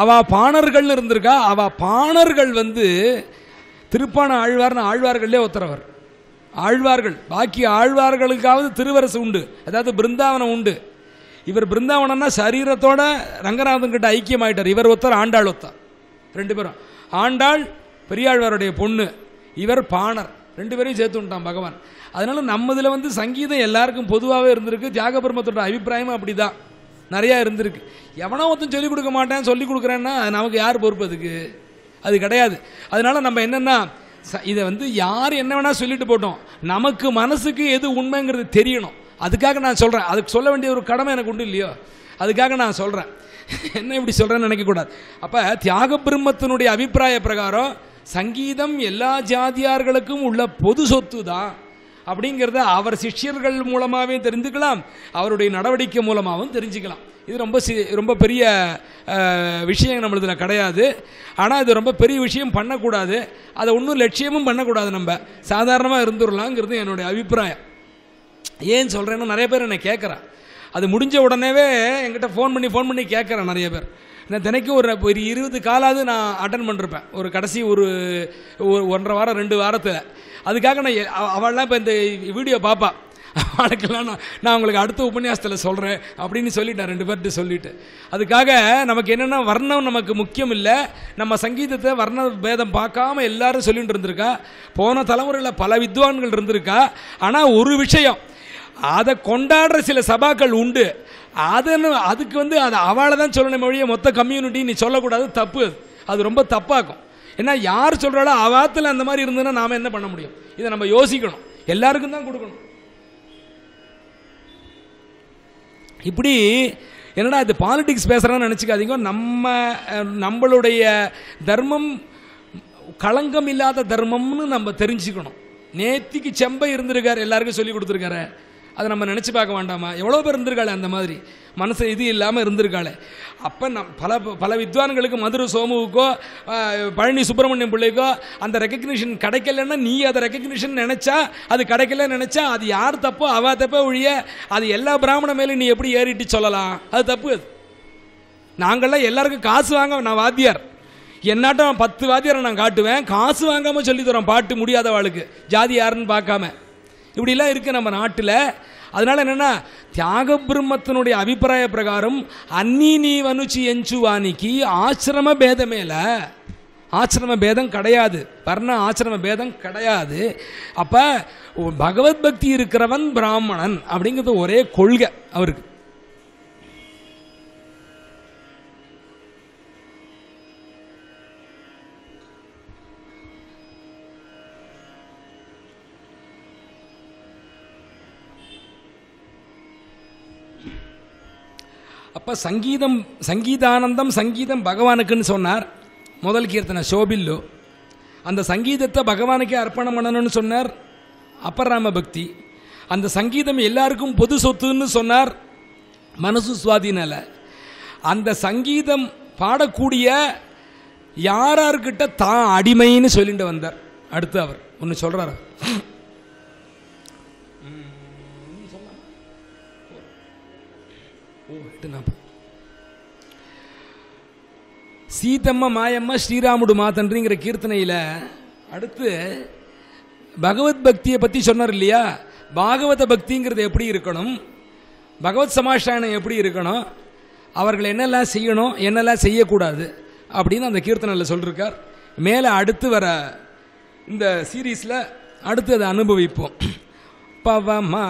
அவ பாணர்கள்னு இருந்திருக்கா அவ பாணர்கள் வந்து திருப்பான ஆழ்வார்னு ஆழ்வார்கள்லே ஒத்துறவர் ஆழ்வார்கள் பாக்கி ஆழ்வார்களுக்காவது திருவரசு உண்டு அதாவது பிருந்தாவனம் உண்டு இவர் பிருந்தாவனம்னா சரீரத்தோட ரங்கநாதன் கிட்ட ஐக்கியமாயிட்டார் இவர் ஒருத்தர் ஆண்டாள் ஒத்தார் ரெண்டு பேரும் ஆண்டாள் பெரியாழ்வாருடைய பொண்ணு இவர் பாணர் ரெண்டு பேரையும் சேர்த்து விட்டான் பகவான் அதனால இதில் வந்து சங்கீதம் எல்லாருக்கும் பொதுவாகவே இருந்திருக்கு தியாக அபிப்பிராயமும் அபிப்பிராயம் அப்படி தான் நிறையா இருந்திருக்கு எவனோ ஒருத்தன் சொல்லிக் கொடுக்க மாட்டேன் சொல்லிக் கொடுக்குறேன்னா நமக்கு யார் பொறுப்பு அதுக்கு அது கிடையாது அதனால் நம்ம என்னென்னா இதை வந்து யார் என்ன வேணால் சொல்லிட்டு போட்டோம் நமக்கு மனசுக்கு எது உண்மைங்கிறது தெரியணும் அதுக்காக நான் சொல்கிறேன் அதுக்கு சொல்ல வேண்டிய ஒரு கடமை எனக்கு உண்டு இல்லையோ அதுக்காக நான் சொல்கிறேன் *laughs* என்ன இப்படி சொல்கிறேன்னு நினைக்கக்கூடாது அப்போ தியாக பிரம்மத்தினுடைய அபிப்பிராய பிரகாரம் சங்கீதம் எல்லா ஜாதியார்களுக்கும் உள்ள பொது சொத்து தான் அப்படிங்கிறத அவர் சிஷ்யர்கள் மூலமாகவே தெரிஞ்சுக்கலாம் அவருடைய நடவடிக்கை மூலமாகவும் தெரிஞ்சுக்கலாம் இது ரொம்ப சி ரொம்ப பெரிய விஷயம் நம்மளதில் கிடையாது ஆனால் இது ரொம்ப பெரிய விஷயம் பண்ணக்கூடாது அதை ஒன்றும் லட்சியமும் பண்ணக்கூடாது நம்ம சாதாரணமாக இருந்துடலாங்கிறது என்னுடைய அபிப்பிராயம் ஏன் சொல்கிறேன்னா நிறைய பேர் என்னை கேட்குறான் அது முடிஞ்ச உடனேவே என்கிட்ட ஃபோன் பண்ணி ஃபோன் பண்ணி கேட்குறேன் நிறைய பேர் நான் தினைக்கும் ஒரு ஒரு இருபது காலாவது நான் அட்டன் பண்ணிருப்பேன் ஒரு கடைசி ஒரு ஒன்றரை வாரம் ரெண்டு வாரத்தில் அதுக்காக நான் அவள்லாம் இப்போ இந்த வீடியோ பார்ப்பாள் அவளுக்கெல்லாம் நான் நான் உங்களுக்கு அடுத்த உபன்யாசத்தில் சொல்கிறேன் அப்படின்னு சொல்லிட்டேன் ரெண்டு பேர்ட்டு சொல்லிட்டு அதுக்காக நமக்கு என்னென்னா வர்ணம் நமக்கு முக்கியம் இல்லை நம்ம சங்கீதத்தை வர்ண பேதம் பார்க்காம எல்லாரும் சொல்லிட்டு இருந்திருக்கா போன தலைமுறையில் பல வித்வான்கள் இருந்திருக்கா ஆனால் ஒரு விஷயம் அதை கொண்டாடுற சில சபாக்கள் உண்டு அதன்னு அதுக்கு வந்து அதை அவளை தான் சொல்லணும் மொழியை மொத்த கம்யூனிட்டி நீ சொல்லக்கூடாது தப்பு அது ரொம்ப தப்பாக்கும் ஏன்னா யார் சொல்கிறாலோ அவாத்தில் அந்த மாதிரி இருந்ததுன்னா நாம் என்ன பண்ண முடியும் இதை நம்ம யோசிக்கணும் எல்லாருக்கும் தான் கொடுக்கணும் இப்படி என்னடா இது பாலிடிக்ஸ் பேசுகிறான்னு நினச்சிக்காதீங்க நம்ம நம்மளுடைய தர்மம் களங்கம் இல்லாத தர்மம்னு நம்ம தெரிஞ்சுக்கணும் நேத்திக்கு செம்பை இருந்திருக்காரு எல்லாருக்கும் சொல்லி கொடுத்துருக்காரு அதை நம்ம நினச்சி பார்க்க வேண்டாமா எவ்வளோ பேர் இருந்திருக்காள் அந்த மாதிரி மனசு இது இல்லாமல் இருந்திருக்காளே அப்போ நம் பல பல வித்வான்களுக்கு மதுரை சோமுவுக்கோ பழனி சுப்பிரமணியம் பிள்ளைக்கோ அந்த ரெக்கக்னிஷன் கிடைக்கலன்னா நீ அதை ரெக்கக்னிஷன் நினச்சா அது கிடைக்கல நினச்சா அது யார் தப்போ அவ தப்போ ஒழிய அது எல்லா பிராமண மேலும் நீ எப்படி ஏறிட்டு சொல்லலாம் அது தப்பு அது நாங்கள்லாம் எல்லாருக்கும் காசு வாங்க நான் வாத்தியார் என்னாட்டம் பத்து வாத்தியாரை நான் காட்டுவேன் காசு வாங்காமல் சொல்லி தரோம் பாட்டு முடியாதவாளுக்கு ஜாதி யாருன்னு பார்க்காம இப்படிலாம் இருக்குது நம்ம நாட்டில் அதனால் என்னென்னா தியாக பிரம்மத்தினுடைய அபிப்பிராய பிரகாரம் அன்னி நீ வனுச்சி எஞ்சுவானிக்கு ஆசிரம பேதமேல ஆசிரம பேதம் கிடையாது வர்ண ஆசிரம பேதம் கிடையாது அப்போ பகவத் பக்தி இருக்கிறவன் பிராமணன் அப்படிங்கிறது ஒரே கொள்கை அவருக்கு அப்போ சங்கீதம் சங்கீதானந்தம் சங்கீதம் பகவானுக்குன்னு சொன்னார் முதல் கீர்த்தனை சோபில்லு அந்த சங்கீதத்தை பகவானுக்கே அர்ப்பணம் பண்ணணும்னு சொன்னார் அப்பராம பக்தி அந்த சங்கீதம் எல்லாருக்கும் பொது சொத்துன்னு சொன்னார் மனசு சுவாதினால அந்த சங்கீதம் பாடக்கூடிய யாரார்கிட்ட தான் அடிமைன்னு சொல்லிட்டு வந்தார் அடுத்து அவர் ஒன்று சொல்கிறார் சீதம்ம மாயம்மா ஸ்ரீராமுடு மாதன்றிங்கிற கீர்த்தனையில் அடுத்து பகவத் பக்தியை பற்றி சொன்னார் இல்லையா பாகவத பக்திங்கிறது எப்படி இருக்கணும் பகவத் சமாஷானம் எப்படி இருக்கணும் அவர்கள் என்னெல்லாம் செய்யணும் என்னெல்லாம் செய்யக்கூடாது அப்படின்னு அந்த கீர்த்தனையில் சொல்லியிருக்கார் மேலே அடுத்து வர இந்த சீரீஸில் அடுத்து அதை அனுபவிப்போம் பவமான